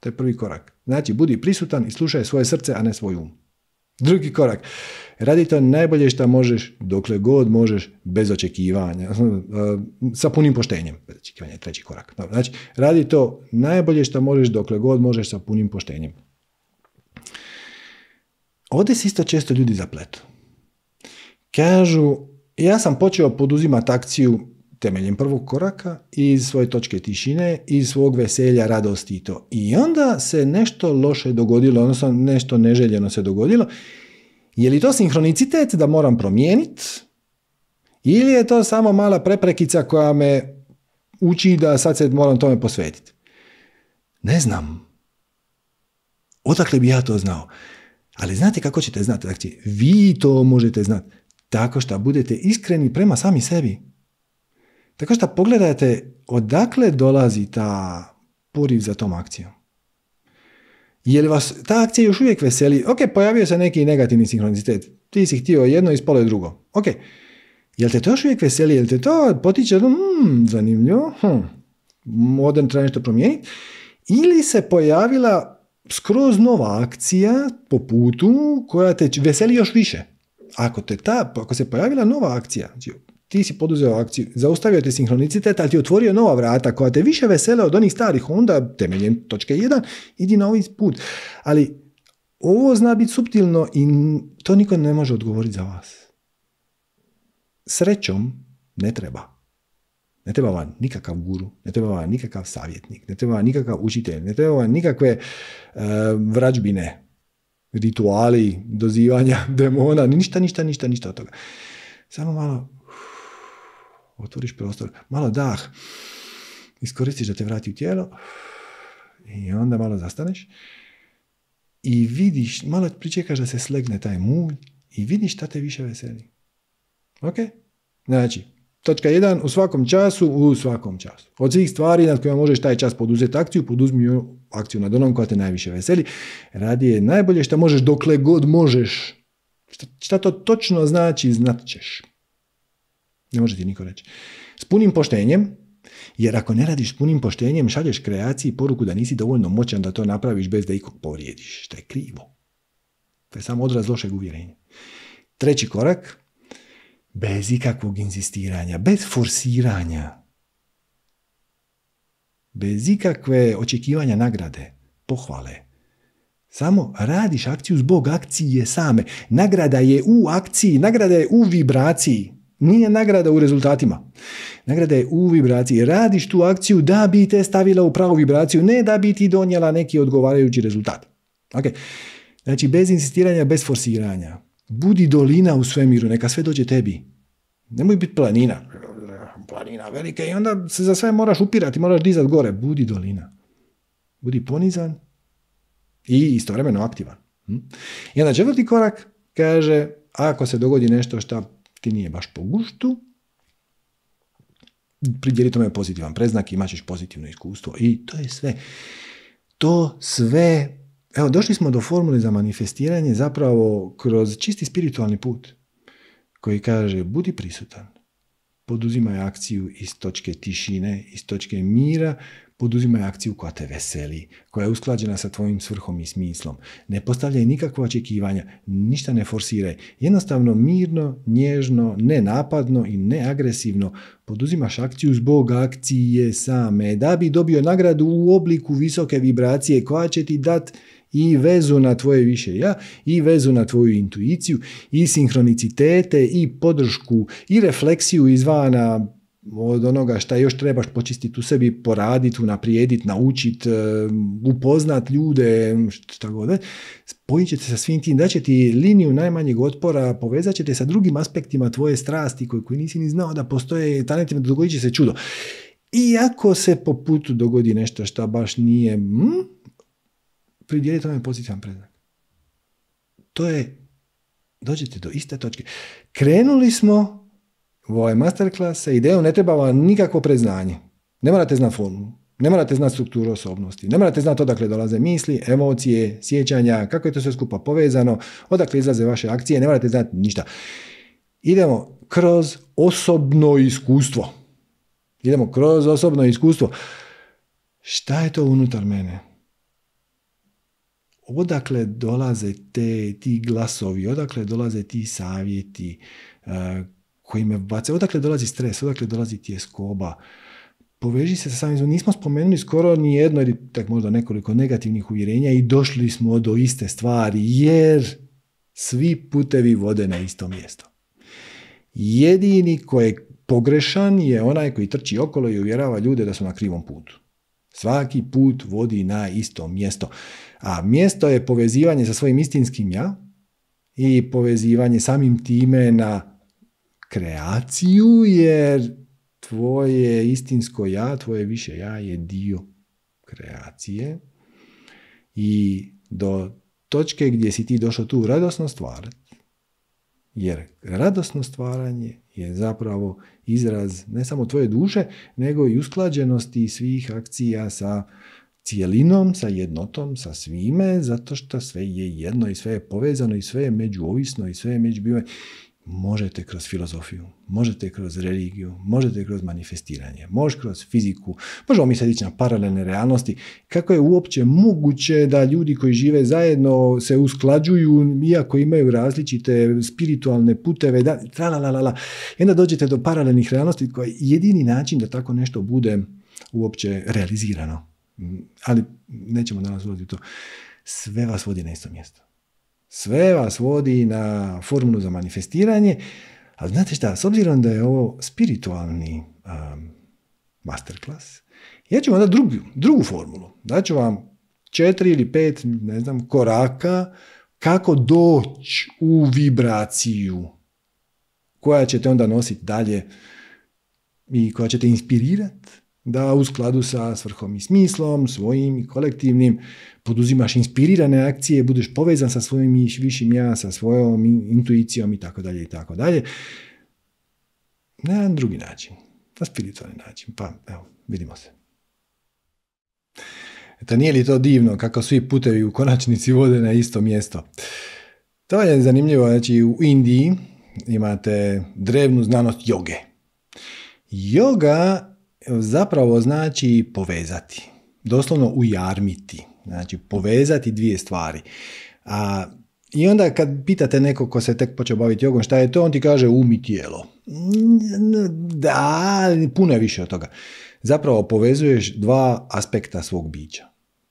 To je prvi korak. Znači, budi prisutan i slušaj svoje srce, a ne svoj um. Drugi korak. Radi to najbolje što možeš, dokle god možeš, bez očekivanja. Sa punim poštenjem. Bez očekivanja je treći korak. Znači, radi to najbolje što možeš, dokle god možeš, sa punim poštenjem. Ovdje se isto često ljudi zapletu. Kažu, ja sam počeo poduzimati akciju temeljem prvog koraka iz svoje točke tišine, iz svog veselja, radosti i to. I onda se nešto loše dogodilo, odnosno nešto neželjeno se dogodilo. Je li to sinhronicitet da moram promijeniti? Ili je to samo mala preprekica koja me uči da sad se moram tome posvetiti? Ne znam. Odakle bi ja to znao? Ali znate kako ćete znati? Dakle, vi to možete znati. Tako što budete iskreni prema sami sebi. Tako što pogledajte odakle dolazi ta poriv za tom akcijom. Je li vas ta akcija još uvijek veseli? Ok, pojavio se neki negativni sinhronicitet. Ti si htio jedno, ispalo je drugo. Ok, jel te to još uvijek veseli? Jel te to potiče? Hmm, zanimljivo. Hm. Modern treba nešto promijeniti. Ili se pojavila skroz nova akcija po putu koja te veseli još više ako, te ta, ako se pojavila nova akcija, znači, ti si poduzeo akciju, zaustavio te sinhronicitet, ali ti otvorio nova vrata koja te više vesele od onih starih, onda temeljem točke 1 idi na ovaj put. Ali ovo zna biti subtilno i to niko ne može odgovoriti za vas. Srećom ne treba. Ne treba vam nikakav guru, ne treba vam nikakav savjetnik, ne treba vam nikakav učitelj, ne treba vam nikakve uh, vrađbine rituali dozivanja demona, ništa, ništa, ništa, ništa od toga. Samo malo otvoriš prostor, malo dah, iskoristiš da te vrati u tijelo i onda malo zastaneš i vidiš, malo pričekaš da se slegne taj mulj i vidiš šta te više veseli. Ok? Znači, Točka jedan, U svakom času, u svakom času. Od svih stvari nad kojima možeš taj čas poduzeti akciju, poduzmi akciju nad onom koja te najviše veseli. Radi je najbolje što možeš dokle god možeš. Šta, to točno znači, znat ćeš. Ne može ti niko reći. S punim poštenjem, jer ako ne radiš s punim poštenjem, šalješ kreaciji poruku da nisi dovoljno moćan da to napraviš bez da ikog povrijediš. Što je krivo. To je samo odraz lošeg uvjerenja. Treći korak, bez ikakvog inzistiranja, bez forsiranja, bez ikakve očekivanja nagrade, pohvale. Samo radiš akciju zbog akcije same. Nagrada je u akciji, nagrada je u vibraciji. Nije nagrada u rezultatima. Nagrada je u vibraciji. Radiš tu akciju da bi te stavila u pravu vibraciju, ne da bi ti donijela neki odgovarajući rezultat. Okay. Znači, bez insistiranja, bez forsiranja. Budi dolina u svemiru, neka sve dođe tebi. Nemoj biti planina. Planina velika i onda se za sve moraš upirati, moraš dizati gore. Budi dolina. Budi ponizan i istovremeno aktivan. Hm? I onda četvrti korak kaže, ako se dogodi nešto što ti nije baš po guštu, pridjeli tome pozitivan preznak, imat ćeš pozitivno iskustvo i to je sve. To sve Evo, došli smo do formule za manifestiranje zapravo kroz čisti spiritualni put koji kaže budi prisutan, poduzimaj akciju iz točke tišine, iz točke mira, poduzimaj akciju koja te veseli, koja je usklađena sa tvojim svrhom i smislom. Ne postavljaj nikakva očekivanja, ništa ne forsiraj. Jednostavno mirno, nježno, nenapadno i neagresivno poduzimaš akciju zbog akcije same, da bi dobio nagradu u obliku visoke vibracije koja će ti dati i vezu na tvoje više ja, i vezu na tvoju intuiciju, i sinhronicitete, i podršku, i refleksiju izvana od onoga šta još trebaš počistiti u sebi, poraditi, unaprijediti, naučiti, e, upoznat ljude, što god. Spojit e. ćete sa svim tim, daće ti liniju najmanjeg otpora, povezat ćete sa drugim aspektima tvoje strasti koji nisi ni znao da postoje, talentima dogodit će se čudo. Iako se po putu dogodi nešto šta baš nije pridijeliti ovaj pozitivan predznak. To je, dođete do iste točke. Krenuli smo u ovaj masterclass sa idejom ne treba vam nikakvo preznanje. Ne morate znati formu, Ne morate znati strukturu osobnosti, ne morate znati odakle dolaze misli, emocije, sjećanja, kako je to sve skupa povezano, odakle izlaze vaše akcije, ne morate znati ništa. Idemo kroz osobno iskustvo. Idemo kroz osobno iskustvo. Šta je to unutar mene? odakle dolaze te, ti glasovi, odakle dolaze ti savjeti e, koji me bace, odakle dolazi stres, odakle dolazi tjeskoba. Poveži se sa samim, nismo spomenuli skoro ni jedno ili tak možda nekoliko negativnih uvjerenja i došli smo do iste stvari jer svi putevi vode na isto mjesto. Jedini koji je pogrešan je onaj koji trči okolo i uvjerava ljude da su na krivom putu. Svaki put vodi na isto mjesto. A mjesto je povezivanje sa svojim istinskim ja i povezivanje samim time na kreaciju, jer tvoje istinsko ja, tvoje više ja je dio kreacije i do točke gdje si ti došao tu radosno stvarati. Jer radosno stvaranje je zapravo izraz ne samo tvoje duše, nego i usklađenosti svih akcija sa cijelinom, sa jednotom, sa svime, zato što sve je jedno i sve je povezano i sve je međuovisno i sve je međubivanje možete kroz filozofiju, možete kroz religiju, možete kroz manifestiranje, možeš kroz fiziku, možemo mi sad ići na paralelne realnosti. Kako je uopće moguće da ljudi koji žive zajedno se usklađuju, iako imaju različite spiritualne puteve, da, la. I onda dođete do paralelnih realnosti koji je jedini način da tako nešto bude uopće realizirano. Mm, ali nećemo danas ulaziti to. Sve vas vodi na isto mjesto. Sve vas vodi na formulu za manifestiranje, ali znate šta, s obzirom da je ovo spiritualni um, masterclass, ja ću vam drugu, drugu formulu. Daću vam četiri ili pet, ne znam, koraka kako doći u vibraciju koja ćete onda nositi dalje i koja ćete inspirirati da u skladu sa svrhom i smislom, svojim i kolektivnim, poduzimaš inspirirane akcije, budeš povezan sa svojim višim ja, sa svojom intuicijom i tako dalje i tako dalje. Na jedan drugi način, na spiritualni način. Pa, evo, vidimo se. Eto, nije li to divno kako svi putevi u konačnici vode na isto mjesto? To je zanimljivo, znači u Indiji imate drevnu znanost joge. Joga zapravo znači povezati, doslovno ujarmiti, znači povezati dvije stvari. A, I onda kad pitate nekog ko se tek počeo baviti jogom šta je to, on ti kaže umi tijelo. Da, puno je više od toga. Zapravo povezuješ dva aspekta svog bića.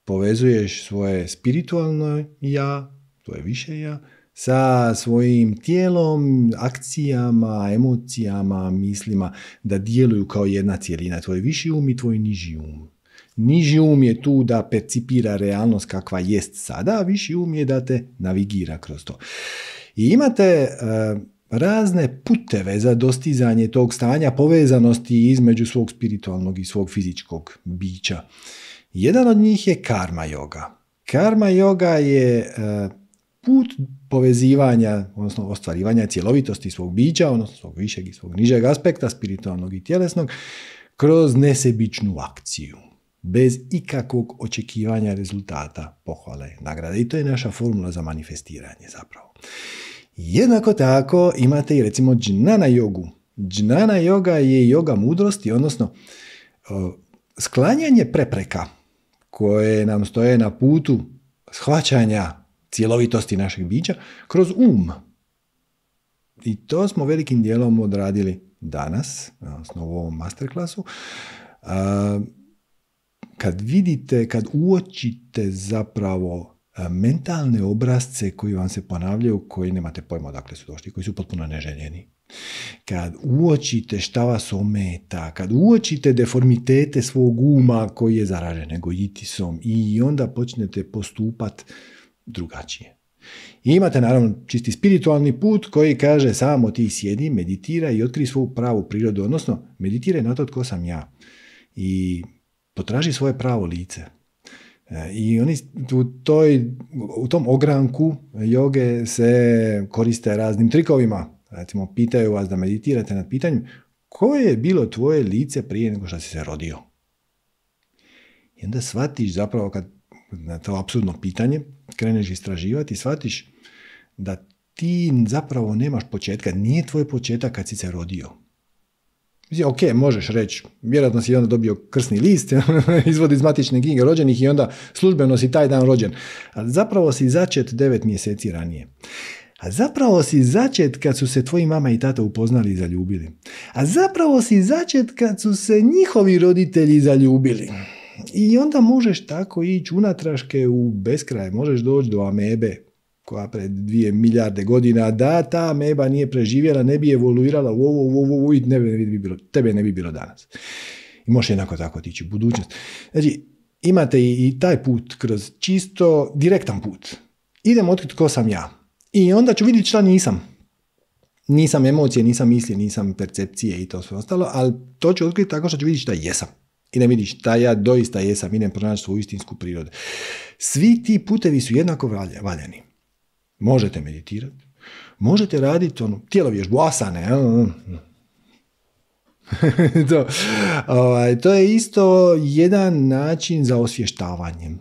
Povezuješ svoje spiritualno ja, to je više ja, sa svojim tijelom, akcijama, emocijama, mislima, da djeluju kao jedna cijelina, tvoj viši um i tvoj niži um. Niži um je tu da percipira realnost kakva jest sada, a viši um je da te navigira kroz to. I imate e, razne puteve za dostizanje tog stanja povezanosti između svog spiritualnog i svog fizičkog bića. Jedan od njih je karma yoga. Karma yoga je e, put povezivanja, odnosno ostvarivanja cjelovitosti svog bića, odnosno svog višeg i svog nižeg aspekta, spiritualnog i tjelesnog, kroz nesebičnu akciju, bez ikakvog očekivanja rezultata, pohvale, nagrade. I to je naša formula za manifestiranje zapravo. Jednako tako imate i recimo džnana jogu. Džnana joga je joga mudrosti, odnosno sklanjanje prepreka koje nam stoje na putu shvaćanja cjelovitosti našeg bića kroz um. I to smo velikim dijelom odradili danas, odnosno u ovom masterklasu. Kad vidite, kad uočite zapravo mentalne obrazce koji vam se ponavljaju, koji nemate pojma odakle su došli, koji su potpuno neželjeni. Kad uočite šta vas ometa, kad uočite deformitete svog uma koji je zaražen egoitisom i onda počnete postupat drugačije. I imate naravno čisti spiritualni put koji kaže samo ti sjedi, meditiraj i otkri svoju pravu prirodu, odnosno meditiraj na to tko sam ja i potraži svoje pravo lice. E, I oni u, toj, u tom ogranku joge se koriste raznim trikovima. Recimo, pitaju vas da meditirate nad pitanjem koje je bilo tvoje lice prije nego što si se rodio. I onda shvatiš zapravo kad na to apsurdno pitanje, kreneš istraživati i shvatiš da ti zapravo nemaš početka, nije tvoj početak kad si se rodio. Mislim, ok, možeš reći, vjerojatno si onda dobio krsni list, izvod iz matične knjige rođenih i onda službeno si taj dan rođen. Ali zapravo si začet devet mjeseci ranije. A zapravo si začet kad su se tvoji mama i tata upoznali i zaljubili. A zapravo si začet kad su se njihovi roditelji zaljubili. I onda možeš tako ići unatraške u beskraj, možeš doći do amebe koja pred dvije milijarde godina, da ta ameba nije preživjela, ne bi evoluirala u ovo, u ovo, u ovo ne bi bilo, tebe ne bi bilo danas. I možeš jednako tako otići u budućnost. Znači, imate i, taj put kroz čisto direktan put. Idem otkriti ko sam ja. I onda ću vidjeti šta nisam. Nisam emocije, nisam misli, nisam percepcije i to sve ostalo, ali to ću otkriti tako što ću vidjeti šta jesam i ne vidiš šta ja doista jesam, idem pronaći svoju istinsku prirodu. Svi ti putevi su jednako valjani. Možete meditirati, možete raditi ono, tijelo asane, to, ovaj, to je isto jedan način za osvještavanje.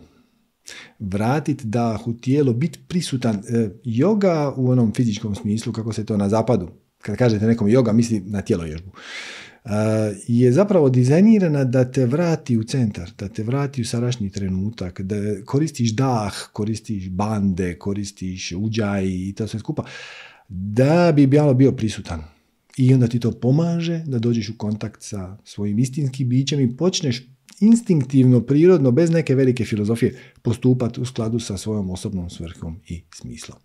Vratiti da u tijelo, biti prisutan. Joga e, u onom fizičkom smislu, kako se to na zapadu, kad kažete nekom joga, misli na tijelo vježbu je zapravo dizajnirana da te vrati u centar, da te vrati u sadašnji trenutak, da koristiš dah, koristiš bande, koristiš uđaj i to sve skupa, da bi bjalo bio prisutan. I onda ti to pomaže da dođeš u kontakt sa svojim istinskim bićem i počneš instinktivno, prirodno, bez neke velike filozofije postupati u skladu sa svojom osobnom svrhom i smislom.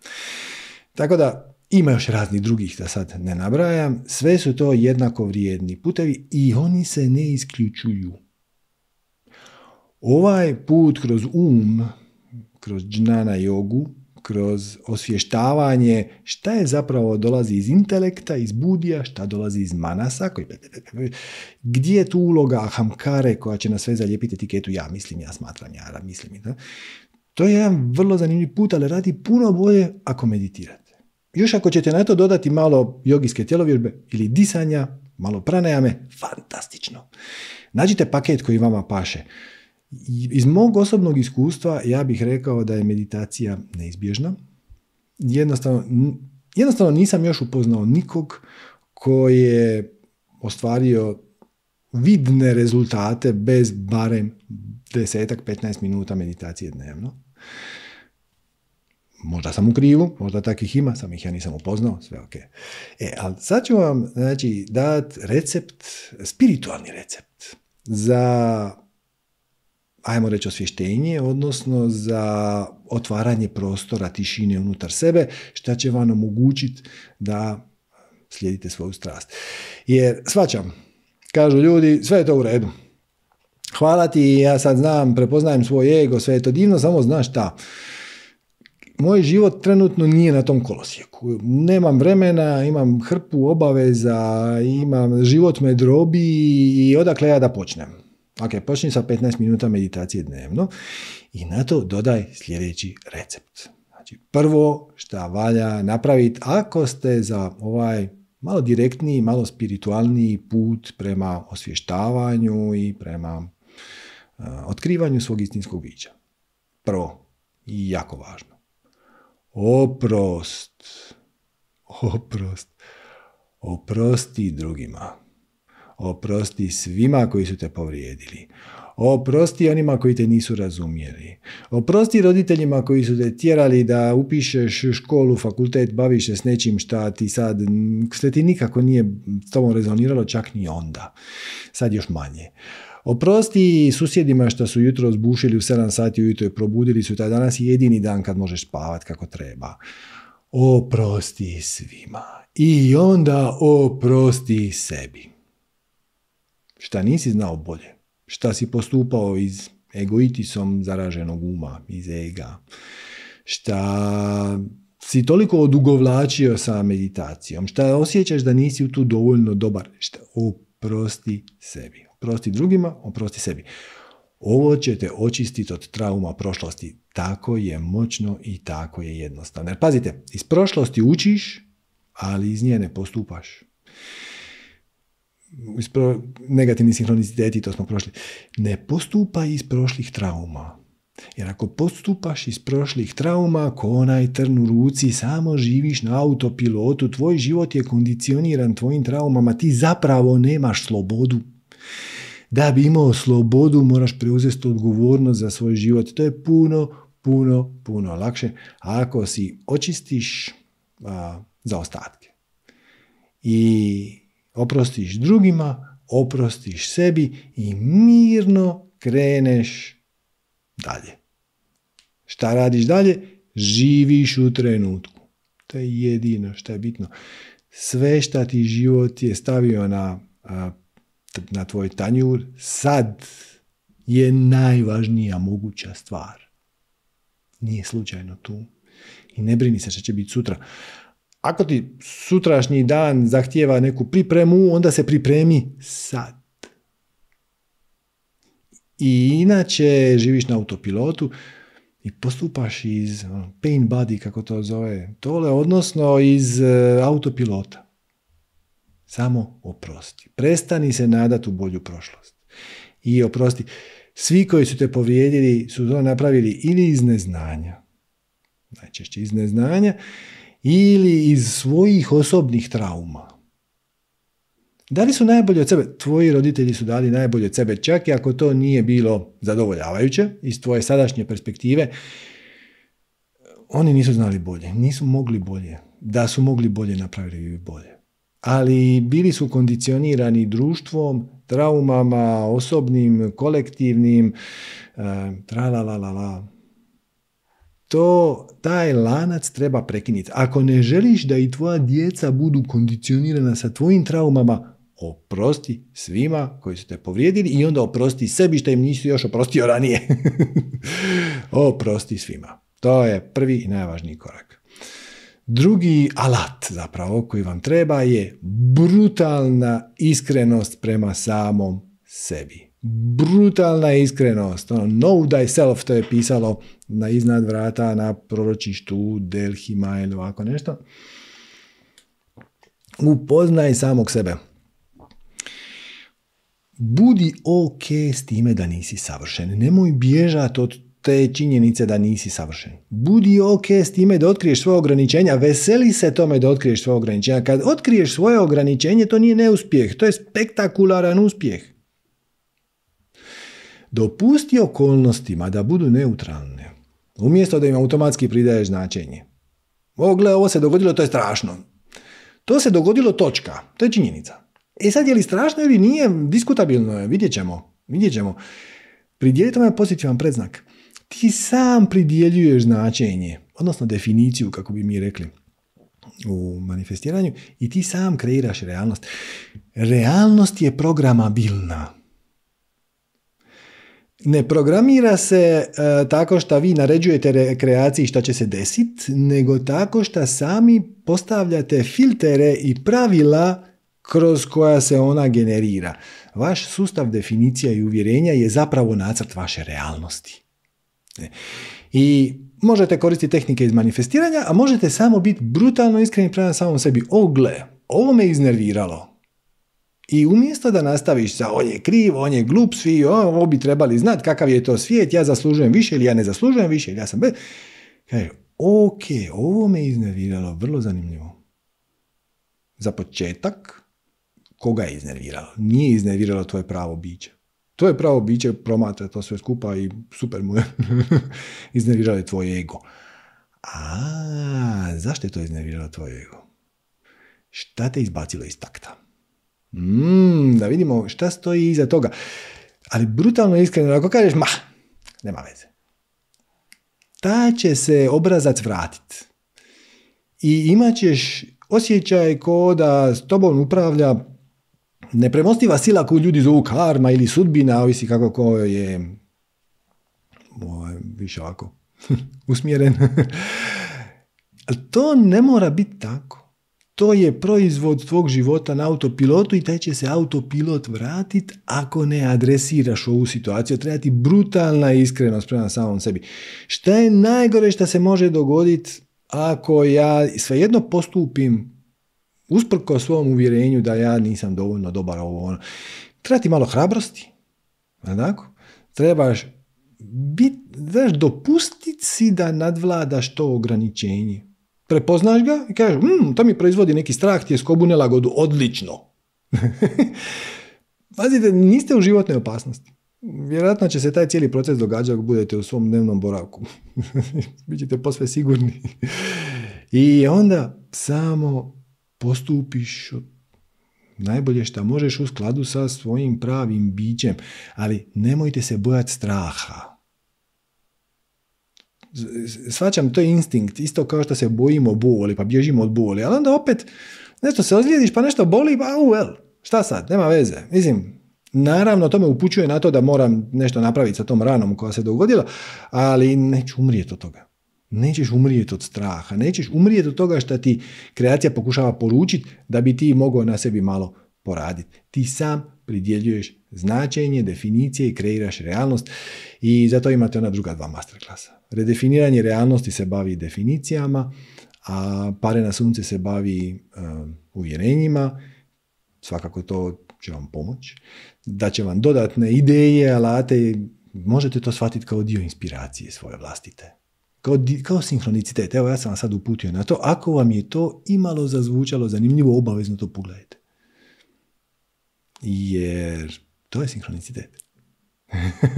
Tako da, ima još raznih drugih da sad ne nabrajam. Sve su to jednako vrijedni putevi i oni se ne isključuju. Ovaj put kroz um, kroz džnana jogu, kroz osvještavanje šta je zapravo dolazi iz intelekta, iz budija, šta dolazi iz manasa, koji... gdje je tu uloga hamkare koja će nas sve zalijepiti etiketu ja mislim, ja smatram, ja mislim. Da? To je jedan vrlo zanimljiv put, ali radi puno bolje ako meditirate. Još ako ćete na to dodati malo jogijske tjelovježbe ili disanja, malo pranajame, fantastično. Nađite paket koji vama paše. Iz mog osobnog iskustva ja bih rekao da je meditacija neizbježna. Jednostavno, jednostavno nisam još upoznao nikog koji je ostvario vidne rezultate bez barem desetak, 15 minuta meditacije dnevno možda sam u krivu, možda takvih ima, sam ih ja nisam upoznao, sve ok. E, ali sad ću vam znači, dat recept, spiritualni recept za, ajmo reći, osvještenje, odnosno za otvaranje prostora tišine unutar sebe, što će vam omogućiti da slijedite svoju strast. Jer, svačam, kažu ljudi, sve je to u redu, hvala ti, ja sad znam, prepoznajem svoj ego, sve je to divno, samo znaš šta. Moj život trenutno nije na tom kolosijeku. Nemam vremena, imam hrpu obaveza, imam, život me drobi i odakle ja da počnem. Ok, počni sa 15 minuta meditacije dnevno i na to dodaj sljedeći recept. Znači, prvo šta valja napraviti ako ste za ovaj malo direktniji, malo spiritualniji put prema osvještavanju i prema eh, otkrivanju svog istinskog bića. Prvo, i jako važno oprost, oprost, oprosti drugima, oprosti svima koji su te povrijedili, oprosti onima koji te nisu razumjeli, oprosti roditeljima koji su te tjerali da upišeš školu, fakultet, baviš se s nečim šta ti sad, što ti nikako nije s tobom rezoniralo, čak ni onda, sad još manje. Oprosti susjedima što su jutro zbušili u 7 sati ujutro i probudili su taj danas jedini dan kad možeš spavat kako treba. Oprosti svima. I onda oprosti sebi. Šta nisi znao bolje? Šta si postupao iz egoitisom zaraženog uma, iz ega? Šta si toliko odugovlačio sa meditacijom? Šta osjećaš da nisi u tu dovoljno dobar? Šta oprosti sebi prosti drugima, oprosti sebi. Ovo će te očistiti od trauma prošlosti. Tako je moćno i tako je jednostavno. Jer pazite, iz prošlosti učiš, ali iz nje ne postupaš. Negativni sinhroniciteti, to smo prošli. Ne postupaj iz prošlih trauma. Jer ako postupaš iz prošlih trauma, ko onaj trn u ruci, samo živiš na autopilotu, tvoj život je kondicioniran tvojim traumama, ti zapravo nemaš slobodu da bi imao slobodu moraš preuzeti odgovornost za svoj život. To je puno, puno, puno lakše ako si očistiš za ostatke. I oprostiš drugima, oprostiš sebi i mirno kreneš dalje. Šta radiš dalje? Živiš u trenutku. To je jedino što je bitno. Sve šta ti život je stavio na na tvoj tanjur, sad je najvažnija moguća stvar. Nije slučajno tu. I ne brini se što će biti sutra. Ako ti sutrašnji dan zahtijeva neku pripremu, onda se pripremi sad. I inače živiš na autopilotu i postupaš iz ono, pain body, kako to zove, tole, odnosno iz e, autopilota. Samo oprosti. Prestani se nadati u bolju prošlost. I oprosti. Svi koji su te povrijedili su to napravili ili iz neznanja, najčešće iz neznanja, ili iz svojih osobnih trauma. Da li su najbolje od sebe? Tvoji roditelji su dali najbolje od sebe, čak i ako to nije bilo zadovoljavajuće iz tvoje sadašnje perspektive. Oni nisu znali bolje, nisu mogli bolje. Da su mogli bolje, napravili bi bolje ali bili su kondicionirani društvom, traumama, osobnim, kolektivnim, tra la la la la. To, taj lanac treba prekinuti. Ako ne želiš da i tvoja djeca budu kondicionirana sa tvojim traumama, oprosti svima koji su te povrijedili i onda oprosti sebi što im nisi još oprostio ranije. oprosti svima. To je prvi i najvažniji korak. Drugi alat zapravo koji vam treba je brutalna iskrenost prema samom sebi. Brutalna iskrenost. Ono, know thyself, to je pisalo na iznad vrata, na proročištu, Delhima ili ovako nešto. Upoznaj samog sebe. Budi ok s time da nisi savršen. Nemoj bježati od te činjenice da nisi savršen. Budi ok s time da otkriješ svoje ograničenja, veseli se tome da otkriješ svoje ograničenja. Kad otkriješ svoje ograničenje, to nije neuspjeh, to je spektakularan uspjeh. Dopusti okolnostima da budu neutralne, umjesto da im automatski pridaješ značenje. O, ovo se dogodilo, to je strašno. To se dogodilo točka, to je činjenica. E sad, je li strašno ili nije, diskutabilno je, vidjet ćemo. Vidjet ćemo. Pridijeli tome pozitivan predznak ti sam pridjeljuješ značenje, odnosno definiciju, kako bi mi rekli u manifestiranju, i ti sam kreiraš realnost. Realnost je programabilna. Ne programira se e, tako što vi naređujete kreaciji što će se desiti, nego tako što sami postavljate filtere i pravila kroz koja se ona generira. Vaš sustav definicija i uvjerenja je zapravo nacrt vaše realnosti. I možete koristiti tehnike iz manifestiranja, a možete samo biti brutalno iskreni prema samom sebi. O, gle, ovo me iznerviralo. I umjesto da nastaviš sa on je kriv, on je glup, svi ovo bi trebali znati kakav je to svijet, ja zaslužujem više ili ja ne zaslužujem više ili ja sam bez... ok, ovo me iznerviralo, vrlo zanimljivo. Za početak, koga je iznerviralo? Nije iznerviralo tvoje pravo biće. To je pravo biće promatra to sve skupa i super mu je iznerviralo je tvoje ego. A, zašto je to iznerviralo tvoje ego? Šta te izbacilo iz takta? Mm, da vidimo šta stoji iza toga. Ali brutalno iskreno, ako kažeš, ma, nema veze. Ta će se obrazac vratit. I imat ćeš osjećaj ko da s tobom upravlja nepremostiva sila koju ljudi zovu karma ili sudbina, ovisi kako ko je ovaj, više ovako usmjeren. to ne mora biti tako. To je proizvod tvog života na autopilotu i taj će se autopilot vratit ako ne adresiraš ovu situaciju. Treba ti brutalna iskrenost prema samom sebi. Šta je najgore što se može dogoditi ako ja svejedno postupim usprko svom uvjerenju da ja nisam dovoljno dobar ovo ono. Treba ti malo hrabrosti, onako? Trebaš bit, znaš, dopustiti si da nadvladaš to ograničenje. Prepoznaš ga i kažeš, mm, to mi proizvodi neki strah, ti je skobu nelagodu, odlično. Pazite, niste u životnoj opasnosti. Vjerojatno će se taj cijeli proces događati ako budete u svom dnevnom boravku. Bićete posve sigurni. I onda samo postupiš najbolje što možeš u skladu sa svojim pravim bićem, ali nemojte se bojati straha. Svaćam, to je instinkt, isto kao što se bojimo boli, pa bježimo od boli, ali onda opet nešto se ozlijediš, pa nešto boli, pa u el šta sad, nema veze. Mislim, naravno to me upućuje na to da moram nešto napraviti sa tom ranom koja se dogodila, ali neću umrijeti od toga nećeš umrijeti od straha, nećeš umrijeti od toga što ti kreacija pokušava poručiti da bi ti mogao na sebi malo poraditi. Ti sam pridjeljuješ značenje, definicije i kreiraš realnost i zato imate ona druga dva masterklasa. Redefiniranje realnosti se bavi definicijama, a pare na sunce se bavi uvjerenjima, svakako to će vam pomoć, da će vam dodatne ideje, alate, možete to shvatiti kao dio inspiracije svoje vlastite kao, kao sinhronicitet. Evo ja sam vam sad uputio na to. Ako vam je to imalo zazvučalo zanimljivo, obavezno to pogledajte. Jer to je sinhronicitet.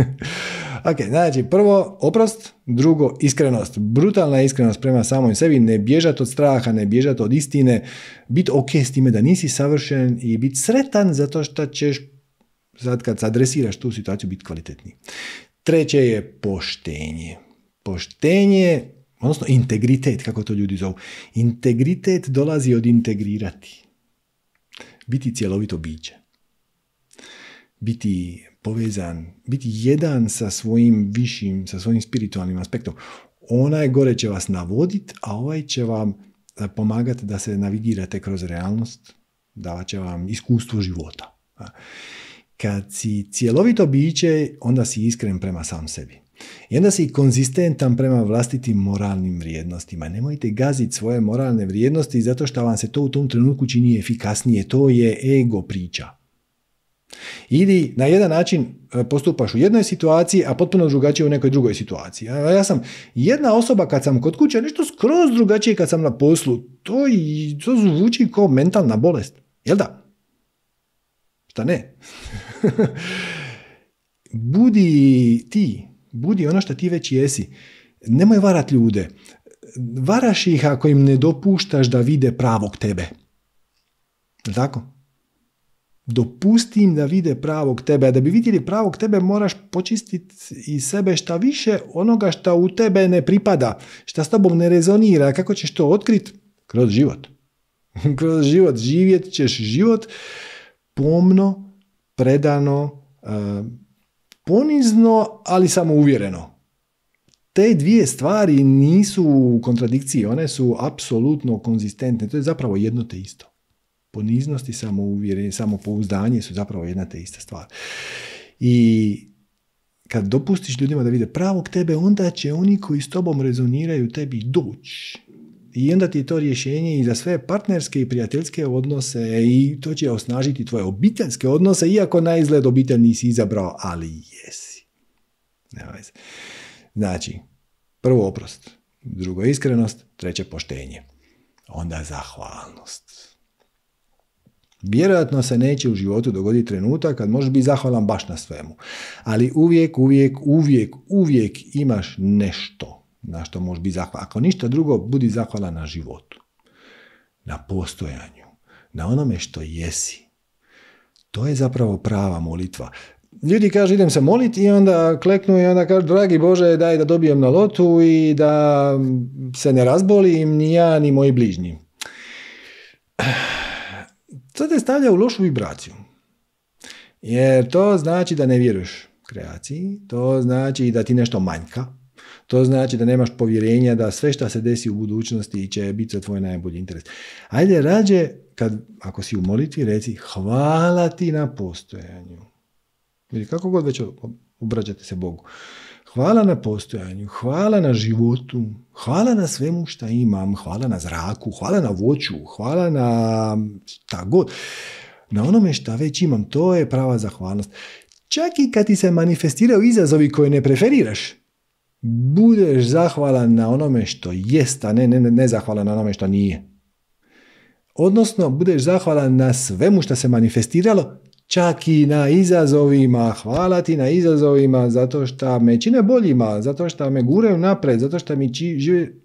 ok, znači prvo oprost, drugo iskrenost. Brutalna iskrenost prema samom sebi, ne bježati od straha, ne bježati od istine, biti ok s time da nisi savršen i biti sretan zato što ćeš sad kad se adresiraš tu situaciju biti kvalitetni. Treće je poštenje poštenje, odnosno integritet, kako to ljudi zovu. Integritet dolazi od integrirati. Biti cjelovito biće. Biti povezan, biti jedan sa svojim višim, sa svojim spiritualnim aspektom. Onaj gore će vas navoditi, a ovaj će vam e, pomagati da se navigirate kroz realnost, davat će vam iskustvo života. Kad si cjelovito biće, onda si iskren prema sam sebi. I onda si konzistentan prema vlastitim moralnim vrijednostima. Nemojte gaziti svoje moralne vrijednosti zato što vam se to u tom trenutku čini efikasnije. To je ego priča. Ili na jedan način e, postupaš u jednoj situaciji, a potpuno drugačije u nekoj drugoj situaciji. Ja sam jedna osoba kad sam kod kuće, nešto skroz drugačije kad sam na poslu. To, i, to zvuči kao mentalna bolest. Jel da? Šta ne? Budi ti Budi ono što ti već jesi. Nemoj varat ljude. Varaš ih ako im ne dopuštaš da vide pravog tebe. jel tako? Dopusti im da vide pravog tebe. A da bi vidjeli pravog tebe moraš počistiti i sebe šta više onoga šta u tebe ne pripada, šta s tobom ne rezonira. Kako ćeš to otkriti? Kroz život. Kroz život. Živjet ćeš život pomno, predano, ponizno, ali samouvjereno. Te dvije stvari nisu u kontradikciji, one su apsolutno konzistentne. To je zapravo jedno te isto. Poniznost i samouvjerenje, samopouzdanje su zapravo jedna te ista stvar. I kad dopustiš ljudima da vide pravog tebe, onda će oni koji s tobom rezoniraju tebi doći i onda ti je to rješenje i za sve partnerske i prijateljske odnose i to će osnažiti tvoje obiteljske odnose, iako na izgled obitelj nisi izabrao, ali jesi. Znači, prvo oprost, drugo iskrenost, treće poštenje. Onda zahvalnost. Vjerojatno se neće u životu dogoditi trenutak kad možeš biti zahvalan baš na svemu. Ali uvijek, uvijek, uvijek, uvijek imaš nešto na što može biti zahvalan. Ako ništa drugo, budi zahvalan na životu, na postojanju, na onome što jesi. To je zapravo prava molitva. Ljudi kažu idem se moliti i onda kleknu i onda kažu dragi Bože daj da dobijem na lotu i da se ne razbolim ni ja ni moji bližnji. To te stavlja u lošu vibraciju. Jer to znači da ne vjeruješ kreaciji, to znači da ti nešto manjka, to znači da nemaš povjerenja da sve što se desi u budućnosti će biti za tvoj najbolji interes. Ajde rađe, kad, ako si u molitvi, reci hvala ti na postojanju. Ili kako god već obraćate se Bogu. Hvala na postojanju, hvala na životu, hvala na svemu šta imam, hvala na zraku, hvala na voću, hvala na šta god. Na onome što već imam, to je prava zahvalnost. Čak i kad ti se manifestiraju izazovi koje ne preferiraš, budeš zahvalan na onome što jest, a ne, ne, ne zahvalan na onome što nije. Odnosno, budeš zahvalan na svemu što se manifestiralo, čak i na izazovima, hvala ti na izazovima zato što me čine boljima, zato što me guraju napred, zato što mi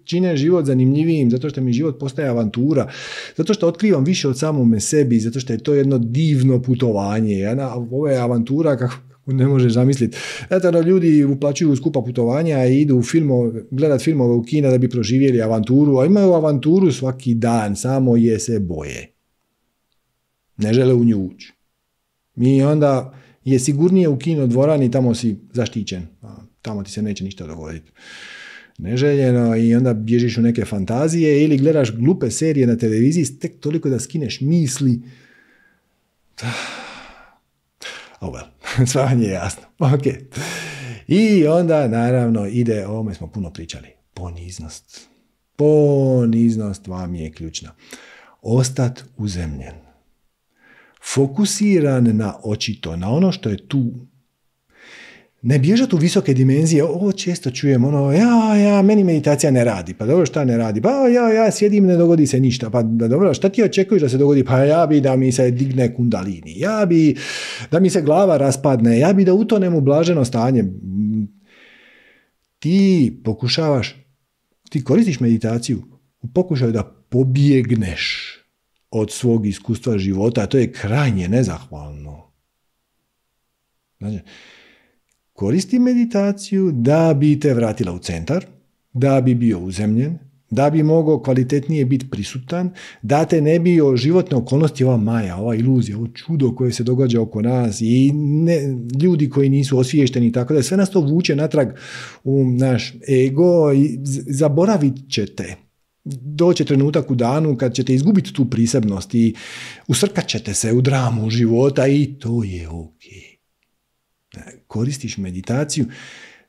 čine život zanimljivijim, zato što mi život postaje avantura, zato što otkrivam više od samome sebi, zato što je to jedno divno putovanje. Ovo je avantura kako, ne možeš zamisliti. Eto da ljudi uplaćuju skupa putovanja i idu u filmo, gledat filmove u kina da bi proživjeli avanturu, a imaju avanturu svaki dan, samo je se boje. Ne žele u nju ući. I onda je sigurnije u kino dvorani, tamo si zaštićen. Tamo ti se neće ništa dogoditi neželjeno i onda bježiš u neke fantazije ili gledaš glupe serije na televiziji tek toliko da skineš misli. Oh well. Sva vam je jasno. Ok. I onda, naravno, ide, o ovome smo puno pričali, poniznost. Poniznost vam je ključna. Ostat uzemljen. Fokusiran na očito, na ono što je tu ne bježati u visoke dimenzije, ovo često čujem, ono, ja, ja, meni meditacija ne radi, pa dobro, šta ne radi, pa ja, ja, sjedim, ne dogodi se ništa, pa dobro, šta ti očekuješ da se dogodi, pa ja bi da mi se digne kundalini, ja bi da mi se glava raspadne, ja bi da utonem u blaženo stanje. Ti pokušavaš, ti koristiš meditaciju u pokušaju da pobjegneš od svog iskustva života, a to je krajnje nezahvalno. Znači, koristi meditaciju da bi te vratila u centar, da bi bio uzemljen, da bi mogao kvalitetnije biti prisutan, da te ne bi o životne okolnosti, ova maja, ova iluzija, ovo čudo koje se događa oko nas i ne, ljudi koji nisu osviješteni i tako da sve nas to vuče natrag u naš ego i zaboravit ćete. Doće trenutak u danu kad ćete izgubiti tu prisebnost i usrkat ćete se u dramu života i to je okej. Koristiš meditaciju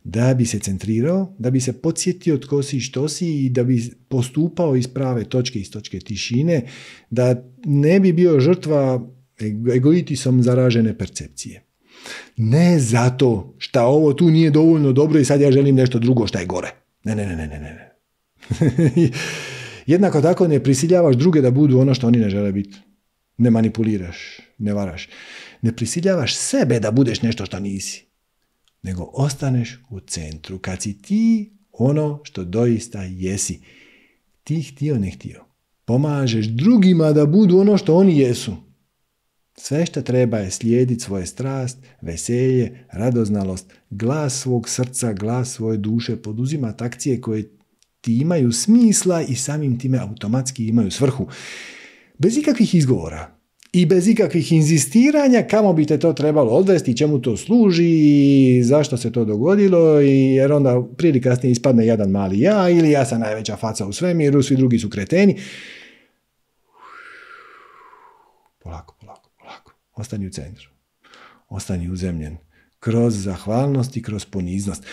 da bi se centrirao, da bi se podsjetio tko si što si i da bi postupao iz prave točke, iz točke tišine, da ne bi bio žrtva egoitisom zaražene percepcije. Ne zato šta ovo tu nije dovoljno dobro i sad ja želim nešto drugo što je gore. Ne, ne, ne, ne, ne, ne. Jednako tako ne prisiljavaš druge da budu ono što oni ne žele biti. Ne manipuliraš, ne varaš ne prisiljavaš sebe da budeš nešto što nisi, nego ostaneš u centru. Kad si ti ono što doista jesi, ti htio ne htio. Pomažeš drugima da budu ono što oni jesu. Sve što treba je slijediti svoje strast, veselje, radoznalost, glas svog srca, glas svoje duše, poduzimat akcije koje ti imaju smisla i samim time automatski imaju svrhu. Bez ikakvih izgovora, i bez ikakvih inzistiranja kamo bi te to trebalo odvesti, čemu to služi i zašto se to dogodilo i jer onda prije kasnije ispadne jedan mali ja ili ja sam najveća faca u svemiru, svi drugi su kreteni. Polako, polako, polako. Ostani u centru. Ostani uzemljen. Kroz zahvalnost i kroz poniznost.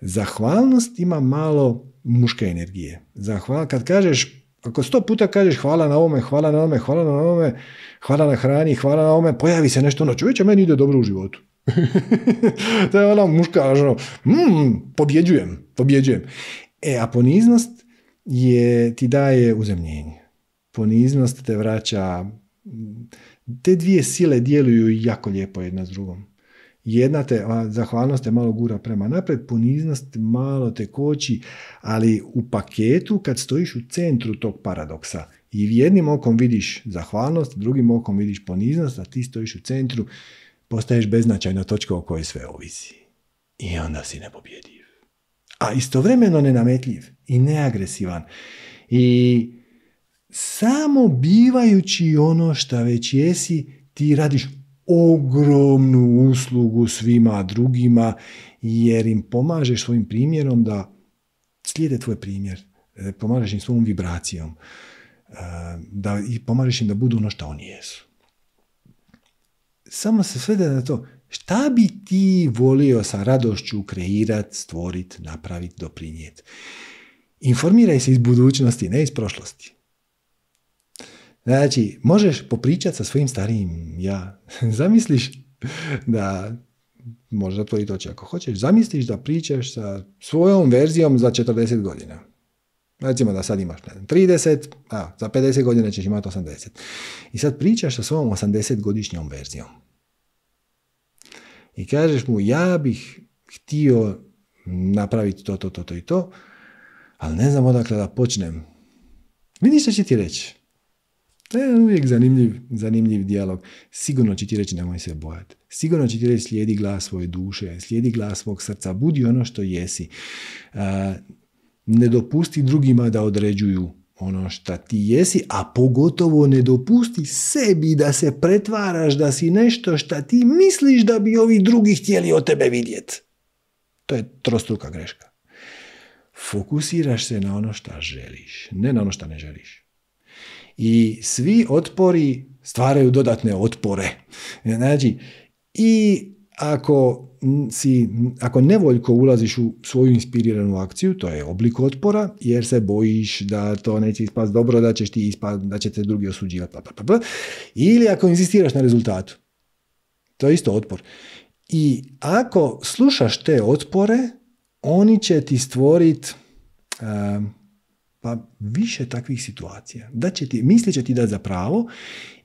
Zahvalnost ima malo muške energije. Zahval, kad kažeš ako sto puta kažeš hvala na ovome, hvala na ovome, hvala na ovome, hvala na hrani, hvala na ovome, pojavi se nešto ono, čovječe, meni ide dobro u životu. to je ona muška, ono, mm, pobjeđujem, pobjeđujem. E, a poniznost je, ti daje uzemljenje. Poniznost te vraća, te dvije sile djeluju jako lijepo jedna s drugom. Jedna te, zahvalnost te malo gura prema naprijed, poniznost malo te koči, ali u paketu kad stojiš u centru tog paradoksa i jednim okom vidiš zahvalnost, drugim okom vidiš poniznost, a ti stojiš u centru, postaješ beznačajna točka o kojoj sve ovisi. I onda si nepobjediv. A istovremeno nenametljiv i neagresivan. I samo bivajući ono što već jesi, ti radiš ogromnu uslugu svima drugima jer im pomažeš svojim primjerom da slijede tvoj primjer, e, pomažeš im svojom vibracijom, e, da i pomažeš im da budu ono što oni jesu. Samo se svede na to, šta bi ti volio sa radošću kreirati, stvorit, napraviti, doprinijeti? Informiraj se iz budućnosti, ne iz prošlosti. Znači, možeš popričati sa svojim starijim ja. Zamisliš da, možda to oči ako hoćeš, zamisliš da pričaš sa svojom verzijom za 40 godina. Recimo da sad imaš 30, a za 50 godina ćeš imati 80. I sad pričaš sa svojom 80-godišnjom verzijom. I kažeš mu, ja bih htio napraviti to, to, to, to i to, ali ne znam odakle da počnem. Vidiš što će ti reći? je uvijek zanimljiv, dijalog. Sigurno će ti reći nemoj se bojati. Sigurno će ti reći slijedi glas svoje duše, slijedi glas svog srca, budi ono što jesi. ne dopusti drugima da određuju ono što ti jesi, a pogotovo ne dopusti sebi da se pretvaraš da si nešto što ti misliš da bi ovi drugi htjeli od tebe vidjeti. To je trostruka greška. Fokusiraš se na ono što želiš, ne na ono što ne želiš. I svi otpori stvaraju dodatne otpore. Znači, i ako si, ako nevoljko ulaziš u svoju inspiriranu akciju, to je oblik otpora, jer se bojiš da to neće ispati. dobro, da ćeš ti ispast, da će te drugi osuđivati, bla, bla, bla, Ili ako insistiraš na rezultatu. To je isto otpor. I ako slušaš te otpore, oni će ti stvoriti ehm, pa više takvih situacija. Da će ti, misli će ti da za pravo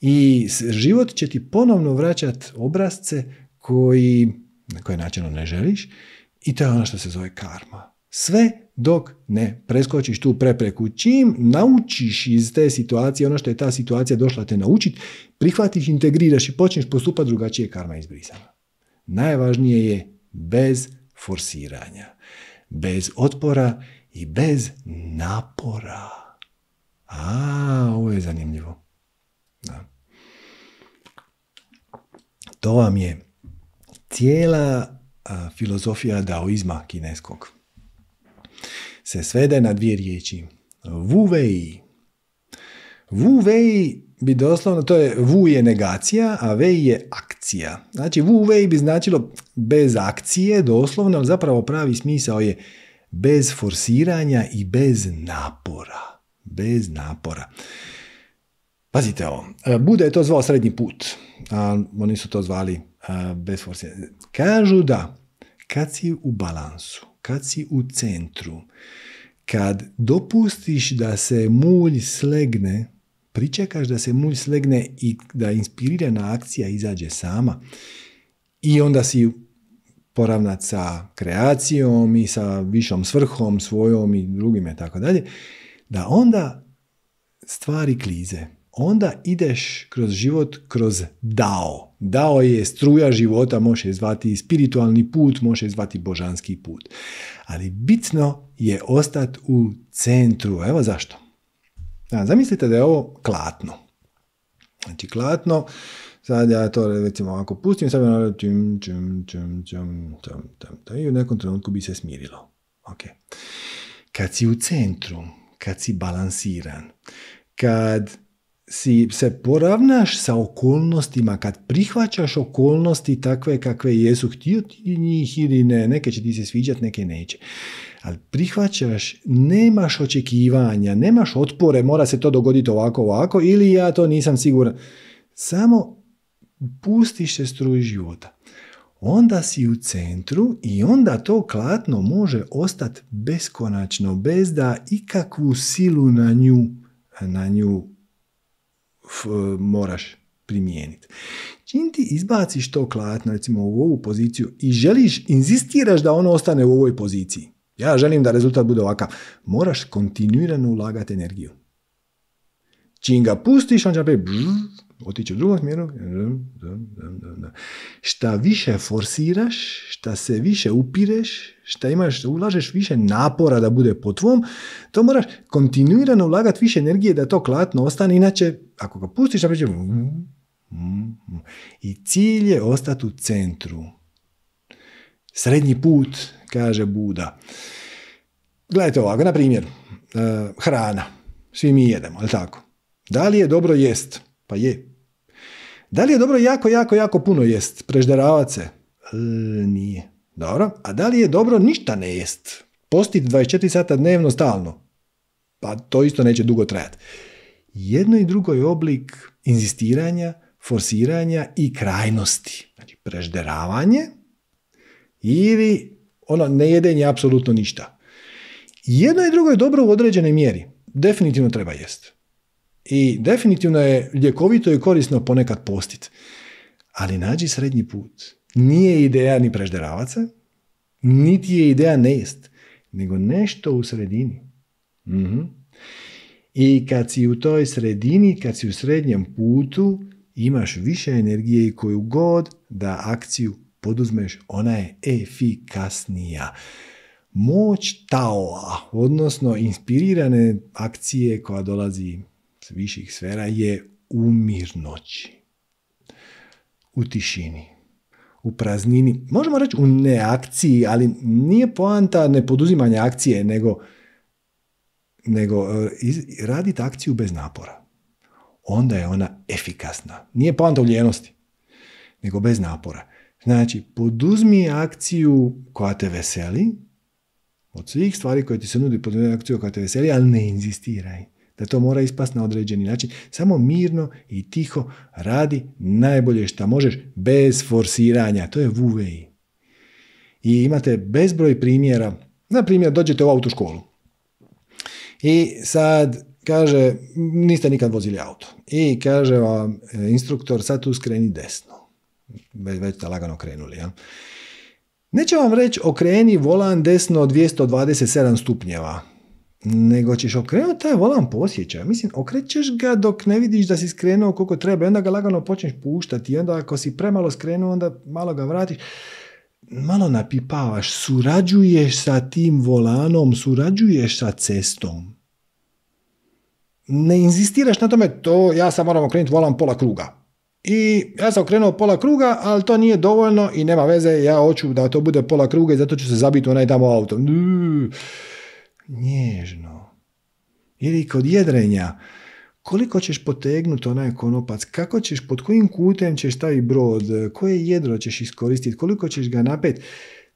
i život će ti ponovno vraćati obrazce koji, na koje način ono ne želiš i to je ono što se zove karma. Sve dok ne preskočiš tu prepreku. Čim naučiš iz te situacije ono što je ta situacija došla te naučit, prihvatiš, integriraš i počneš postupati drugačije karma izbrisana. Najvažnije je bez forsiranja, bez otpora i bez napora. A, ovo je zanimljivo. Da. To vam je cijela filozofija daoizma kineskog. Se svede na dvije riječi. Wu Wei. Wu Wei bi doslovno, to je Wu je negacija, a Wei je akcija. Znači Wu Wei bi značilo bez akcije doslovno, ali zapravo pravi smisao je bez forsiranja i bez napora. Bez napora. Pazite ovo, e, Buda je to zvao srednji put, a oni su to zvali e, bez forsiranja. Kažu da kad si u balansu, kad si u centru, kad dopustiš da se mulj slegne, pričekaš da se mulj slegne i da inspirirana akcija izađe sama i onda si poravnat sa kreacijom i sa višom svrhom svojom i drugim i tako dalje, da onda stvari klize. Onda ideš kroz život kroz dao. Dao je struja života, može zvati spiritualni put, može zvati božanski put. Ali bitno je ostati u centru. Evo zašto. zamislite da je ovo klatno. Znači klatno, Sad ja to recimo ovako pustim, sad ja ono čim, čim, tam, i u nekom trenutku bi se smirilo. Ok. Kad si u centru, kad si balansiran, kad si se poravnaš sa okolnostima, kad prihvaćaš okolnosti takve kakve jesu, htio ti njih ili ne, neke će ti se sviđat, neke neće. Ali prihvaćaš, nemaš očekivanja, nemaš otpore, mora se to dogoditi ovako, ovako, ili ja to nisam siguran. Samo pustiš se struji života. Onda si u centru i onda to klatno može ostati beskonačno, bez da ikakvu silu na nju, na nju moraš primijeniti. Čim ti izbaciš to klatno, recimo u ovu poziciju i želiš, inzistiraš da ono ostane u ovoj poziciji. Ja želim da rezultat bude ovakav. Moraš kontinuirano ulagati energiju. Čim ga pustiš, on će otići u drugom smjeru. Šta više forsiraš, šta se više upireš, šta imaš, ulažeš više napora da bude po tvom, to moraš kontinuirano ulagati više energije da to klatno ostane, inače ako ga pustiš, da I cilj je ostati u centru. Srednji put, kaže Buda. Gledajte ovako, na primjer, eh, hrana. Svi mi jedemo, ali tako? Da li je dobro jest? Pa je. Da li je dobro jako, jako, jako puno jest, prežderavat se? E, nije. Dobro. A da li je dobro ništa ne jest? Postiti 24 sata dnevno stalno? Pa to isto neće dugo trajati. Jedno i drugo je oblik inzistiranja, forsiranja i krajnosti. Znači, prežderavanje ili ono ne jedenje apsolutno ništa. Jedno i drugo je dobro u određenoj mjeri. Definitivno treba jest. I definitivno je ljekovito i korisno ponekad postit. Ali nađi srednji put. Nije ideja ni prežderavaca, niti je ideja ne jest, nego nešto u sredini. Mhm. I kad si u toj sredini, kad si u srednjem putu, imaš više energije i koju god da akciju poduzmeš, ona je efikasnija. Moć taoa, odnosno inspirirane akcije koja dolazi viših sfera je u mirnoći, u tišini, u praznini, možemo reći u neakciji, ali nije poanta nepoduzimanja akcije, nego, nego e, akciju bez napora. Onda je ona efikasna. Nije poanta u ljenosti, nego bez napora. Znači, poduzmi akciju koja te veseli, od svih stvari koje ti se nudi, poduzmi akciju koja te veseli, ali ne inzistiraj da to mora ispast na određeni način. Samo mirno i tiho radi najbolje što možeš bez forsiranja. To je vuvei. I imate bezbroj primjera. Na primjer, dođete u autoškolu. I sad kaže, niste nikad vozili auto. I kaže vam e, instruktor, sad tu skreni desno. Već ste lagano krenuli. Ja? Neće vam reći okreni volan desno 227 stupnjeva nego ćeš okrenuti taj volan posjećaj Mislim, okrećeš ga dok ne vidiš da si skrenuo koliko treba i onda ga lagano počneš puštati i onda ako si premalo skrenuo, onda malo ga vratiš. Malo napipavaš, surađuješ sa tim volanom, surađuješ sa cestom. Ne inzistiraš na tome, to ja sam moram okrenuti volan pola kruga. I ja sam okrenuo pola kruga, ali to nije dovoljno i nema veze, ja hoću da to bude pola kruga i zato ću se zabiti onaj tamo auto nježno. Ili kod jedrenja, koliko ćeš potegnuti onaj konopac, kako ćeš, pod kojim kutem ćeš taj brod, koje jedro ćeš iskoristiti, koliko ćeš ga napet.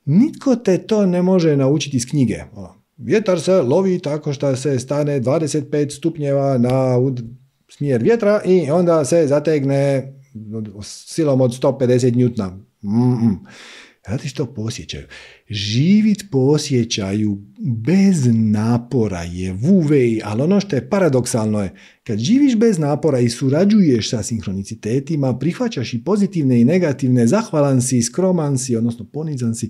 Nitko te to ne može naučiti iz knjige. Ono. Vjetar se lovi tako što se stane 25 stupnjeva na smjer vjetra i onda se zategne silom od 150 njutna. mm Znate što po osjećaju? Živit po osjećaju bez napora je vuvej, ali ono što je paradoksalno je, kad živiš bez napora i surađuješ sa sinhronicitetima, prihvaćaš i pozitivne i negativne, zahvalan si, skroman si, odnosno ponizan si,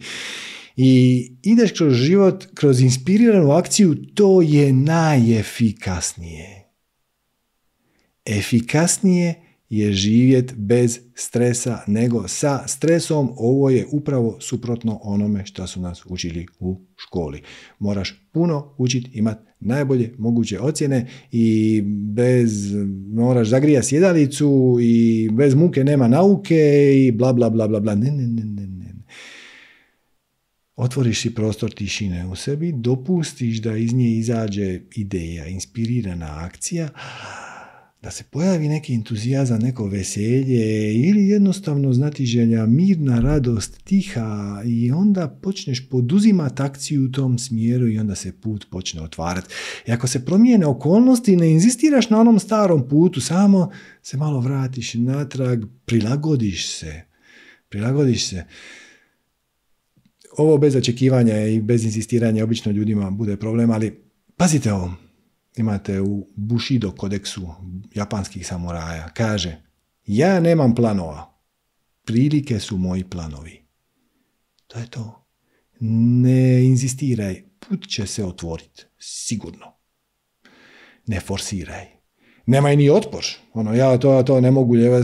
i ideš kroz život, kroz inspiriranu akciju, to je najefikasnije. Efikasnije je živjet bez stresa nego sa stresom. Ovo je upravo suprotno onome što su nas učili u školi. Moraš puno učiti, imati najbolje moguće ocjene i bez moraš zagrija sjedalicu i bez muke nema nauke i bla bla bla bla bla. Otvoriš si prostor tišine u sebi, dopustiš da iz nje izađe ideja, inspirirana akcija, da se pojavi neki entuzijazam, neko veselje ili jednostavno znati želja, mirna radost, tiha i onda počneš poduzimati akciju u tom smjeru i onda se put počne otvarati. I ako se promijene okolnosti, ne inzistiraš na onom starom putu, samo se malo vratiš natrag, prilagodiš se. Prilagodiš se. Ovo bez očekivanja i bez insistiranja obično ljudima bude problem, ali pazite ovo imate u Bushido kodeksu japanskih samuraja, kaže ja nemam planova, prilike su moji planovi. To je to. Ne inzistiraj, put će se otvoriti, sigurno. Ne forsiraj. Nemaj ni otpor, ono ja to, to ne mogu ljeva.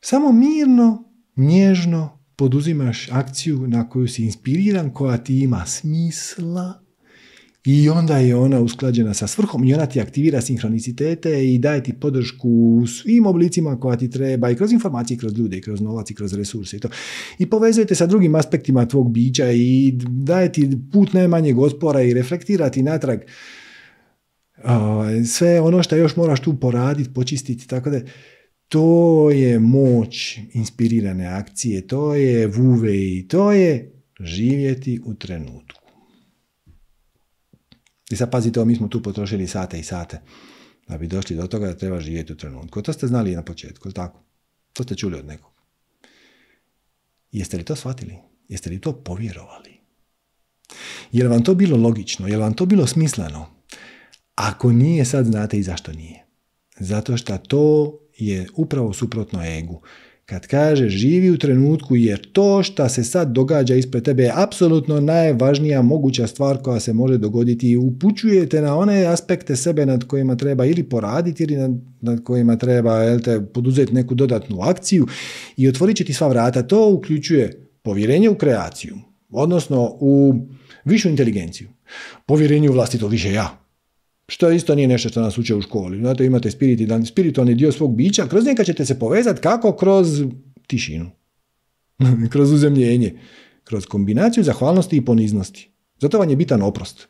Samo mirno, nježno poduzimaš akciju na koju si inspiriran, koja ti ima smisla i onda je ona usklađena sa svrhom i ona ti aktivira sinhronicitete i daje ti podršku u svim oblicima koja ti treba i kroz informacije, i kroz ljude, i kroz novac, i kroz resurse i to. I povezujete sa drugim aspektima tvog bića i daje ti put najmanjeg otpora i reflektirati natrag sve ono što još moraš tu poraditi, počistiti, tako da to je moć inspirirane akcije, to je vuve i to je živjeti u trenutku. I sad pazite, mi smo tu potrošili sate i sate da bi došli do toga da treba živjeti u trenutku. To ste znali na početku, tako? To ste čuli od nekog. Jeste li to shvatili? Jeste li to povjerovali? Je li vam to bilo logično? Je li vam to bilo smisleno? Ako nije, sad znate i zašto nije. Zato što to je upravo suprotno egu. Kad kaže živi u trenutku jer to šta se sad događa ispred tebe je apsolutno najvažnija moguća stvar koja se može dogoditi i upućujete na one aspekte sebe nad kojima treba ili poraditi ili nad, kojima treba te, poduzeti neku dodatnu akciju i otvorit će ti sva vrata. To uključuje povjerenje u kreaciju, odnosno u višu inteligenciju, povjerenje u vlastito više ja, što isto nije nešto što nas uče u školi. Znate, imate spirit, spiritualni dio svog bića, kroz njega ćete se povezati kako? Kroz tišinu, kroz uzemljenje, kroz kombinaciju zahvalnosti i poniznosti. Zato vam je bitan oprost.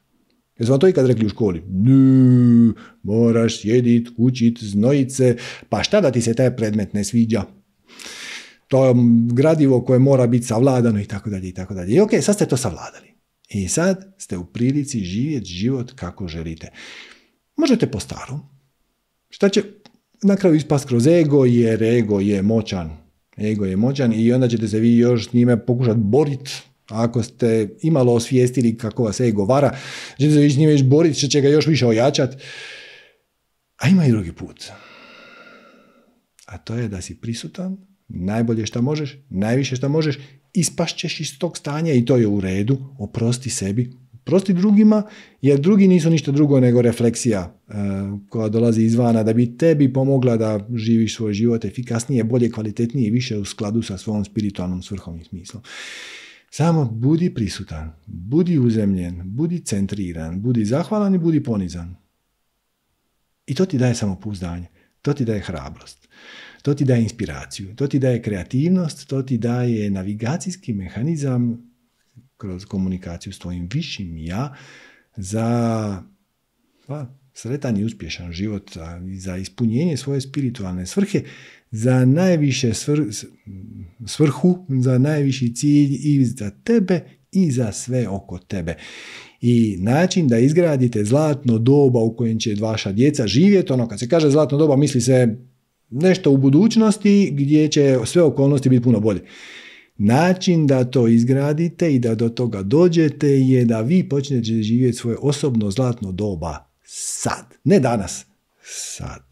Jesu vam to ikad rekli u školi? moraš sjedit, učit, znojit se, pa šta da ti se taj predmet ne sviđa? To je gradivo koje mora biti savladano i tako dalje i tako dalje. I ok, sad ste to savladali. I e sad ste u prilici živjeti život kako želite. Možete po starom. Šta će na kraju ispast kroz ego jer ego je moćan. Ego je moćan i onda ćete se vi još s njime pokušati boriti ako ste imalo osvijestili kako vas ego vara, želite se vi s njime još boriti, će ga još više ojačati. A ima i drugi put. A to je da si prisutan najbolje što možeš, najviše što možeš, ispašćeš iz tog stanja i to je u redu, oprosti sebi, oprosti drugima, jer drugi nisu ništa drugo nego refleksija e, koja dolazi izvana da bi tebi pomogla da živiš svoj život efikasnije, bolje, kvalitetnije i više u skladu sa svojom spiritualnom svrhom i smislom. Samo budi prisutan, budi uzemljen, budi centriran, budi zahvalan i budi ponizan. I to ti daje samopouzdanje, to ti daje hrabrost. To ti daje inspiraciju, to ti daje kreativnost, to ti daje navigacijski mehanizam kroz komunikaciju s tvojim višim ja za pa, sretan i uspješan život, za ispunjenje svoje spiritualne svrhe, za najviše svrhu, za najviši cilj i za tebe i za sve oko tebe. I način da izgradite zlatno doba u kojem će vaša djeca živjeti, ono kad se kaže zlatno doba misli se nešto u budućnosti gdje će sve okolnosti biti puno bolje. Način da to izgradite i da do toga dođete je da vi počnete živjeti svoje osobno zlatno doba sad. Ne danas, sad.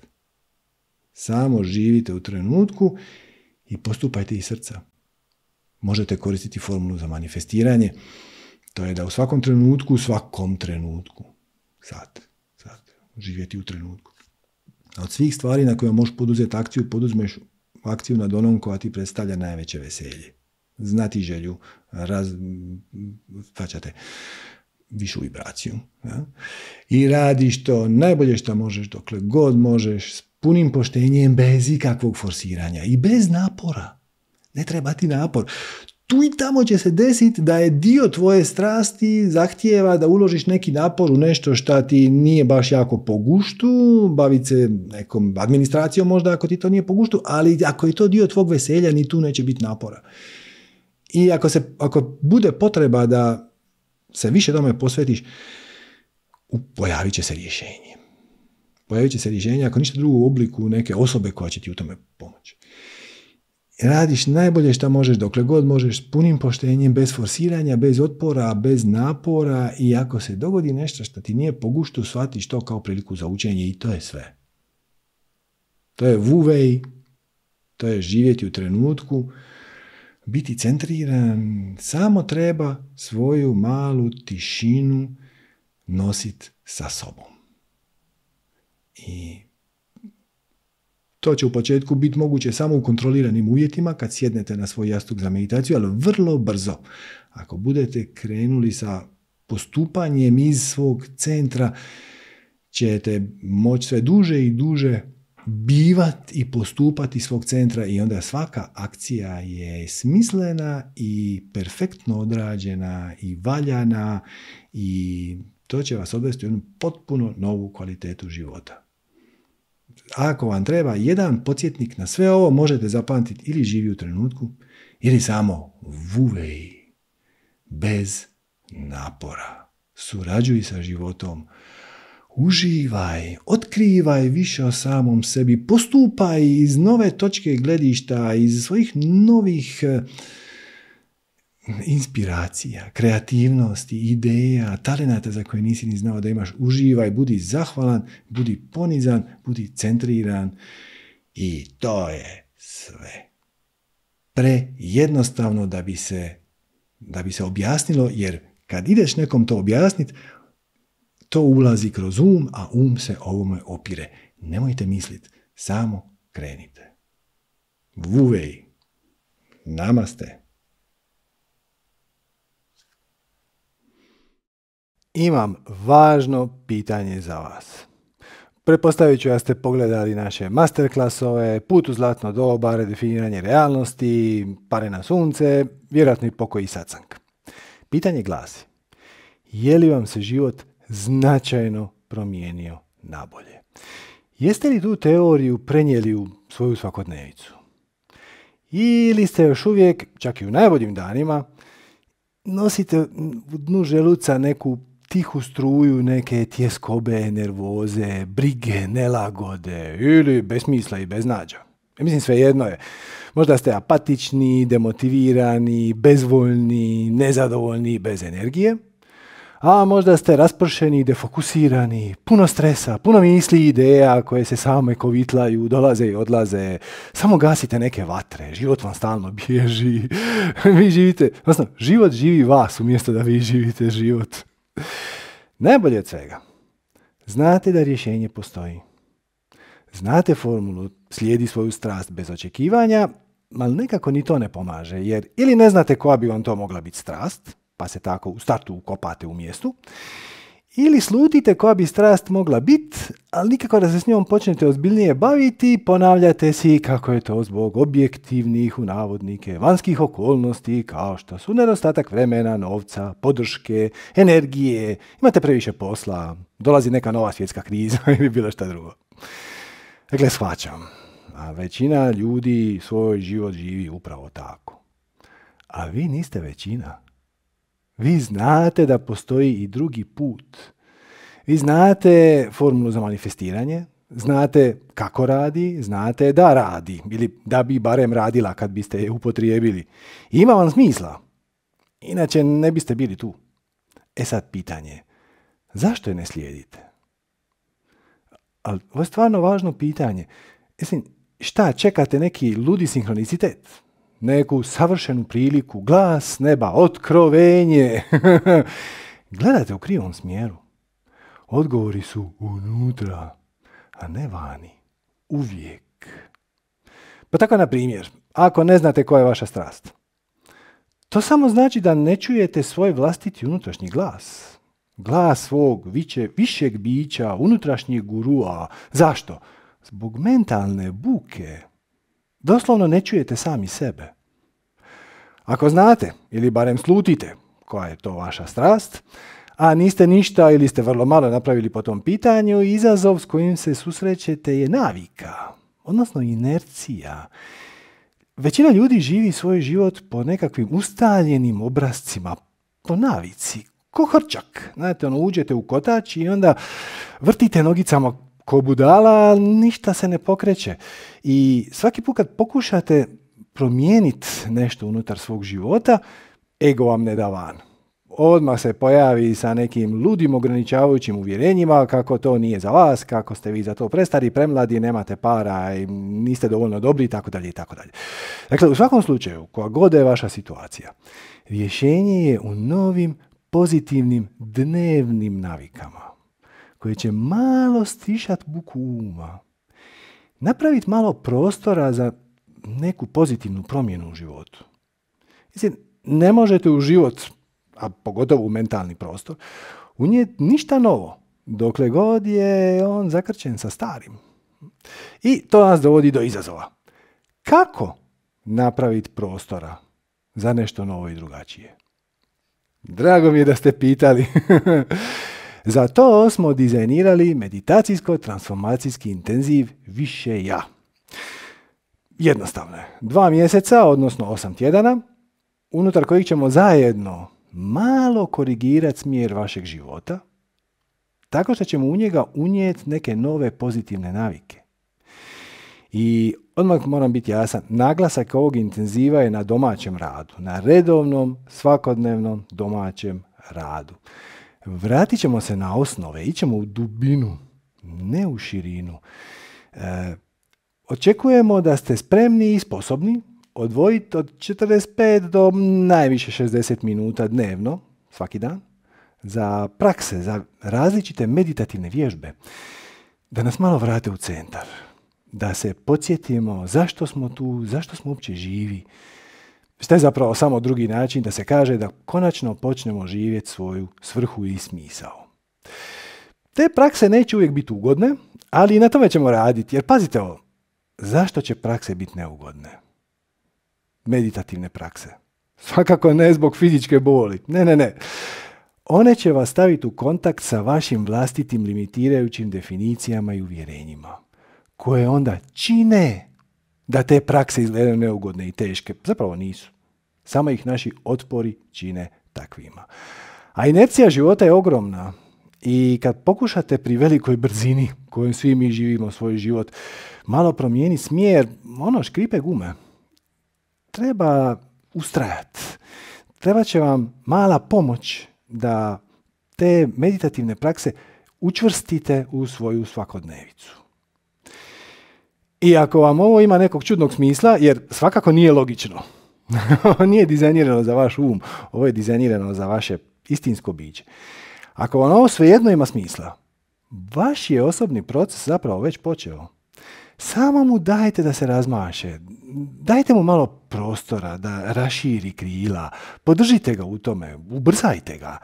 Samo živite u trenutku i postupajte iz srca. Možete koristiti formulu za manifestiranje. To je da u svakom trenutku, u svakom trenutku. Sad, sad, živjeti u trenutku od svih stvari na kojima možeš poduzeti akciju, poduzmeš akciju nad onom koja ti predstavlja najveće veselje. Znati želju, višu vibraciju. Ja? I radiš to najbolje što možeš, dokle god možeš, s punim poštenjem, bez ikakvog forsiranja i bez napora. Ne treba ti napor tu i tamo će se desiti da je dio tvoje strasti zahtijeva da uložiš neki napor u nešto što ti nije baš jako po guštu, se nekom administracijom možda ako ti to nije po guštu, ali ako je to dio tvog veselja ni tu neće biti napora. I ako, se, ako bude potreba da se više tome posvetiš, pojavit će se rješenje. Pojavit će se rješenje ako ništa drugo u obliku neke osobe koja će ti u tome pomoći radiš najbolje što možeš dokle god možeš s punim poštenjem, bez forsiranja, bez otpora, bez napora i ako se dogodi nešto što ti nije po guštu, shvatiš to kao priliku za učenje i to je sve. To je vuvej, to je živjeti u trenutku, biti centriran, samo treba svoju malu tišinu nositi sa sobom. I to će u početku biti moguće samo u kontroliranim uvjetima kad sjednete na svoj jastuk za meditaciju, ali vrlo brzo. Ako budete krenuli sa postupanjem iz svog centra, ćete moći sve duže i duže bivati i postupati svog centra i onda svaka akcija je smislena i perfektno odrađena i valjana i to će vas odvesti u jednu potpuno novu kvalitetu života ako vam treba jedan podsjetnik na sve ovo, možete zapamtiti ili živi u trenutku, ili samo vuvej bez napora. Surađuj sa životom, uživaj, otkrivaj više o samom sebi, postupaj iz nove točke gledišta, iz svojih novih inspiracija, kreativnosti, ideja, talenata za koje nisi ni znao da imaš. Uživaj, budi zahvalan, budi ponizan, budi centriran i to je sve. Prejednostavno da bi se, da bi se objasnilo, jer kad ideš nekom to objasniti, to ulazi kroz um, a um se ovome opire. Nemojte misliti, samo krenite. Vuvej. Namaste. imam važno pitanje za vas. Pretpostavit ću da ste pogledali naše masterklasove, put u zlatno doba, redefiniranje realnosti, pare na sunce, vjerojatno i i sacank. Pitanje glasi, je li vam se život značajno promijenio nabolje? Jeste li tu teoriju prenijeli u svoju svakodnevicu? Ili ste još uvijek, čak i u najboljim danima, nosite u dnu želuca neku tihu struju neke tjeskobe, nervoze, brige, nelagode ili besmisla i beznađa. E, mislim, jedno je. Možda ste apatični, demotivirani, bezvoljni, nezadovoljni, bez energije. A možda ste raspršeni, defokusirani, puno stresa, puno misli i ideja koje se same kovitlaju, dolaze i odlaze. Samo gasite neke vatre, život vam stalno bježi. vi živite, život živi vas umjesto da vi živite život. Najbolje od svega, znate da rješenje postoji. Znate formulu, slijedi svoju strast bez očekivanja, ali nekako ni to ne pomaže, jer ili ne znate koja bi vam to mogla biti strast, pa se tako u startu ukopate u mjestu, ili slutite koja bi strast mogla biti, ali nikako da se s njom počnete ozbiljnije baviti, ponavljate si kako je to zbog objektivnih, u navodnike, vanjskih okolnosti, kao što su nedostatak vremena, novca, podrške, energije, imate previše posla, dolazi neka nova svjetska kriza ili bilo šta drugo. Dakle, shvaćam. A većina ljudi svoj život živi upravo tako. A vi niste većina. Vi znate da postoji i drugi put. Vi znate formulu za manifestiranje, znate kako radi, znate da radi ili da bi barem radila kad biste je upotrijebili. ima vam smisla. Inače ne biste bili tu. E sad pitanje, zašto je ne slijedite? Ali ovo je stvarno važno pitanje. Mislim, šta čekate neki ludi sinhronicitet? neku savršenu priliku, glas neba, otkrovenje. Gledajte u krivom smjeru. Odgovori su unutra, a ne vani. Uvijek. Pa tako, na primjer, ako ne znate koja je vaša strast, to samo znači da ne čujete svoj vlastiti unutrašnji glas. Glas svog viće, višeg bića, unutrašnjeg gurua. Zašto? Zbog mentalne buke. Doslovno ne čujete sami sebe. Ako znate ili barem slutite koja je to vaša strast, a niste ništa ili ste vrlo malo napravili po tom pitanju, izazov s kojim se susrećete je navika, odnosno inercija. Većina ljudi živi svoj život po nekakvim ustaljenim obrazcima, po navici, ko hrčak. Znate, ono, uđete u kotač i onda vrtite nogicama ko budala, ništa se ne pokreće. I svaki put kad pokušate promijeniti nešto unutar svog života, ego vam ne da van. Odmah se pojavi sa nekim ludim ograničavajućim uvjerenjima kako to nije za vas, kako ste vi za to prestari, premladi, nemate para, i niste dovoljno dobri i tako tako dalje. Dakle, u svakom slučaju, koja god je vaša situacija, rješenje je u novim pozitivnim dnevnim navikama koje će malo stišati buku uma. Napraviti malo prostora za neku pozitivnu promjenu u životu. Mislim, ne možete u život, a pogotovo u mentalni prostor, unijeti ništa novo, dokle god je on zakrčen sa starim. I to nas dovodi do izazova. Kako napraviti prostora za nešto novo i drugačije? Drago mi je da ste pitali. za to smo dizajnirali meditacijsko-transformacijski intenziv Više ja. Jednostavno je. Dva mjeseca, odnosno osam tjedana, unutar kojih ćemo zajedno malo korigirati smjer vašeg života, tako što ćemo u njega unijeti neke nove pozitivne navike. I odmah moram biti jasan, naglasak ovog intenziva je na domaćem radu, na redovnom, svakodnevnom domaćem radu. Vratit ćemo se na osnove, ićemo u dubinu, ne u širinu. E, Očekujemo da ste spremni i sposobni odvojiti od 45 do najviše 60 minuta dnevno, svaki dan, za prakse, za različite meditativne vježbe, da nas malo vrate u centar, da se podsjetimo zašto smo tu, zašto smo uopće živi, što je zapravo samo drugi način da se kaže da konačno počnemo živjeti svoju svrhu i smisao. Te prakse neće uvijek biti ugodne, ali i na tome ćemo raditi, jer pazite ovo, zašto će prakse biti neugodne? Meditativne prakse. Svakako ne zbog fizičke boli. Ne, ne, ne. One će vas staviti u kontakt sa vašim vlastitim limitirajućim definicijama i uvjerenjima, koje onda čine da te prakse izgledaju neugodne i teške. Zapravo nisu. Samo ih naši otpori čine takvima. A inercija života je ogromna i kad pokušate pri velikoj brzini kojom svi mi živimo svoj život, malo promijeni smjer, ono škripe gume. Treba ustrajati. Treba će vam mala pomoć da te meditativne prakse učvrstite u svoju svakodnevicu. I ako vam ovo ima nekog čudnog smisla, jer svakako nije logično, nije dizajnirano za vaš um, ovo je dizajnirano za vaše istinsko biće. Ako vam ovo svejedno ima smisla, vaš je osobni proces zapravo već počeo samo mu dajte da se razmaše, dajte mu malo prostora da raširi krila, podržite ga u tome, ubrzajte ga.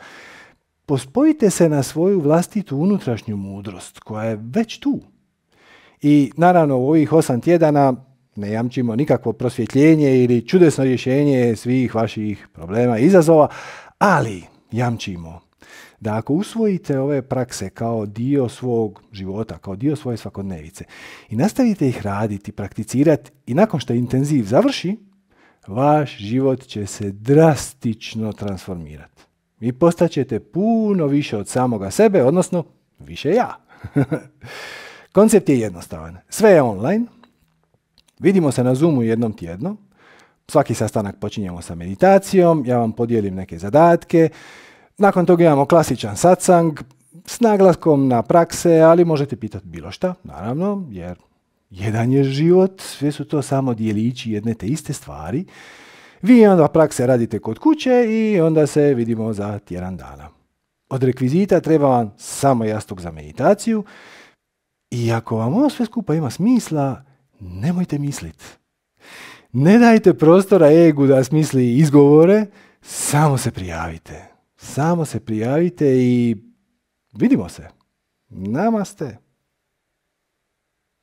Pospojite se na svoju vlastitu unutrašnju mudrost koja je već tu. I naravno u ovih osam tjedana ne jamčimo nikakvo prosvjetljenje ili čudesno rješenje svih vaših problema i izazova, ali jamčimo da ako usvojite ove prakse kao dio svog života, kao dio svoje svakodnevice i nastavite ih raditi, prakticirati i nakon što intenziv završi, vaš život će se drastično transformirati. Vi postaćete puno više od samoga sebe, odnosno više ja. Koncept je jednostavan. Sve je online. Vidimo se na Zoomu jednom tjedno. Svaki sastanak počinjemo sa meditacijom, ja vam podijelim neke zadatke nakon toga imamo klasičan satsang s naglaskom na prakse, ali možete pitati bilo šta, naravno, jer jedan je život, sve su to samo dijelići jedne te iste stvari. Vi onda prakse radite kod kuće i onda se vidimo za tjedan dana. Od rekvizita treba vam samo jastog za meditaciju i ako vam ovo sve skupa ima smisla, nemojte misliti. Ne dajte prostora egu da smisli izgovore, samo se prijavite. Samo se prijavite i vidimo se. Namaste.